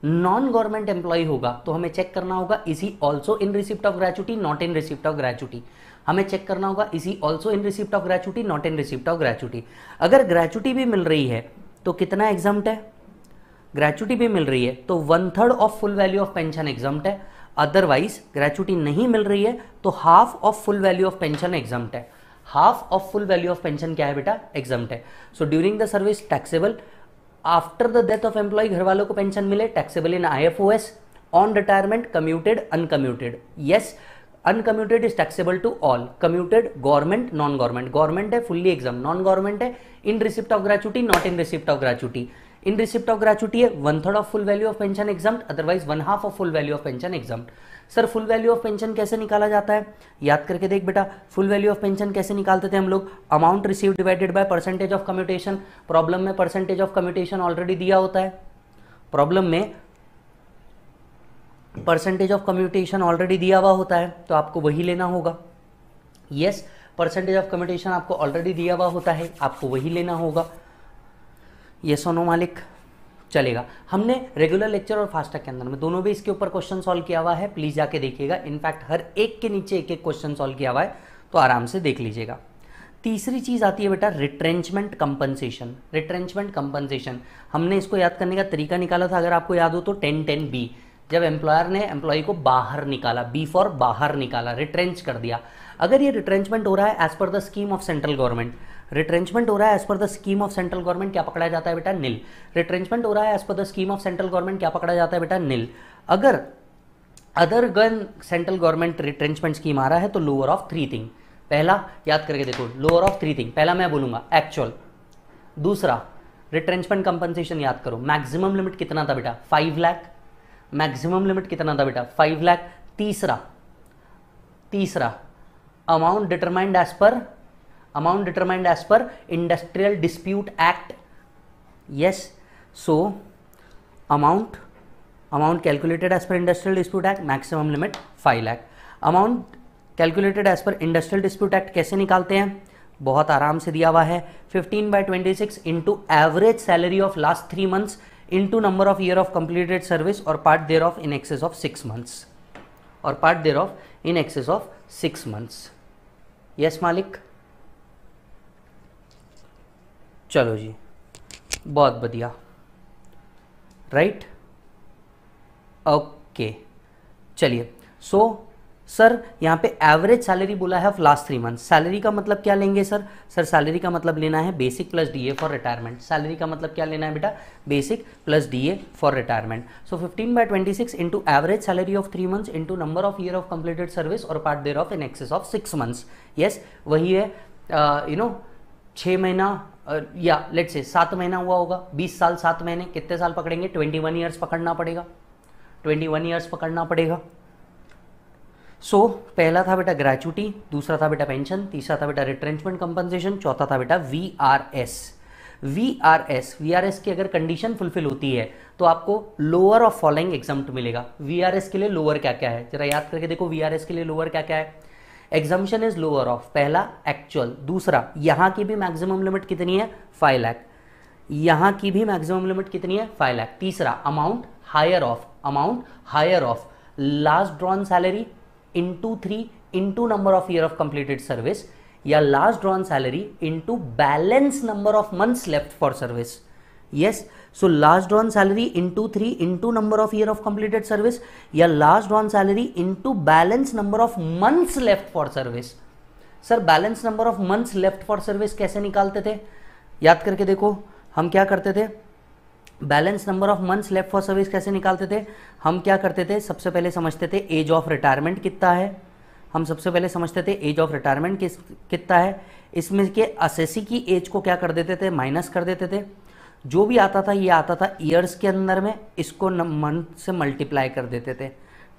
non government employee होगा तो हमें चेक करना होगा is he also in receipt of gratuity not in receipt of gratuity हमें चेक करना होगा is he also in receipt of gratuity not in receipt of gratuity अगर ग्रेचुटी भी मिल रही है तो कितना एग्जाम है ग्रेचुटी भी मिल रही है तो one third of full value of pension exempt है अदरवाइज ग्रेचुटी नहीं मिल रही है तो half of full value of pension exempt है half of full value of pension क्या है बेटा एग्जाम है so during the service taxable after the death of employee घर वालों को पेंशन मिले taxable in I F O S on retirement commuted uncommuted yes uncommuted is taxable to all commuted government non government government है फुल्ली एग्जाम नॉन गवर्नमेंट है in receipt of gratuity not in receipt of gratuity in receipt of gratuity है one third of full value of pension exempt otherwise one half of full value of pension exempt sir full value of pension कैसे निकाला जाता है याद करके देख बेटा फुल वैल्यू ऑफ पेंशन कैसे निकालते थे हम लोग amount receive divided by percentage of commutation problem में परसेंटेज ऑफ कम्यूटेशन ऑलरेडी दिया होता है प्रॉब्लम में परसेंटेज ऑफ कम्यूटेशन ऑलरेडी दिया हुआ होता है तो आपको वही लेना होगा यस परसेंटेज ऑफ कम्यूटेशन आपको ऑलरेडी दिया हुआ होता है आपको वही लेना होगा यस सोनो मालिक चलेगा हमने रेगुलर लेक्चर और फास्टैग के अंदर में दोनों भी इसके ऊपर क्वेश्चन सॉल्व किया हुआ है प्लीज़ जाके देखिएगा इनफैक्ट हर एक के नीचे एक एक क्वेश्चन सॉल्व किया हुआ है तो आराम से देख लीजिएगा तीसरी चीज़ आती है बेटा रिट्रेंचमेंट कंपनसेशन रिट्रेंचमेंट कंपनसेशन हमने इसको याद करने का तरीका निकाला था अगर आपको याद हो तो टेन टेन बी जब एम्प्लॉयर ने एम्प्लॉय को बाहर निकाला बी फॉर बाहर निकाला रिट्रेंच कर दिया अगर ये रिट्रेंचमेंट हो रहा है as per the scheme of central government retrenchment हो रहा है as per the scheme of central government क्या पकड़ा जाता है बेटा नील रिट्रेंचमेंट हो रहा है as per the scheme of central government क्या पकड़ा जाता है बेटा नील अगर अदर गन सेंट्रल गवर्नमेंट रिट्रेंचमेंट स्कीम आ रहा है तो लोअर ऑफ थ्री थिंग पहला याद करके देखो लोअर ऑफ थ्री थिंग पहला मैं बोलूंगा एक्चुअल दूसरा रिट्रेंचमेंट कंपनसेशन याद करो मैक्सिमम लिमिट कितना था बेटा फाइव लाख मैक्सिमम लिमिट कितना था बेटा फाइव लाख तीसरा तीसरा amount determined as per amount determined as per industrial dispute act yes so amount amount calculated as per industrial dispute act maximum limit five lakh amount calculated as per industrial dispute act कैसे निकालते हैं बहुत आराम से दिया हुआ है fifteen by twenty six into average salary of last three months into number of year of completed service और part thereof in excess of six months और part thereof in excess of six months yes मालिक चलो जी बहुत बढ़िया राइट ओके चलिए सो सर यहाँ पे एवरेज सैलरी बोला है of last three month salary का मतलब क्या लेंगे सर सर सैलरी का मतलब लेना है basic plus DA for retirement salary का मतलब क्या लेना है बेटा basic plus DA for retirement so 15 by 26 into average salary of three months into number of year of completed service और part thereof in excess of six months yes वही है यू नो छः महीना या लेट से सात महीना हुआ होगा बीस साल सात महीने कितने साल पकड़ेंगे ट्वेंटी वन ईयर्स पकड़ना पड़ेगा ट्वेंटी वन ईयर्स पकड़ना पड़ेगा सो so, पहला था बेटा ग्रेचुटी दूसरा था बेटा पेंशन तीसरा था बेटा रिट्रेंचमेंट कंपनसेशन चौथा था बेटा V R S V R S V R S की अगर कंडीशन फुलफिल होती है तो आपको लोअर ऑफ फॉलोइंग एग्जाम मिलेगा वी आर एस के लिए लोअर क्या क्या है जरा याद करके देखो वी आर एस के लिए लोअर क्या क्या है एग्जामिशन इज लोअर ऑफ पहला एक्चुअल दूसरा यहां की भी मैक्सिमम लिमिट कितनी है फाइव लैख यहां की भी मैक्सिमम लिमिट कितनी है फाइव लैख तीसरा amount higher of amount higher of last drawn salary into three into number of year of completed service या last drawn salary into balance number of months left for service yes so last ऑन salary into three into number of year of completed service या लास्ट ऑन salary into balance number of months left for service sir balance number of months left for service कैसे निकालते थे याद करके देखो हम क्या करते थे balance number of months left for service कैसे निकालते थे हम क्या करते थे सबसे पहले समझते थे एज ऑफ रिटायरमेंट कितना है हम सबसे पहले समझते थे एज ऑफ रिटायरमेंट किस कितना है इसमें के असेसी की एज को क्या कर देते थे माइनस कर देते थे जो भी आता था ये आता था ईयर्स के अंदर में इसको मंथ से मल्टीप्लाई कर देते थे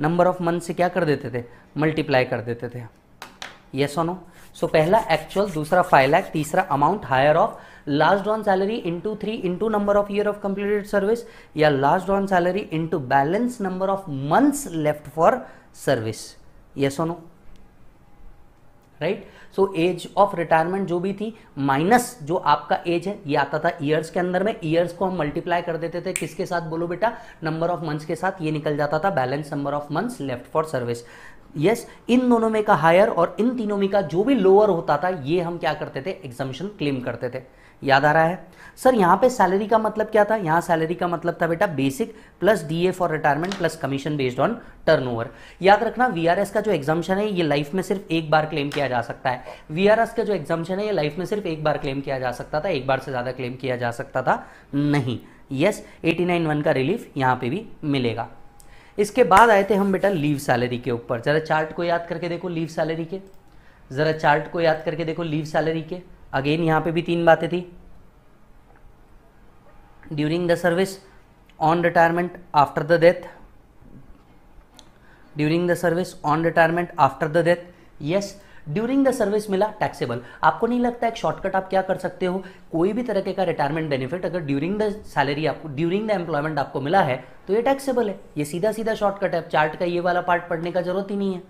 नंबर ऑफ मंथ से क्या कर देते थे मल्टीप्लाई कर देते थे यस और नो सो पहला एक्चुअल दूसरा फाइव लैख तीसरा अमाउंट हायर ऑफ लास्ट ऑन salary into three into number of year of completed service या लास्ट ऑन salary into balance number of months left for service yes और no right so age of retirement जो भी थी माइनस जो आपका एज है ये आता था ईयर्स के अंदर में ईयर्स को हम मल्टीप्लाई कर देते थे किसके साथ बोलो बेटा नंबर ऑफ मंथ्स के साथ ये निकल जाता था balance number of months left for service yes इन दोनों में का हायर और इन तीनों में का जो भी लोअर होता था ये हम क्या करते थे एग्जामिशन क्लेम करते थे याद आ रहा है सर यहाँ पे सैलरी का मतलब क्या था यहाँ सैलरी का मतलब था बेटा basic plus DA for retirement plus commission based on turnover याद रखना वीआरएस का जो एग्जामेशन है ये लाइफ में सिर्फ एक बार क्लेम किया जा सकता है वीआरएस का जो एग्जाम्शन है ये लाइफ में सिर्फ एक बार क्लेम किया जा सकता था एक बार से ज़्यादा क्लेम किया जा सकता था नहीं यस एटी नाइन वन का रिलीफ यहाँ पे भी मिलेगा इसके बाद आए थे हम बेटा लीव सैलरी के ऊपर ज़रा चार्ट को याद करके देखो लीव सैलरी के ज़रा चार्ट को याद करके देखो लीव सैलरी के अगेन यहाँ पे भी तीन बातें थी during the service on retirement after the death during the service on retirement after the death yes during the service मिला टैक्सेबल आपको नहीं लगता एक शॉर्टकट आप क्या कर सकते हो कोई भी तरह का रिटायरमेंट बेनिफिट अगर ड्यूरिंग द सैलरी आपको ड्यूरिंग द एम्प्लॉयमेंट आपको मिला है तो ये टैक्सेबल है ये सीधा सीधा शॉर्टकट है चार्ट का ये वाला पार्ट पढ़ने का जरूरत ही नहीं है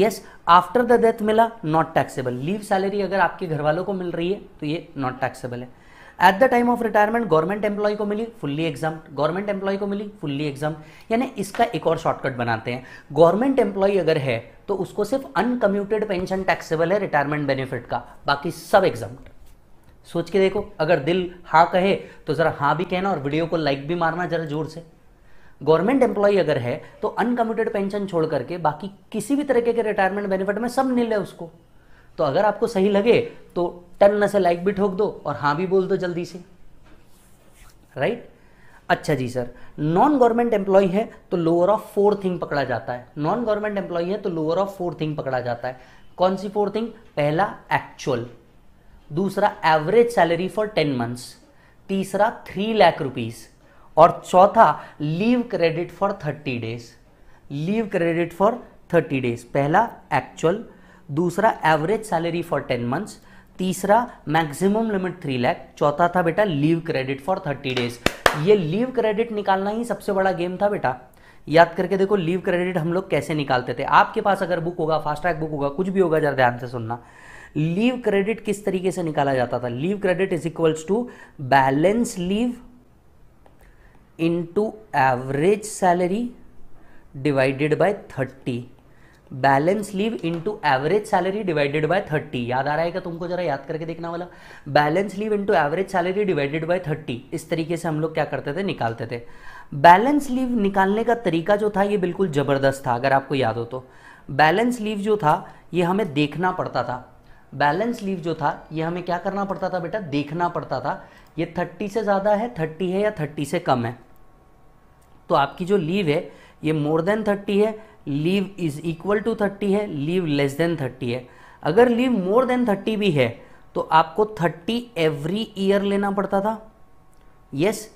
यस आफ्टर द डेथ मिला नॉट टैक्सेबल लीव सैलरी अगर आपके घर वालों को मिल रही है तो ये नॉट टैक्सेबल है at the time of retirement government employee को मिली फुल्ली एग्जाम गवर्नमेंट एम्प्लॉय को मिली फुल्ली एग्जाम यानी इसका एक और शॉर्टकट बनाते हैं गवर्नमेंट एम्प्लॉय अगर है तो उसको सिर्फ अनकम्यूटेड पेंशन टैक्सेबल है रिटायरमेंट बेनिफिट का बाकी सब एग्जाम सोच के देखो अगर दिल हाँ कहे तो ज़रा हाँ भी कहना और वीडियो को लाइक भी मारना ज़रा जोर से गवर्नमेंट एम्प्लॉय अगर है तो अनकम्यूटेड पेंशन छोड़ करके बाकी किसी भी तरीके के रिटायरमेंट बेनिफिट में सब मिल मिले उसको तो अगर आपको सही लगे तो टन से लाइक भी ठोक दो और हाँ भी बोल दो जल्दी से राइट अच्छा जी सर नॉन गवर्नमेंट एम्प्लॉय है तो लोअर ऑफ फोर थिंग पकड़ा जाता है नॉन गवर्नमेंट एम्प्लॉय है तो लोअर ऑफ फोर थिंग पकड़ा जाता है कौन सी फोर थिंग पहला एक्चुअल दूसरा average salary for ten months तीसरा थ्री लाख रुपीज और चौथा leave credit for thirty days leave credit for thirty days पहला एक्चुअल दूसरा average salary for ten months तीसरा मैक्सिमम लिमिट थ्री लैख चौथा था बेटा leave credit for thirty days ये लीव क्रेडिट निकालना ही सबसे बड़ा गेम था बेटा याद करके देखो लीव क्रेडिट हम लोग कैसे निकालते थे आपके पास अगर बुक होगा फास्ट ट्रैक बुक होगा कुछ भी होगा जरा ध्यान से सुनना लीव क्रेडिट किस तरीके से निकाला जाता था leave credit is equals to balance leave into average salary divided by thirty balance leave into average salary divided by thirty याद आ रहा है क्या तुमको जरा याद करके देखना वाला balance leave into average salary divided by thirty इस तरीके से हम लोग क्या करते थे निकालते थे बैलेंस लीव निकालने का तरीका जो था ये बिल्कुल ज़बरदस्त था अगर आपको याद हो तो बैलेंस लीव जो था ये हमें देखना पड़ता था बैलेंस लीव जो था ये हमें क्या करना पड़ता था बेटा देखना पड़ता था ये थर्टी से ज़्यादा है थर्टी है या थर्टी से कम है तो आपकी जो लीव है ये मोर देन थर्टी है leave is equal to thirty है लीव लेस देन थर्टी है अगर लीव मोर देन थर्टी भी है तो आपको थर्टी एवरी ईयर लेना पड़ता था यस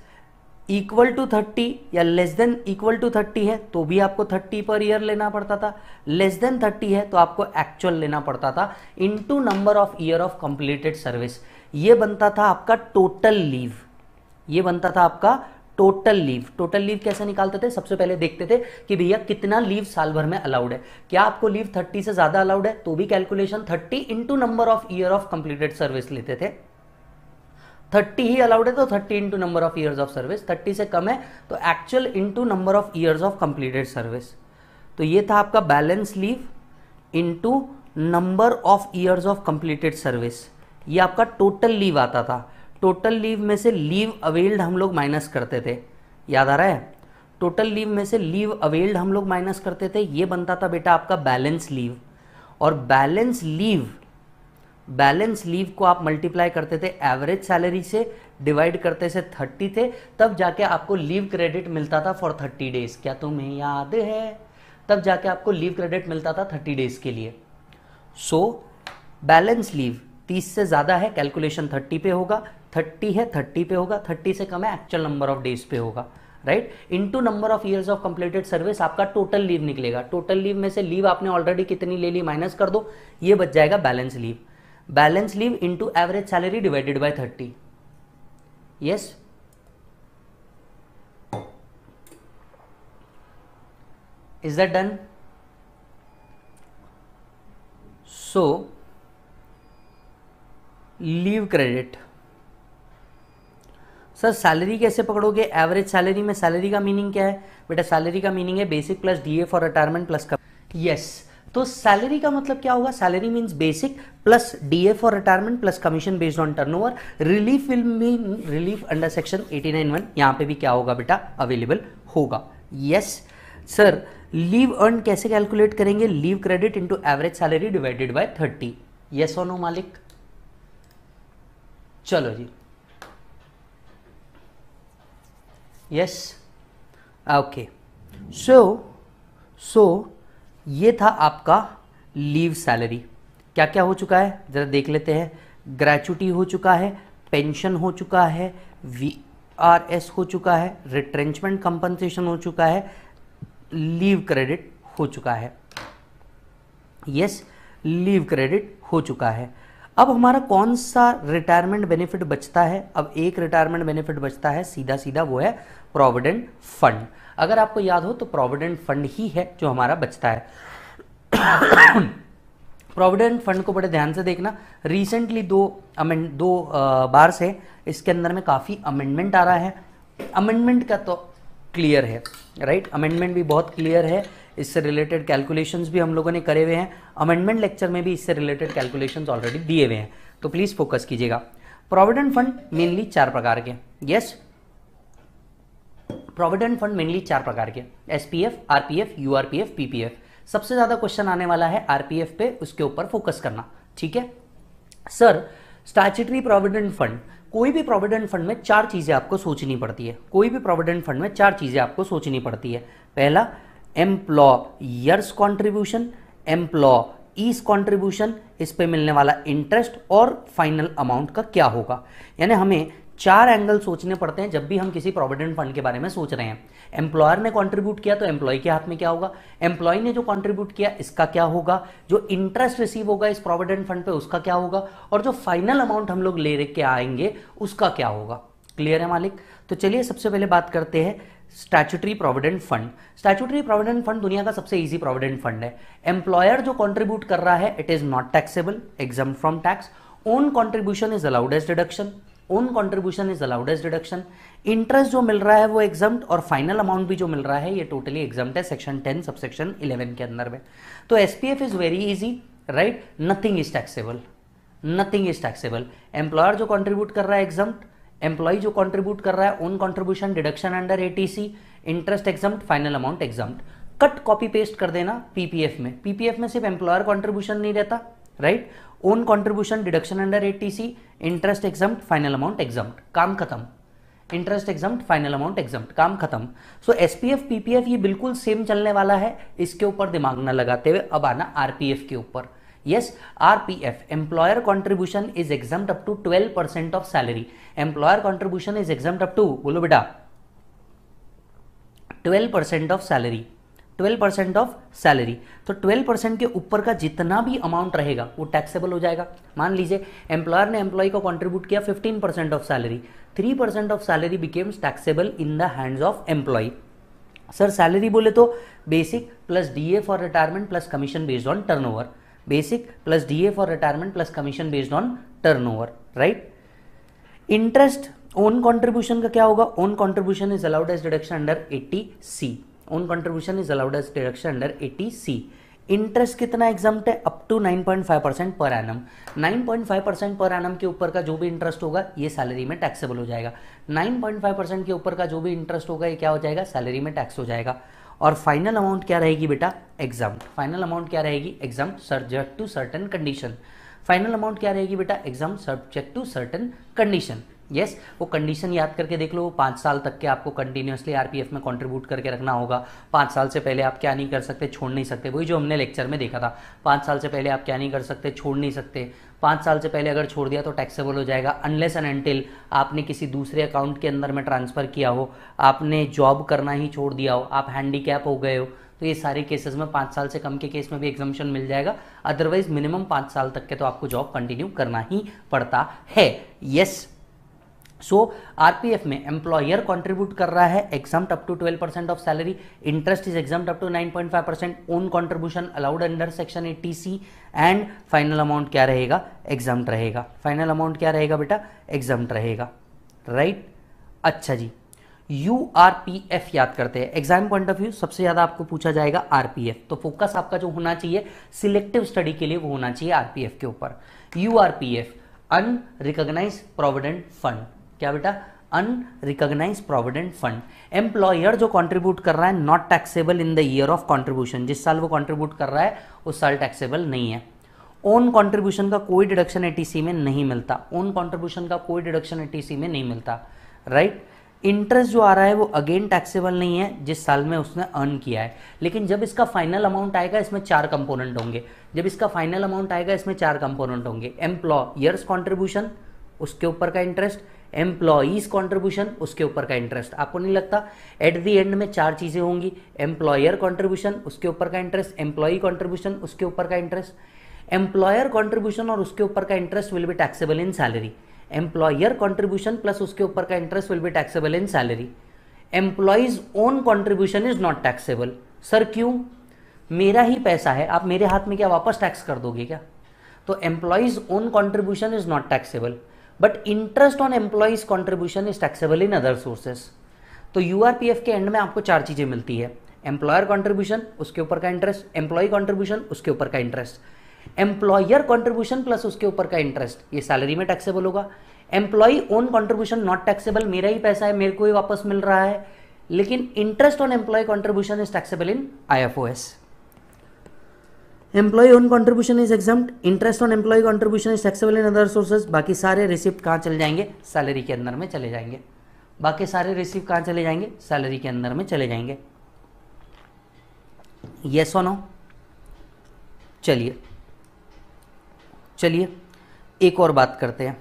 इक्वल टू थर्टी या less than equal to thirty है तो भी आपको थर्टी पर ईयर लेना पड़ता था लेस देन थर्टी है तो आपको एक्चुअल लेना पड़ता था into number of year of completed service ये बनता था आपका टोटल लीव ये बनता था आपका टोटल लीव टोटल लीव कैसे निकालते थे सबसे पहले देखते थे कि भैया कितना लीव साल भर में अलाउड है क्या आपको लीव 30 से ज़्यादा अलाउड है तो भी calculation 30 into number of year of completed service लेते थे 30 ही अलाउड है तो 30 into number of year of service 30 से कम है तो actual into number of year of completed service तो ये था आपका balance leave into number of years of completed service ये आपका टोटल लीव आता था टोटल लीव में से लीव अवेल्ड हम लोग माइनस करते थे याद आ रहा है टोटल लीव में से लीव अवेल्ड हम लोग माइनस करते थे ये बनता था बेटा आपका बैलेंस लीव और बैलेंस लीव बैलेंस लीव को आप मल्टीप्लाई करते थे एवरेज सैलरी से डिवाइड करते से थर्टी थे तब जाके आपको लीव क्रेडिट मिलता था फॉर थर्टी डेज क्या तुम्हें याद है तब जाके आपको लीव क्रेडिट मिलता था थर्टी डेज के लिए सो बैलेंस लीव तीस से ज़्यादा है कैलकुलेशन थर्टी पे होगा थर्टी है थर्टी पे होगा थर्टी से कम है एक्चुअल नंबर ऑफ डेज पे होगा right into number of years of completed service आपका टोटल लीव निकलेगा टोटल लीव में से लीव आपने ऑलरेडी कितनी ले ली माइनस कर दो ये बच जाएगा balance leave balance leave to average salary divided by thirty yes is that done so leave credit sir salary कैसे पकड़ोगे एवरेज सैलरी में सैलरी का मीनिंग क्या है बेटा सैलरी का मीनिंग है basic plus DA for retirement plus का यस तो सैलरी का मतलब क्या होगा salary means basic plus DA for retirement plus commission based on turnover relief will mean relief under section 891 यहां पे भी क्या होगा बेटा अवेलेबल होगा यस सर लीव अर्न कैसे कैलकुलेट करेंगे leave credit into average salary divided by thirty yes और नो मालिक चलो जी यस ओके सो सो ये था आपका लीव सैलरी क्या क्या हो चुका है ज़रा देख लेते हैं ग्रेचुटी हो चुका है पेंशन हो चुका है वी आर एस हो चुका है रिट्रेंचमेंट कंपनसेशन हो चुका है लीव क्रेडिट हो चुका है यस लीव क्रेडिट हो चुका है अब हमारा कौन सा रिटायरमेंट बेनिफिट बचता है अब एक रिटायरमेंट बेनिफिट बचता है सीधा सीधा वो है प्रोविडेंट फंड अगर आपको याद हो तो प्रोविडेंट फंड ही है जो हमारा बचता है प्रोविडेंट फंड को बड़े ध्यान से देखना रिसेंटली दो अमेंड दो बार से इसके अंदर में काफ़ी अमेंडमेंट आ रहा है अमेंडमेंट का तो क्लियर है राइट right? अमेंडमेंट भी बहुत क्लियर है इससे रिलेटेड कैलकुलेशन भी हम लोगों ने करे हुए हैं अमेंडमेंट लेक्चर में भी इससे रिलेटेड कैलकुलेशन ऑलरेडी दिए हुए हैं तो प्लीज़ फोकस कीजिएगा प्रोविडेंट फंड मेनली चार प्रकार के यस प्रोविडेंट फंड मेनली चार प्रकार के S P F R P F U R P F P P F सबसे ज़्यादा क्वेश्चन आने वाला है आर पी एफ पे उसके ऊपर फोकस करना ठीक है सर स्टैचुटरी प्रोविडेंट फंड कोई भी प्रोविडेंट फंड में चार चीज़ें आपको सोचनी पड़ती है कोई भी प्रोविडेंट फंड में चार चीज़ें आपको सोचनी पड़ती है पहला एम्प्लॉयर्स कॉन्ट्रीब्यूशन एम्प्लॉज कॉन्ट्रीब्यूशन इस पे मिलने वाला इंटरेस्ट और फाइनल अमाउंट का क्या होगा यानी हमें चार एंगल सोचने पड़ते हैं जब भी हम किसी प्रोविडेंट फंड के बारे में सोच रहे हैं एम्प्लॉयर ने कंट्रीब्यूट किया तो एम्प्लॉय के हाथ में क्या होगा एम्प्लॉय ने जो कंट्रीब्यूट किया इसका क्या होगा जो इंटरेस्ट रिसीव होगा इस प्रोविडेंट फंड पे उसका क्या होगा और जो फाइनल अमाउंट हम लोग ले के आएंगे उसका क्या होगा क्लियर है मालिक तो चलिए सबसे पहले बात करते हैं statutory provident fund statutory provident fund दुनिया का सबसे इजी प्रोविडेंट फंड है एम्प्लॉयर जो कंट्रीब्यूट कर रहा है it is not taxable exempt from tax own contribution is allowed as deduction own contribution is allowed as deduction interest जो मिल रहा है वो एग्जाम और फाइनल अमाउंट भी जो मिल रहा है ये टोटली एग्जाम है section ten sub section eleven के अंदर में तो S P F is very easy right nothing is taxable nothing is taxable employer जो कॉन्ट्रीब्यूट कर रहा है एग्जाम एम्प्लॉय जो कंट्रीब्यूट कर रहा है own contribution deduction under eighty C interest exempt final amount exempt cut copy paste कर देना पीपीएफ में पीपीएफ में सिर्फ एम्प्लॉयर कॉन्ट्रीब्यूशन नहीं रहता right own contribution deduction under eighty C interest exempt final amount exempt काम खत्म interest exempt final amount exempt काम खत्म सो एस पी एफ ये बिल्कुल सेम चलने वाला है इसके ऊपर दिमाग ना लगाते हुए अब आना आरपीएफ के ऊपर yes rpf employer contribution is exempt up to 12% of salary employer contribution is exempt up to bolo beta 12% of salary 12% of salary तो 12% के ऊपर का जितना भी अमाउंट रहेगा वो टैक्सेबल हो जाएगा मान लीजिए एम्प्लॉयर ने एम्प्लॉय को कॉन्ट्रीब्यूट किया 15% of salary 3% of salary becomes taxable in the hands of employee sir salary बोले तो basic plus DA for retirement plus commission based on turnover basic plus DA for retirement plus commission based on turnover right interest own contribution का क्या होगा own contribution is allowed as deduction under eighty C own contribution is allowed as deduction under eighty C interest कितना एग्जाम है up to 9.5 percent per annum 9.5 percent per annum के ऊपर का जो भी इंटरेस्ट होगा ये सैलरी में टैक्सेबल हो जाएगा नाइन पॉइंट फाइव परसेंट के ऊपर का जो भी इंटरेस्ट होगा ये क्या हो जाएगा सैलरी में टैक्स हो जाएगा और फाइनल अमाउंट क्या रहेगी बेटा एग्जाम फाइनल अमाउंट क्या रहेगी exempt subject to certain condition final amount क्या रहेगी बेटा exempt subject to certain condition yes yes, वो कंडीशन याद करके देख लो वो पाँच साल तक के आपको कंटिन्यूसली आरपीएफ में कंट्रीब्यूट करके रखना होगा पाँच साल से पहले आप क्या नहीं कर सकते छोड़ नहीं सकते वही जो हमने लेक्चर में देखा था पाँच साल से पहले आप क्या नहीं कर सकते छोड़ नहीं सकते पाँच साल से पहले अगर छोड़ दिया तो टैक्सेबल हो जाएगा अनलेस एंड अनटिल आपने किसी दूसरे अकाउंट के अंदर में ट्रांसफ़र किया हो आपने जॉब करना ही छोड़ दिया हो आप हैंडी हो गए हो तो ये सारे केसेस में पाँच साल से कम के केस में भी एग्जामेशन मिल जाएगा अदरवाइज मिनिमम पाँच साल तक के तो आपको जॉब कंटिन्यू करना ही पड़ता है यस yes, सो एफ में एम्प्लॉयर कॉन्ट्रीब्यूट कर रहा है exempt up to twelve percent of salary interest is exempt up to five percent own contribution allowed under section eighty C and final amount क्या रहेगा एग्जाम रहेगा फाइनल अमाउंट क्या रहेगा बेटा एग्जाम रहेगा राइट right? अच्छा जी यू आर पी एफ याद करते हैं एग्जाम पॉइंट ऑफ व्यू सबसे ज़्यादा आपको पूछा जाएगा आर पी एफ तो फोकस आपका जो होना चाहिए सिलेक्टिव स्टडी के लिए वो होना चाहिए आर पी एफ के ऊपर U R P F unrecognised provident fund क्या बेटा अनरिकग्नाइज प्रोविडेंट फंड एम्प्लॉयर जो कॉन्ट्रीब्यूट कर रहा है not taxable in the year of contribution जिस साल वो कॉन्ट्रीब्यूट कर रहा है उस साल टैक्सेबल नहीं है ओन कॉन्ट्रीब्यूशन का कोई डिडक्शन सी में नहीं मिलता ओन कॉन्ट्रीब्यूशन का कोई डिडक्शन सी में नहीं मिलता राइट right? इंटरेस्ट जो आ रहा है वो अगेन टैक्सेबल नहीं है जिस साल में उसने अर्न किया है लेकिन जब इसका फाइनल अमाउंट आएगा इसमें चार कंपोनेंट होंगे जब इसका फाइनल अमाउंट आएगा इसमें चार कंपोनेंट होंगे एम्प्लॉयर्स कॉन्ट्रीब्यूशन उसके ऊपर का इंटरेस्ट एम्प्लॉयज़ कॉन्ट्रीब्यूशन उसके ऊपर का इंटरेस्ट आपको नहीं लगता एट दी एंड में चार चीज़ें होंगी एम्प्लॉयर कॉन्ट्रीब्यूशन उसके ऊपर का इंटरेस्ट एम्प्लॉय कॉन्ट्रीब्यूशन उसके ऊपर का इंटरेस्ट एम्प्लॉयर कॉन्ट्रीब्यूशन और उसके ऊपर का interest will be taxable in salary employer contribution plus उसके ऊपर का interest will be taxable in salary employees own contribution is not taxable sir क्यों मेरा ही पैसा है आप मेरे हाथ में क्या वापस टैक्स कर दोगे क्या तो employees own contribution is not taxable but interest on employees contribution is taxable in other sources तो एफ के एंड में आपको चार चीज़ें मिलती है एम्प्लॉयर कॉन्ट्रीब्यूशन उसके ऊपर का इंटरेस्ट एम्प्लॉय कॉन्ट्रीब्यूशन उसके ऊपर का इंटरेस्ट एम्प्लॉयर कॉन्ट्रीब्यूशन प्लस उसके ऊपर का इंटरेस्ट ये सैलरी में टैक्सेबल होगा employee own contribution not taxable मेरा ही पैसा है मेरे को ही वापस मिल रहा है लेकिन interest on employee contribution is taxable in I F O S employee own contribution is exempt interest on employee contribution is taxable in other sources बाकी सारे रिसिप्ट कहाँ चले जाएंगे सैलरी के अंदर में चले जाएंगे बाकी सारे रिसिप्ट कहाँ चले जाएंगे सैलरी के अंदर में चले जाएंगे ये और नो चलिए चलिए एक और बात करते हैं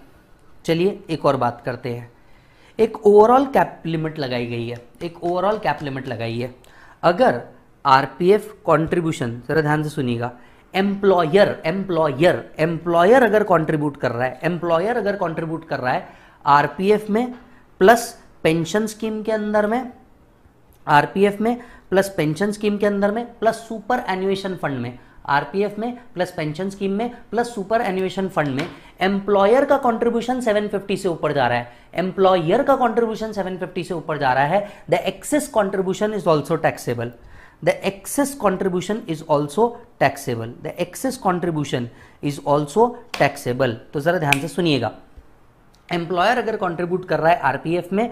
चलिए एक और बात करते हैं एक ओवरऑल कैप लिमिट लगाई गई है एक ओवरऑल कैप लिमिट लगाई है अगर आरपीएफ कंट्रीब्यूशन जरा ध्यान से सुनिएगा एम्प्लॉयर एम्प्लॉयर एम्प्लॉयर अगर कंट्रीब्यूट कर रहा है एम्प्लॉयर अगर कंट्रीब्यूट कर रहा है आरपीएफ में प्लस पेंशन स्कीम के अंदर में आरपीएफ में प्लस पेंशन स्कीम के अंदर में प्लस सुपर एनुएशन फंड में आरपीएफ में प्लस पेंशन स्कीम में प्लस सुपर एनुएशन फंड में एम्प्लॉयर का कंट्रीब्यूशन 750 से ऊपर जा रहा है एम्प्लॉयर का कंट्रीब्यूशन 750 से ऊपर जा रहा है the excess contribution is also taxable the excess contribution is also taxable the excess contribution is also taxable तो ज़रा ध्यान से सुनिएगा एम्प्लॉयर अगर कंट्रीब्यूट कर रहा है आरपीएफ में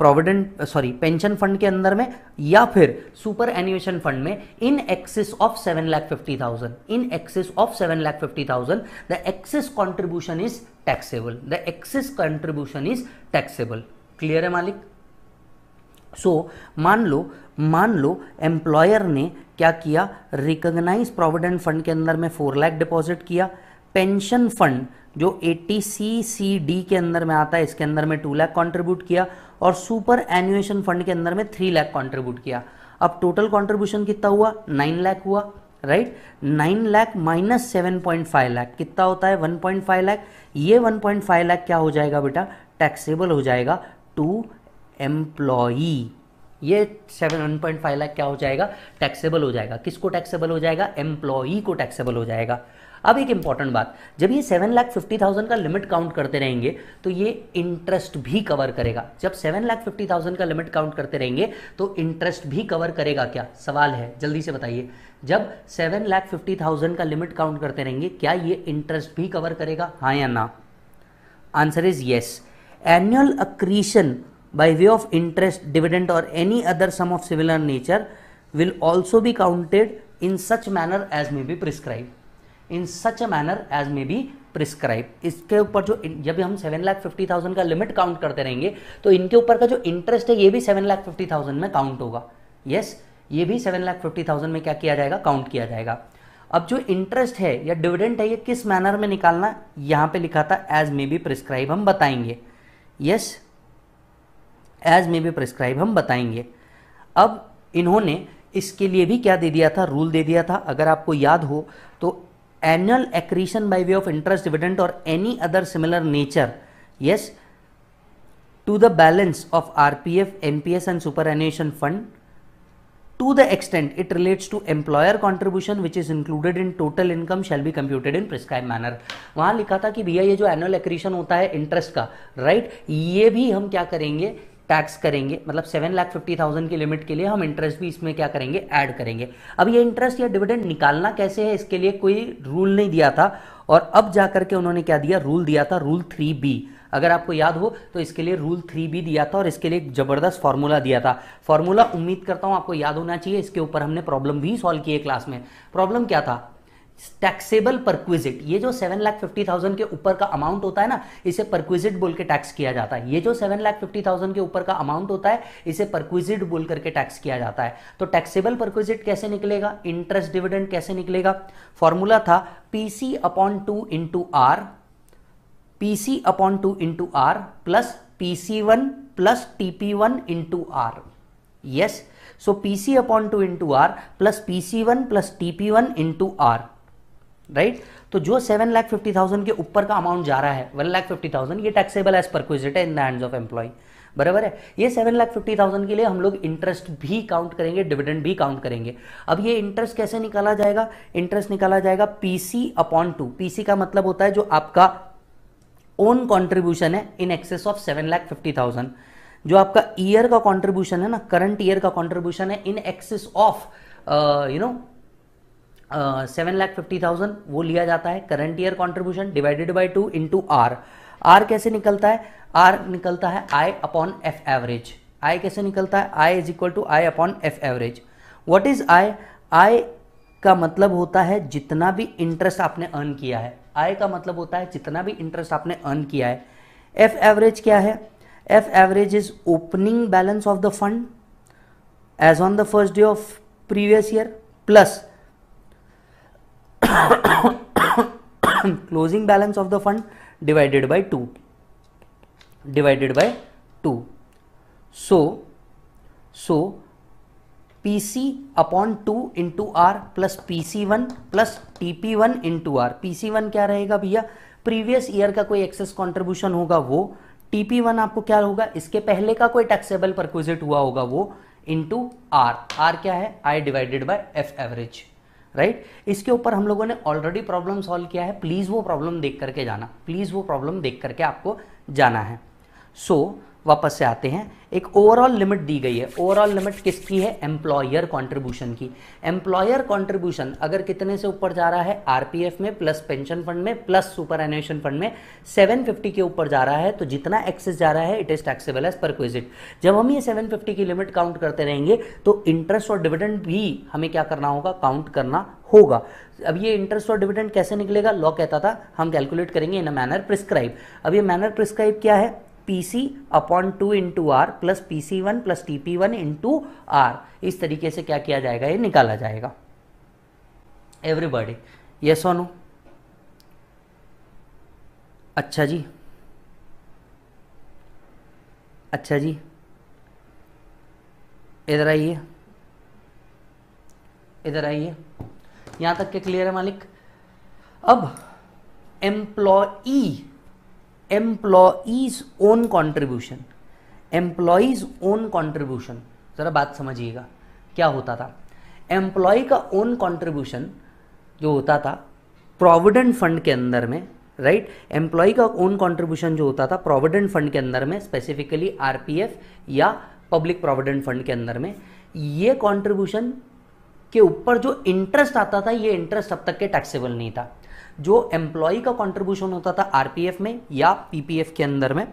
प्रोविडेंट सॉरी पेंशन फंड के अंदर में या फिर सुपर एन्युएशन फंड में in excess of seven lakh fifty thousand in excess of seven lakh fifty thousand the excess contribution is taxable the excess contribution is taxable clear है मालिक सो so, मान लो मान लो एम्प्लॉयर ने क्या किया रिकॉग्नाइज प्रोविडेंट फंड के अंदर में फोर लाख डिपॉजिट किया पेंशन फंड जो ए सी सी डी के अंदर में आता है इसके अंदर में टू लाख कॉन्ट्रीब्यूट किया और सुपर एनुएशन फंड के अंदर में थ्री लाख कॉन्ट्रीब्यूट किया अब टोटल कॉन्ट्रीब्यूशन कितना हुआ नाइन लाख हुआ right nine lakh minus seven point five lakh कितना होता है वन पॉइंट फाइव लाख ये वन पॉइंट फाइव लाख क्या हो जाएगा बेटा टैक्सेबल हो जाएगा टू एम्प्लॉई ये seven one point five lakh क्या हो जाएगा टैक्सेबल हो जाएगा किसको टैक्सेबल हो जाएगा एम्प्लॉई को टैक्सेबल हो जाएगा अब एक इंपॉर्टेंट बात जब ये सेवन लाख फिफ्टी थाउजेंड का लिमिट काउंट करते रहेंगे तो ये इंटरेस्ट भी कवर करेगा जब सेवन लाख फिफ्टी थाउजेंड का लिमिट काउंट करते रहेंगे तो इंटरेस्ट भी कवर करेगा क्या सवाल है जल्दी से बताइए जब सेवन लाख फिफ्टी थाउजेंड का लिमिट काउंट करते रहेंगे क्या ये इंटरेस्ट भी कवर करेगा हाँ या ना answer is yes annual accretion by way of interest, dividend or any other sum of similar nature will also be counted in such manner as may be prescribed. In such a manner as may be prescribe इसके ऊपर जो जब हम सेवन लाख फिफ्टी थाउजेंड का लिमिट काउंट करते रहेंगे तो इनके ऊपर का जो इंटरेस्ट है ये भी सेवन लाख फिफ्टी थाउजेंड में काउंट होगा यस yes, ये भी सेवन लाख फिफ्टी थाउजेंड में क्या किया जाएगा काउंट किया जाएगा अब जो इंटरेस्ट है या डिविडेंट है ये किस मैनर में निकालना यहां पे लिखा था एज मे बी प्रिस्क्राइब हम बताएंगे yes yes? As may be prescribe हम बताएंगे अब इन्होंने इसके लिए भी क्या दे दिया था रूल दे दिया था अगर आपको याद हो तो annual accretion by way of interest dividend और any other similar nature yes to the balance of RPF NPS and superannuation fund to the extent it relates to employer contribution which is included in total income shall be computed in prescribe manner वहां लिखा था कि भैया ये जो एनुअल एक्रीशन होता है इंटरेस्ट का राइट right? ये भी हम क्या करेंगे टैक्स करेंगे मतलब सेवन लाख फिफ्टी थाउजेंड की लिमिट के लिए हम इंटरेस्ट भी इसमें क्या करेंगे ऐड करेंगे अब ये इंटरेस्ट या डिविडेंड निकालना कैसे है इसके लिए कोई रूल नहीं दिया था और अब जाकर के उन्होंने क्या दिया रूल दिया था रूल थ्री बी अगर आपको याद हो तो इसके लिए रूल थ्री बी दिया था और इसके लिए जबरदस्त फॉर्मूला दिया था फॉर्मूला उम्मीद करता हूँ आपको याद होना चाहिए इसके ऊपर हमने प्रॉब्लम भी सॉल्व किए क्लास में प्रॉब्लम क्या था टैक्सेबल परक्विजिट ये जो सेवन लाख फिफ्टी थाउजेंड के ऊपर का अमाउंट होता है ना इसे परक्विजिट बोल के टैक्स किया जाता है ये जो सेवन लाख फिफ्टी थाउजेंड के ऊपर का अमाउंट होता है इसे परक्विजिट बोल करके टैक्स किया जाता है तो टैक्सेबल परक्विजिट कैसे निकलेगा इंटरेस्ट डिविडेंड कैसे निकलेगा फॉर्मूला था PC upon two into R PC upon two into R plus PC one plus TP one into R yes so PC upon two into R plus PC one plus TP one into R right तो जो सेवन लाख फिफ्टी थाउजेंड के ऊपर का अमाउंट जा रहा है वन लाख फिफ्टी थाउजेंड ये टैक्सेबल एज परक्विजिट है in the hands of employee बराबर है ये सेवन लाख फिफ्टी थाउजेंड के लिए हम लोग इंटरेस्ट भी काउंट करेंगे डिविडेंड भी काउंट करेंगे अब ये इंटरेस्ट कैसे निकाला जाएगा इंटरेस्ट निकाला जाएगा पीसी अपॉन टू पीसी का मतलब होता है जो आपका ओन कॉन्ट्रीब्यूशन है in excess of seven lakh fifty thousand जो आपका ईयर का कॉन्ट्रीब्यूशन है ना करंट ईयर का कॉन्ट्रीब्यूशन है in excess of you know seven lakh fifty thousand वो लिया जाता है current year contribution divided by two into R R कैसे निकलता है आर निकलता है I upon F average I कैसे निकलता है I is equal to I upon F average what is I I का मतलब होता है जितना भी इंटरेस्ट आपने अर्न किया है आई का मतलब होता है जितना भी इंटरेस्ट आपने अर्न किया है एफ एवरेज क्या है F average is opening balance of the fund as on the first day of previous year plus balance of the fund divided divided two divided divided two so so P C upon two into R plus P C one plus T P one into R P C one क्या रहेगा भैया प्रीवियस ईयर का कोई एक्सेस कॉन्ट्रीब्यूशन होगा वो टी पी वन आपको क्या होगा इसके पहले का कोई टैक्सेबल परक्विजिट हुआ होगा वो इंटू आर आर क्या है I divided by F average right इसके ऊपर हम लोगों ने ऑलरेडी प्रॉब्लम सॉल्व किया है प्लीज़ वो प्रॉब्लम देख करके जाना प्लीज़ वो प्रॉब्लम देख करके आपको जाना है सो so, वापस से आते हैं एक ओवरऑल लिमिट दी गई है ओवरऑल लिमिट किसकी है एम्प्लॉयर कंट्रीब्यूशन की एम्प्लॉयर कंट्रीब्यूशन अगर कितने से ऊपर जा रहा है आरपीएफ में प्लस पेंशन फंड में प्लस सुपर एनुएशन फंड में 750 के ऊपर जा रहा है तो जितना एक्सेस जा रहा है इट इज टैक्सेबल एज पर क्विजिट जब हम ये 750 की लिमिट काउंट करते रहेंगे तो इंटरेस्ट और डिविडेंड भी हमें क्या करना होगा काउंट करना होगा अब ये इंटरेस्ट और डिविडेंड कैसे निकलेगा लॉ कहता था हम कैलकुलेट करेंगे इन अ मैनर प्रिस्क्राइब अब ये मैनर प्रिस्क्राइब क्या है PC C upon two into R plus P C one plus T P one into R इस तरीके से क्या किया जाएगा ये निकाला जाएगा एवरीबॉडी यस और अच्छा जी अच्छा जी इधर आइए इधर आइए यहां तक के क्लियर है मालिक अब employee employees own contribution employees own contribution ज़रा बात समझिएगा क्या होता था एम्प्लॉय का ओन कॉन्ट्रीब्यूशन जो होता था प्रोविडेंट फंड के अंदर में राइट right? एम्प्लॉय का ओन कॉन्ट्रीब्यूशन जो होता था प्रोविडेंट फंड के अंदर में स्पेसिफिकली आर या पब्लिक प्रोविडेंट फंड के अंदर में ये कॉन्ट्रीब्यूशन के ऊपर जो इंटरेस्ट आता था ये इंटरेस्ट अब तक के टैक्सेबल नहीं था जो एम्प्लॉय का कॉन्ट्रीब्यूशन होता था आरपीएफ में या पीपीएफ के अंदर में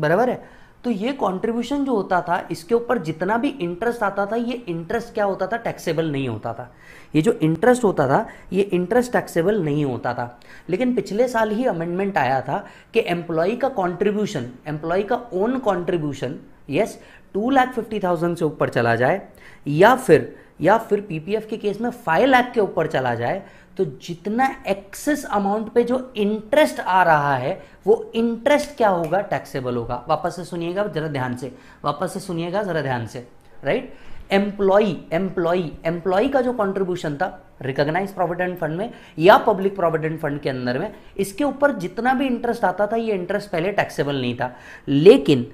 बराबर है तो ये कॉन्ट्रीब्यूशन जो होता था इसके ऊपर जितना भी इंटरेस्ट आता था ये इंटरेस्ट क्या होता था टैक्सेबल नहीं होता था ये जो इंटरेस्ट होता था ये इंटरेस्ट टैक्सेबल नहीं होता था लेकिन पिछले साल ही अमेंडमेंट आया था कि एम्प्लॉय का कॉन्ट्रीब्यूशन एम्प्लॉय का own contribution yes two lakh fifty thousand से ऊपर चला जाए या फिर या फिर पीपीएफ के केस में फाइव लाख के ऊपर चला जाए तो जितना एक्सेस अमाउंट पे जो इंटरेस्ट आ रहा है वो इंटरेस्ट क्या होगा टैक्सेबल होगा वापस से सुनिएगा जरा ध्यान से वापस से सुनिएगा जरा ध्यान से राइट एम्प्लॉय एम्प्लॉय एम्प्लॉई का जो कॉन्ट्रीब्यूशन था रिकॉग्नाइज प्रोविडेंट फंड में या पब्लिक प्रोविडेंट फंड के अंदर में इसके ऊपर जितना भी इंटरेस्ट आता था ये इंटरेस्ट पहले टैक्सेबल नहीं था लेकिन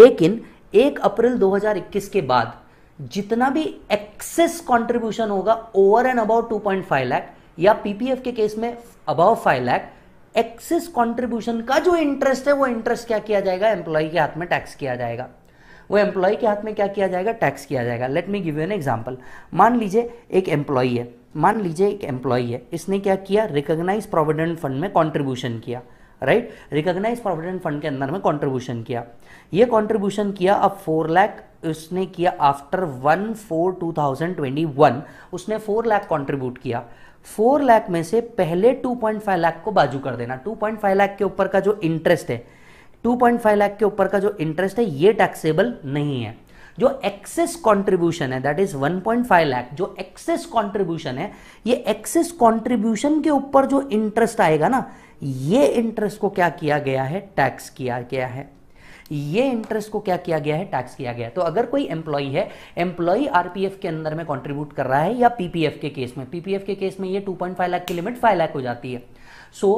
लेकिन एक अप्रैल 2021 के बाद जितना भी एक्सेस कंट्रीब्यूशन होगा ओवर एंड अबाउट 2.5 लाख या पीपीएफ के केस में above five lakh excess contribution का जो इंटरेस्ट है वो इंटरेस्ट क्या किया जाएगा एम्प्लॉय के हाथ में टैक्स किया जाएगा वो एम्प्लॉय के हाथ में क्या किया जाएगा टैक्स किया जाएगा let me give you an example मान लीजिए एक एम्प्लॉय है मान लीजिए एक एम्प्लॉय है इसने क्या किया रिकोगनाइज प्रोविडेंट फंड में कॉन्ट्रीब्यूशन किया राइट रिकोगनाइज प्रोविडेंट फंड के अंदर में कॉन्ट्रीब्यूशन किया ये कॉन्ट्रीब्यूशन किया अब फोर लैख उसने किया after one four two thousand twenty one उसने फोर लैख कॉन्ट्रीब्यूट किया फोर लाख में से पहले टू पॉइंट फाइव लाख को बाजू कर देना टू पॉइंट फाइव लाख के ऊपर का जो इंटरेस्ट है टू पॉइंट फाइव लाख के ऊपर का जो इंटरेस्ट है ये टैक्सेबल नहीं है जो एक्सेस कॉन्ट्रीब्यूशन है that is one point five lakh जो एक्सेस कॉन्ट्रीब्यूशन है ये एक्सेस कॉन्ट्रीब्यूशन के ऊपर जो इंटरेस्ट आएगा ना ये इंटरेस्ट को क्या किया गया है टैक्स किया गया है ये इंटरेस्ट को क्या किया गया है टैक्स किया गया है तो अगर कोई एम्प्लॉई है एम्प्लॉई आरपीएफ के अंदर में कॉन्ट्रीब्यूट कर रहा है या पीपीएफ के केस में पीपीएफ के केस में ये 2.5 लाख की लिमिट 5 लाख हो जाती है सो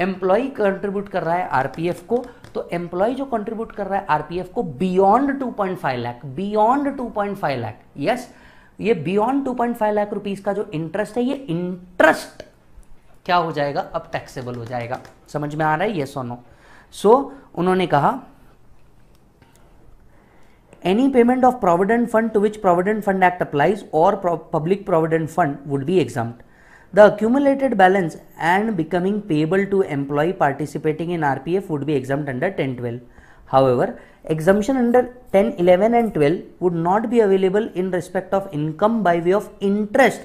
एम्प्लॉय कंट्रीब्यूट कर रहा है आरपीएफ को तो एम्प्लॉय जो कंट्रीब्यूट कर रहा है आरपीएफ को beyond five lakh beyond five lakh yes ये बियॉन्ड फाइव लाख रुपीज का जो इंटरेस्ट है ये इंटरेस्ट क्या हो जाएगा अब टैक्सेबल हो जाएगा समझ में आ रहा है ये सोनो सो उन्होंने कहा any payment of provident fund to which provident fund act applies or Pro public provident fund would be exempt the accumulated balance and becoming payable to employee participating in rpf would be exempt under 1012 however exemption under 10 11 and 12 would not be available in respect of income by way of interest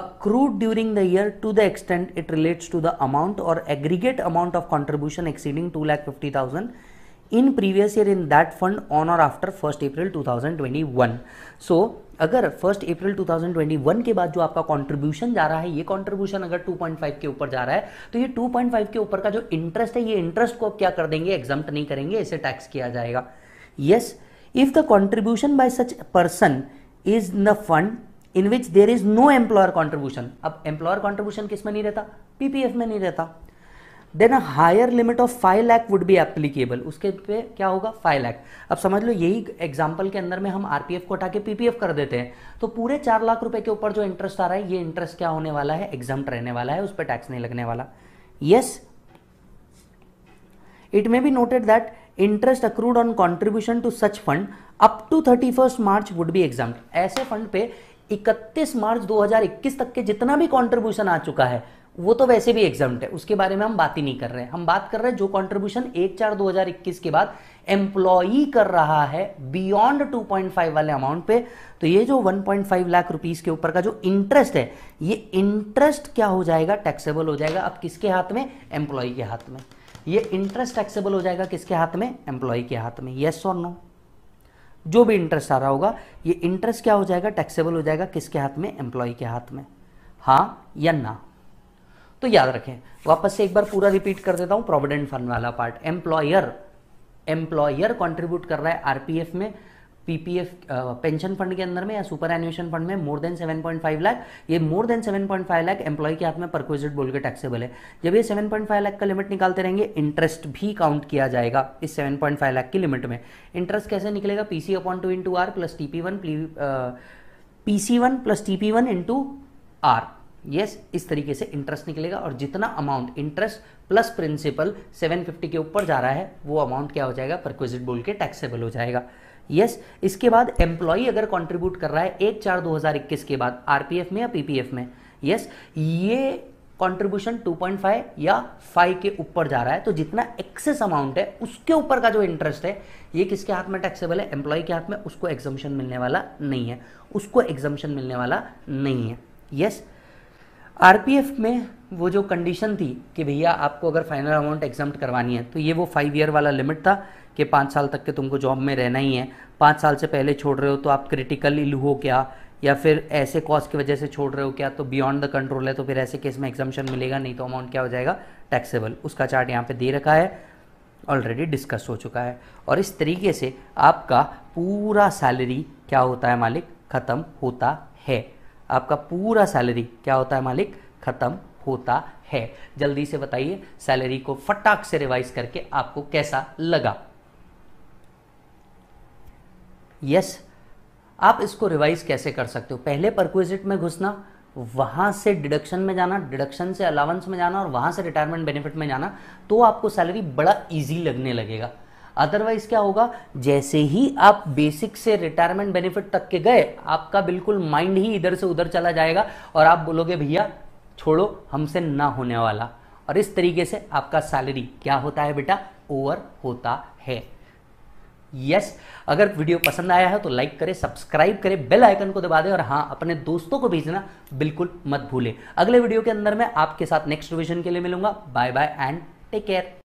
accrued during the year to the extent it relates to the amount or aggregate amount of contribution exceeding 2 lakh 50,000 in previous year in that fund on और आफ्टर फर्स्ट अप्रैल 2021 सो अगर फर्स्ट अप्रैल 2021 के बाद जो आपका कंट्रीब्यूशन जा रहा है ये कंट्रीब्यूशन अगर 2.5 के ऊपर जा रहा है तो ये 2.5 के ऊपर का जो इंटरेस्ट है ये इंटरेस्ट को क्या कर देंगे एग्जाम नहीं करेंगे इसे टैक्स किया जाएगा yes if the contribution by such person is in fund in which there is no employer contribution अब एम्प्लॉयर कॉन्ट्रीब्यूशन किस में नहीं रहता पीपीएफ में नहीं रहता then a higher limit of five lakh would be applicable उसके पे क्या होगा फाइव लैख अब समझ लो यही एग्जाम्पल के अंदर में हम आरपीएफ को हटा के पीपीएफ कर देते हैं तो पूरे चार लाख रुपए के ऊपर जो इंटरेस्ट आ रहा है ये इंटरेस्ट क्या होने वाला है एग्जाम रहने वाला है उस पर टैक्स नहीं लगने वाला yes it may be noted that interest accrued on contribution to such fund up to thirty first March would be exempt ऐसे फंड पे 31 मार्च 2021 तक के जितना भी कॉन्ट्रीब्यूशन आ चुका है वो तो वैसे भी एग्जाम है उसके बारे में हम बात ही नहीं कर रहे हैं हम बात कर रहे हैं जो कॉन्ट्रीब्यूशन एक चार दो हजार इक्कीस के बाद एम्प्लॉई कर रहा है बियॉन्ड 2.5 वाले अमाउंट पे तो ये जो 1.5 लाख रुपीस के ऊपर का जो इंटरेस्ट है ये इंटरेस्ट क्या हो जाएगा टैक्सेबल हो जाएगा अब किसके हाथ में एम्प्लॉय के हाथ में ये इंटरेस्ट टैक्सेबल हो जाएगा किसके हाथ में एम्प्लॉय के हाथ में येस और नो जो भी इंटरेस्ट आ रहा होगा ये इंटरेस्ट क्या हो जाएगा टैक्सेबल हो जाएगा किसके हाथ में एम्प्लॉय के हाथ में हाँ या ना तो याद रखें वापस से एक बार पूरा रिपीट कर देता हूं प्रोविडेंट फंड वाला पार्ट एम्प्लॉयर एम्प्लॉयर कॉन्ट्रीब्यूट कर रहा है आरपीएफ में पीपीएफ पेंशन फंड के अंदर में या सुपर एनिमेशन फंड में मोर देन 7.5 लाख ये मोर देन 7.5 लाख एम्प्लॉय के हाथ में परक्विजिट बोल के टैक्सेबल है जब ये 7.5 लाख का लिमिट निकालते रहेंगे इंटरेस्ट भी काउंट किया जाएगा इस 7.5 लाख की लिमिट में इंटरेस्ट कैसे निकलेगा PC upon two into R plus TP one P one plus TP one into R yes yes, इस तरीके से इंटरेस्ट निकलेगा और जितना अमाउंट इंटरेस्ट प्लस प्रिंसिपल 750 के ऊपर जा रहा है वो अमाउंट क्या हो जाएगा परक्विजिट बोल के टैक्सेबल हो जाएगा यस yes, इसके बाद एम्प्लॉय अगर कंट्रीब्यूट कर रहा है एक चार 2021 के बाद आरपीएफ में या पीपीएफ में यस yes, ये कंट्रीब्यूशन 2.5 या 5 के ऊपर जा रहा है तो जितना एक्सेस अमाउंट है उसके ऊपर का जो इंटरेस्ट है ये किसके हाथ में टैक्सेबल है एम्प्लॉय के हाथ में उसको एग्जम्पन मिलने वाला नहीं है उसको एग्जम्पन मिलने वाला नहीं है यस yes, एफ़ में वो जो कंडीशन थी कि भैया आपको अगर फाइनल अमाउंट एग्जाम करवानी है तो ये वो फाइव ईयर वाला लिमिट था कि पाँच साल तक के तुमको जॉब में रहना ही है पाँच साल से पहले छोड़ रहे हो तो आप क्रिटिकल इल हो क्या या फिर ऐसे कॉज की वजह से छोड़ रहे हो क्या तो बियॉन्ड द कंट्रोल है तो फिर ऐसे केस में एग्जामेशन मिलेगा नहीं तो अमाउंट क्या हो जाएगा टैक्सेबल उसका चार्ट यहाँ पे दे रखा है ऑलरेडी डिस्कस हो चुका है और इस तरीके से आपका पूरा सैलरी क्या होता है मालिक ख़त्म होता है आपका पूरा सैलरी क्या होता है मालिक खत्म होता है जल्दी से बताइए सैलरी को फटाक से रिवाइज करके आपको कैसा लगा यस yes, आप इसको रिवाइज कैसे कर सकते हो पहले परक्विजिट में घुसना वहां से डिडक्शन में जाना डिडक्शन से अलावेंस में जाना और वहां से रिटायरमेंट बेनिफिट में जाना तो आपको सैलरी बड़ा इजी लगने लगेगा अदरवाइज क्या होगा जैसे ही आप बेसिक से रिटायरमेंट बेनिफिट तक के गए आपका बिल्कुल माइंड ही इधर से उधर चला जाएगा और आप बोलोगे भैया छोड़ो हमसे ना होने वाला और इस तरीके से आपका सैलरी क्या होता है बेटा ओवर होता है यस yes, अगर वीडियो पसंद आया है तो लाइक करें सब्सक्राइब करें बेल आइकन को दबा दें और हाँ अपने दोस्तों को भेजना बिल्कुल मत भूलें अगले वीडियो के अंदर मैं आपके साथ नेक्स्ट रिविजन के लिए मिलूंगा bye bye and take care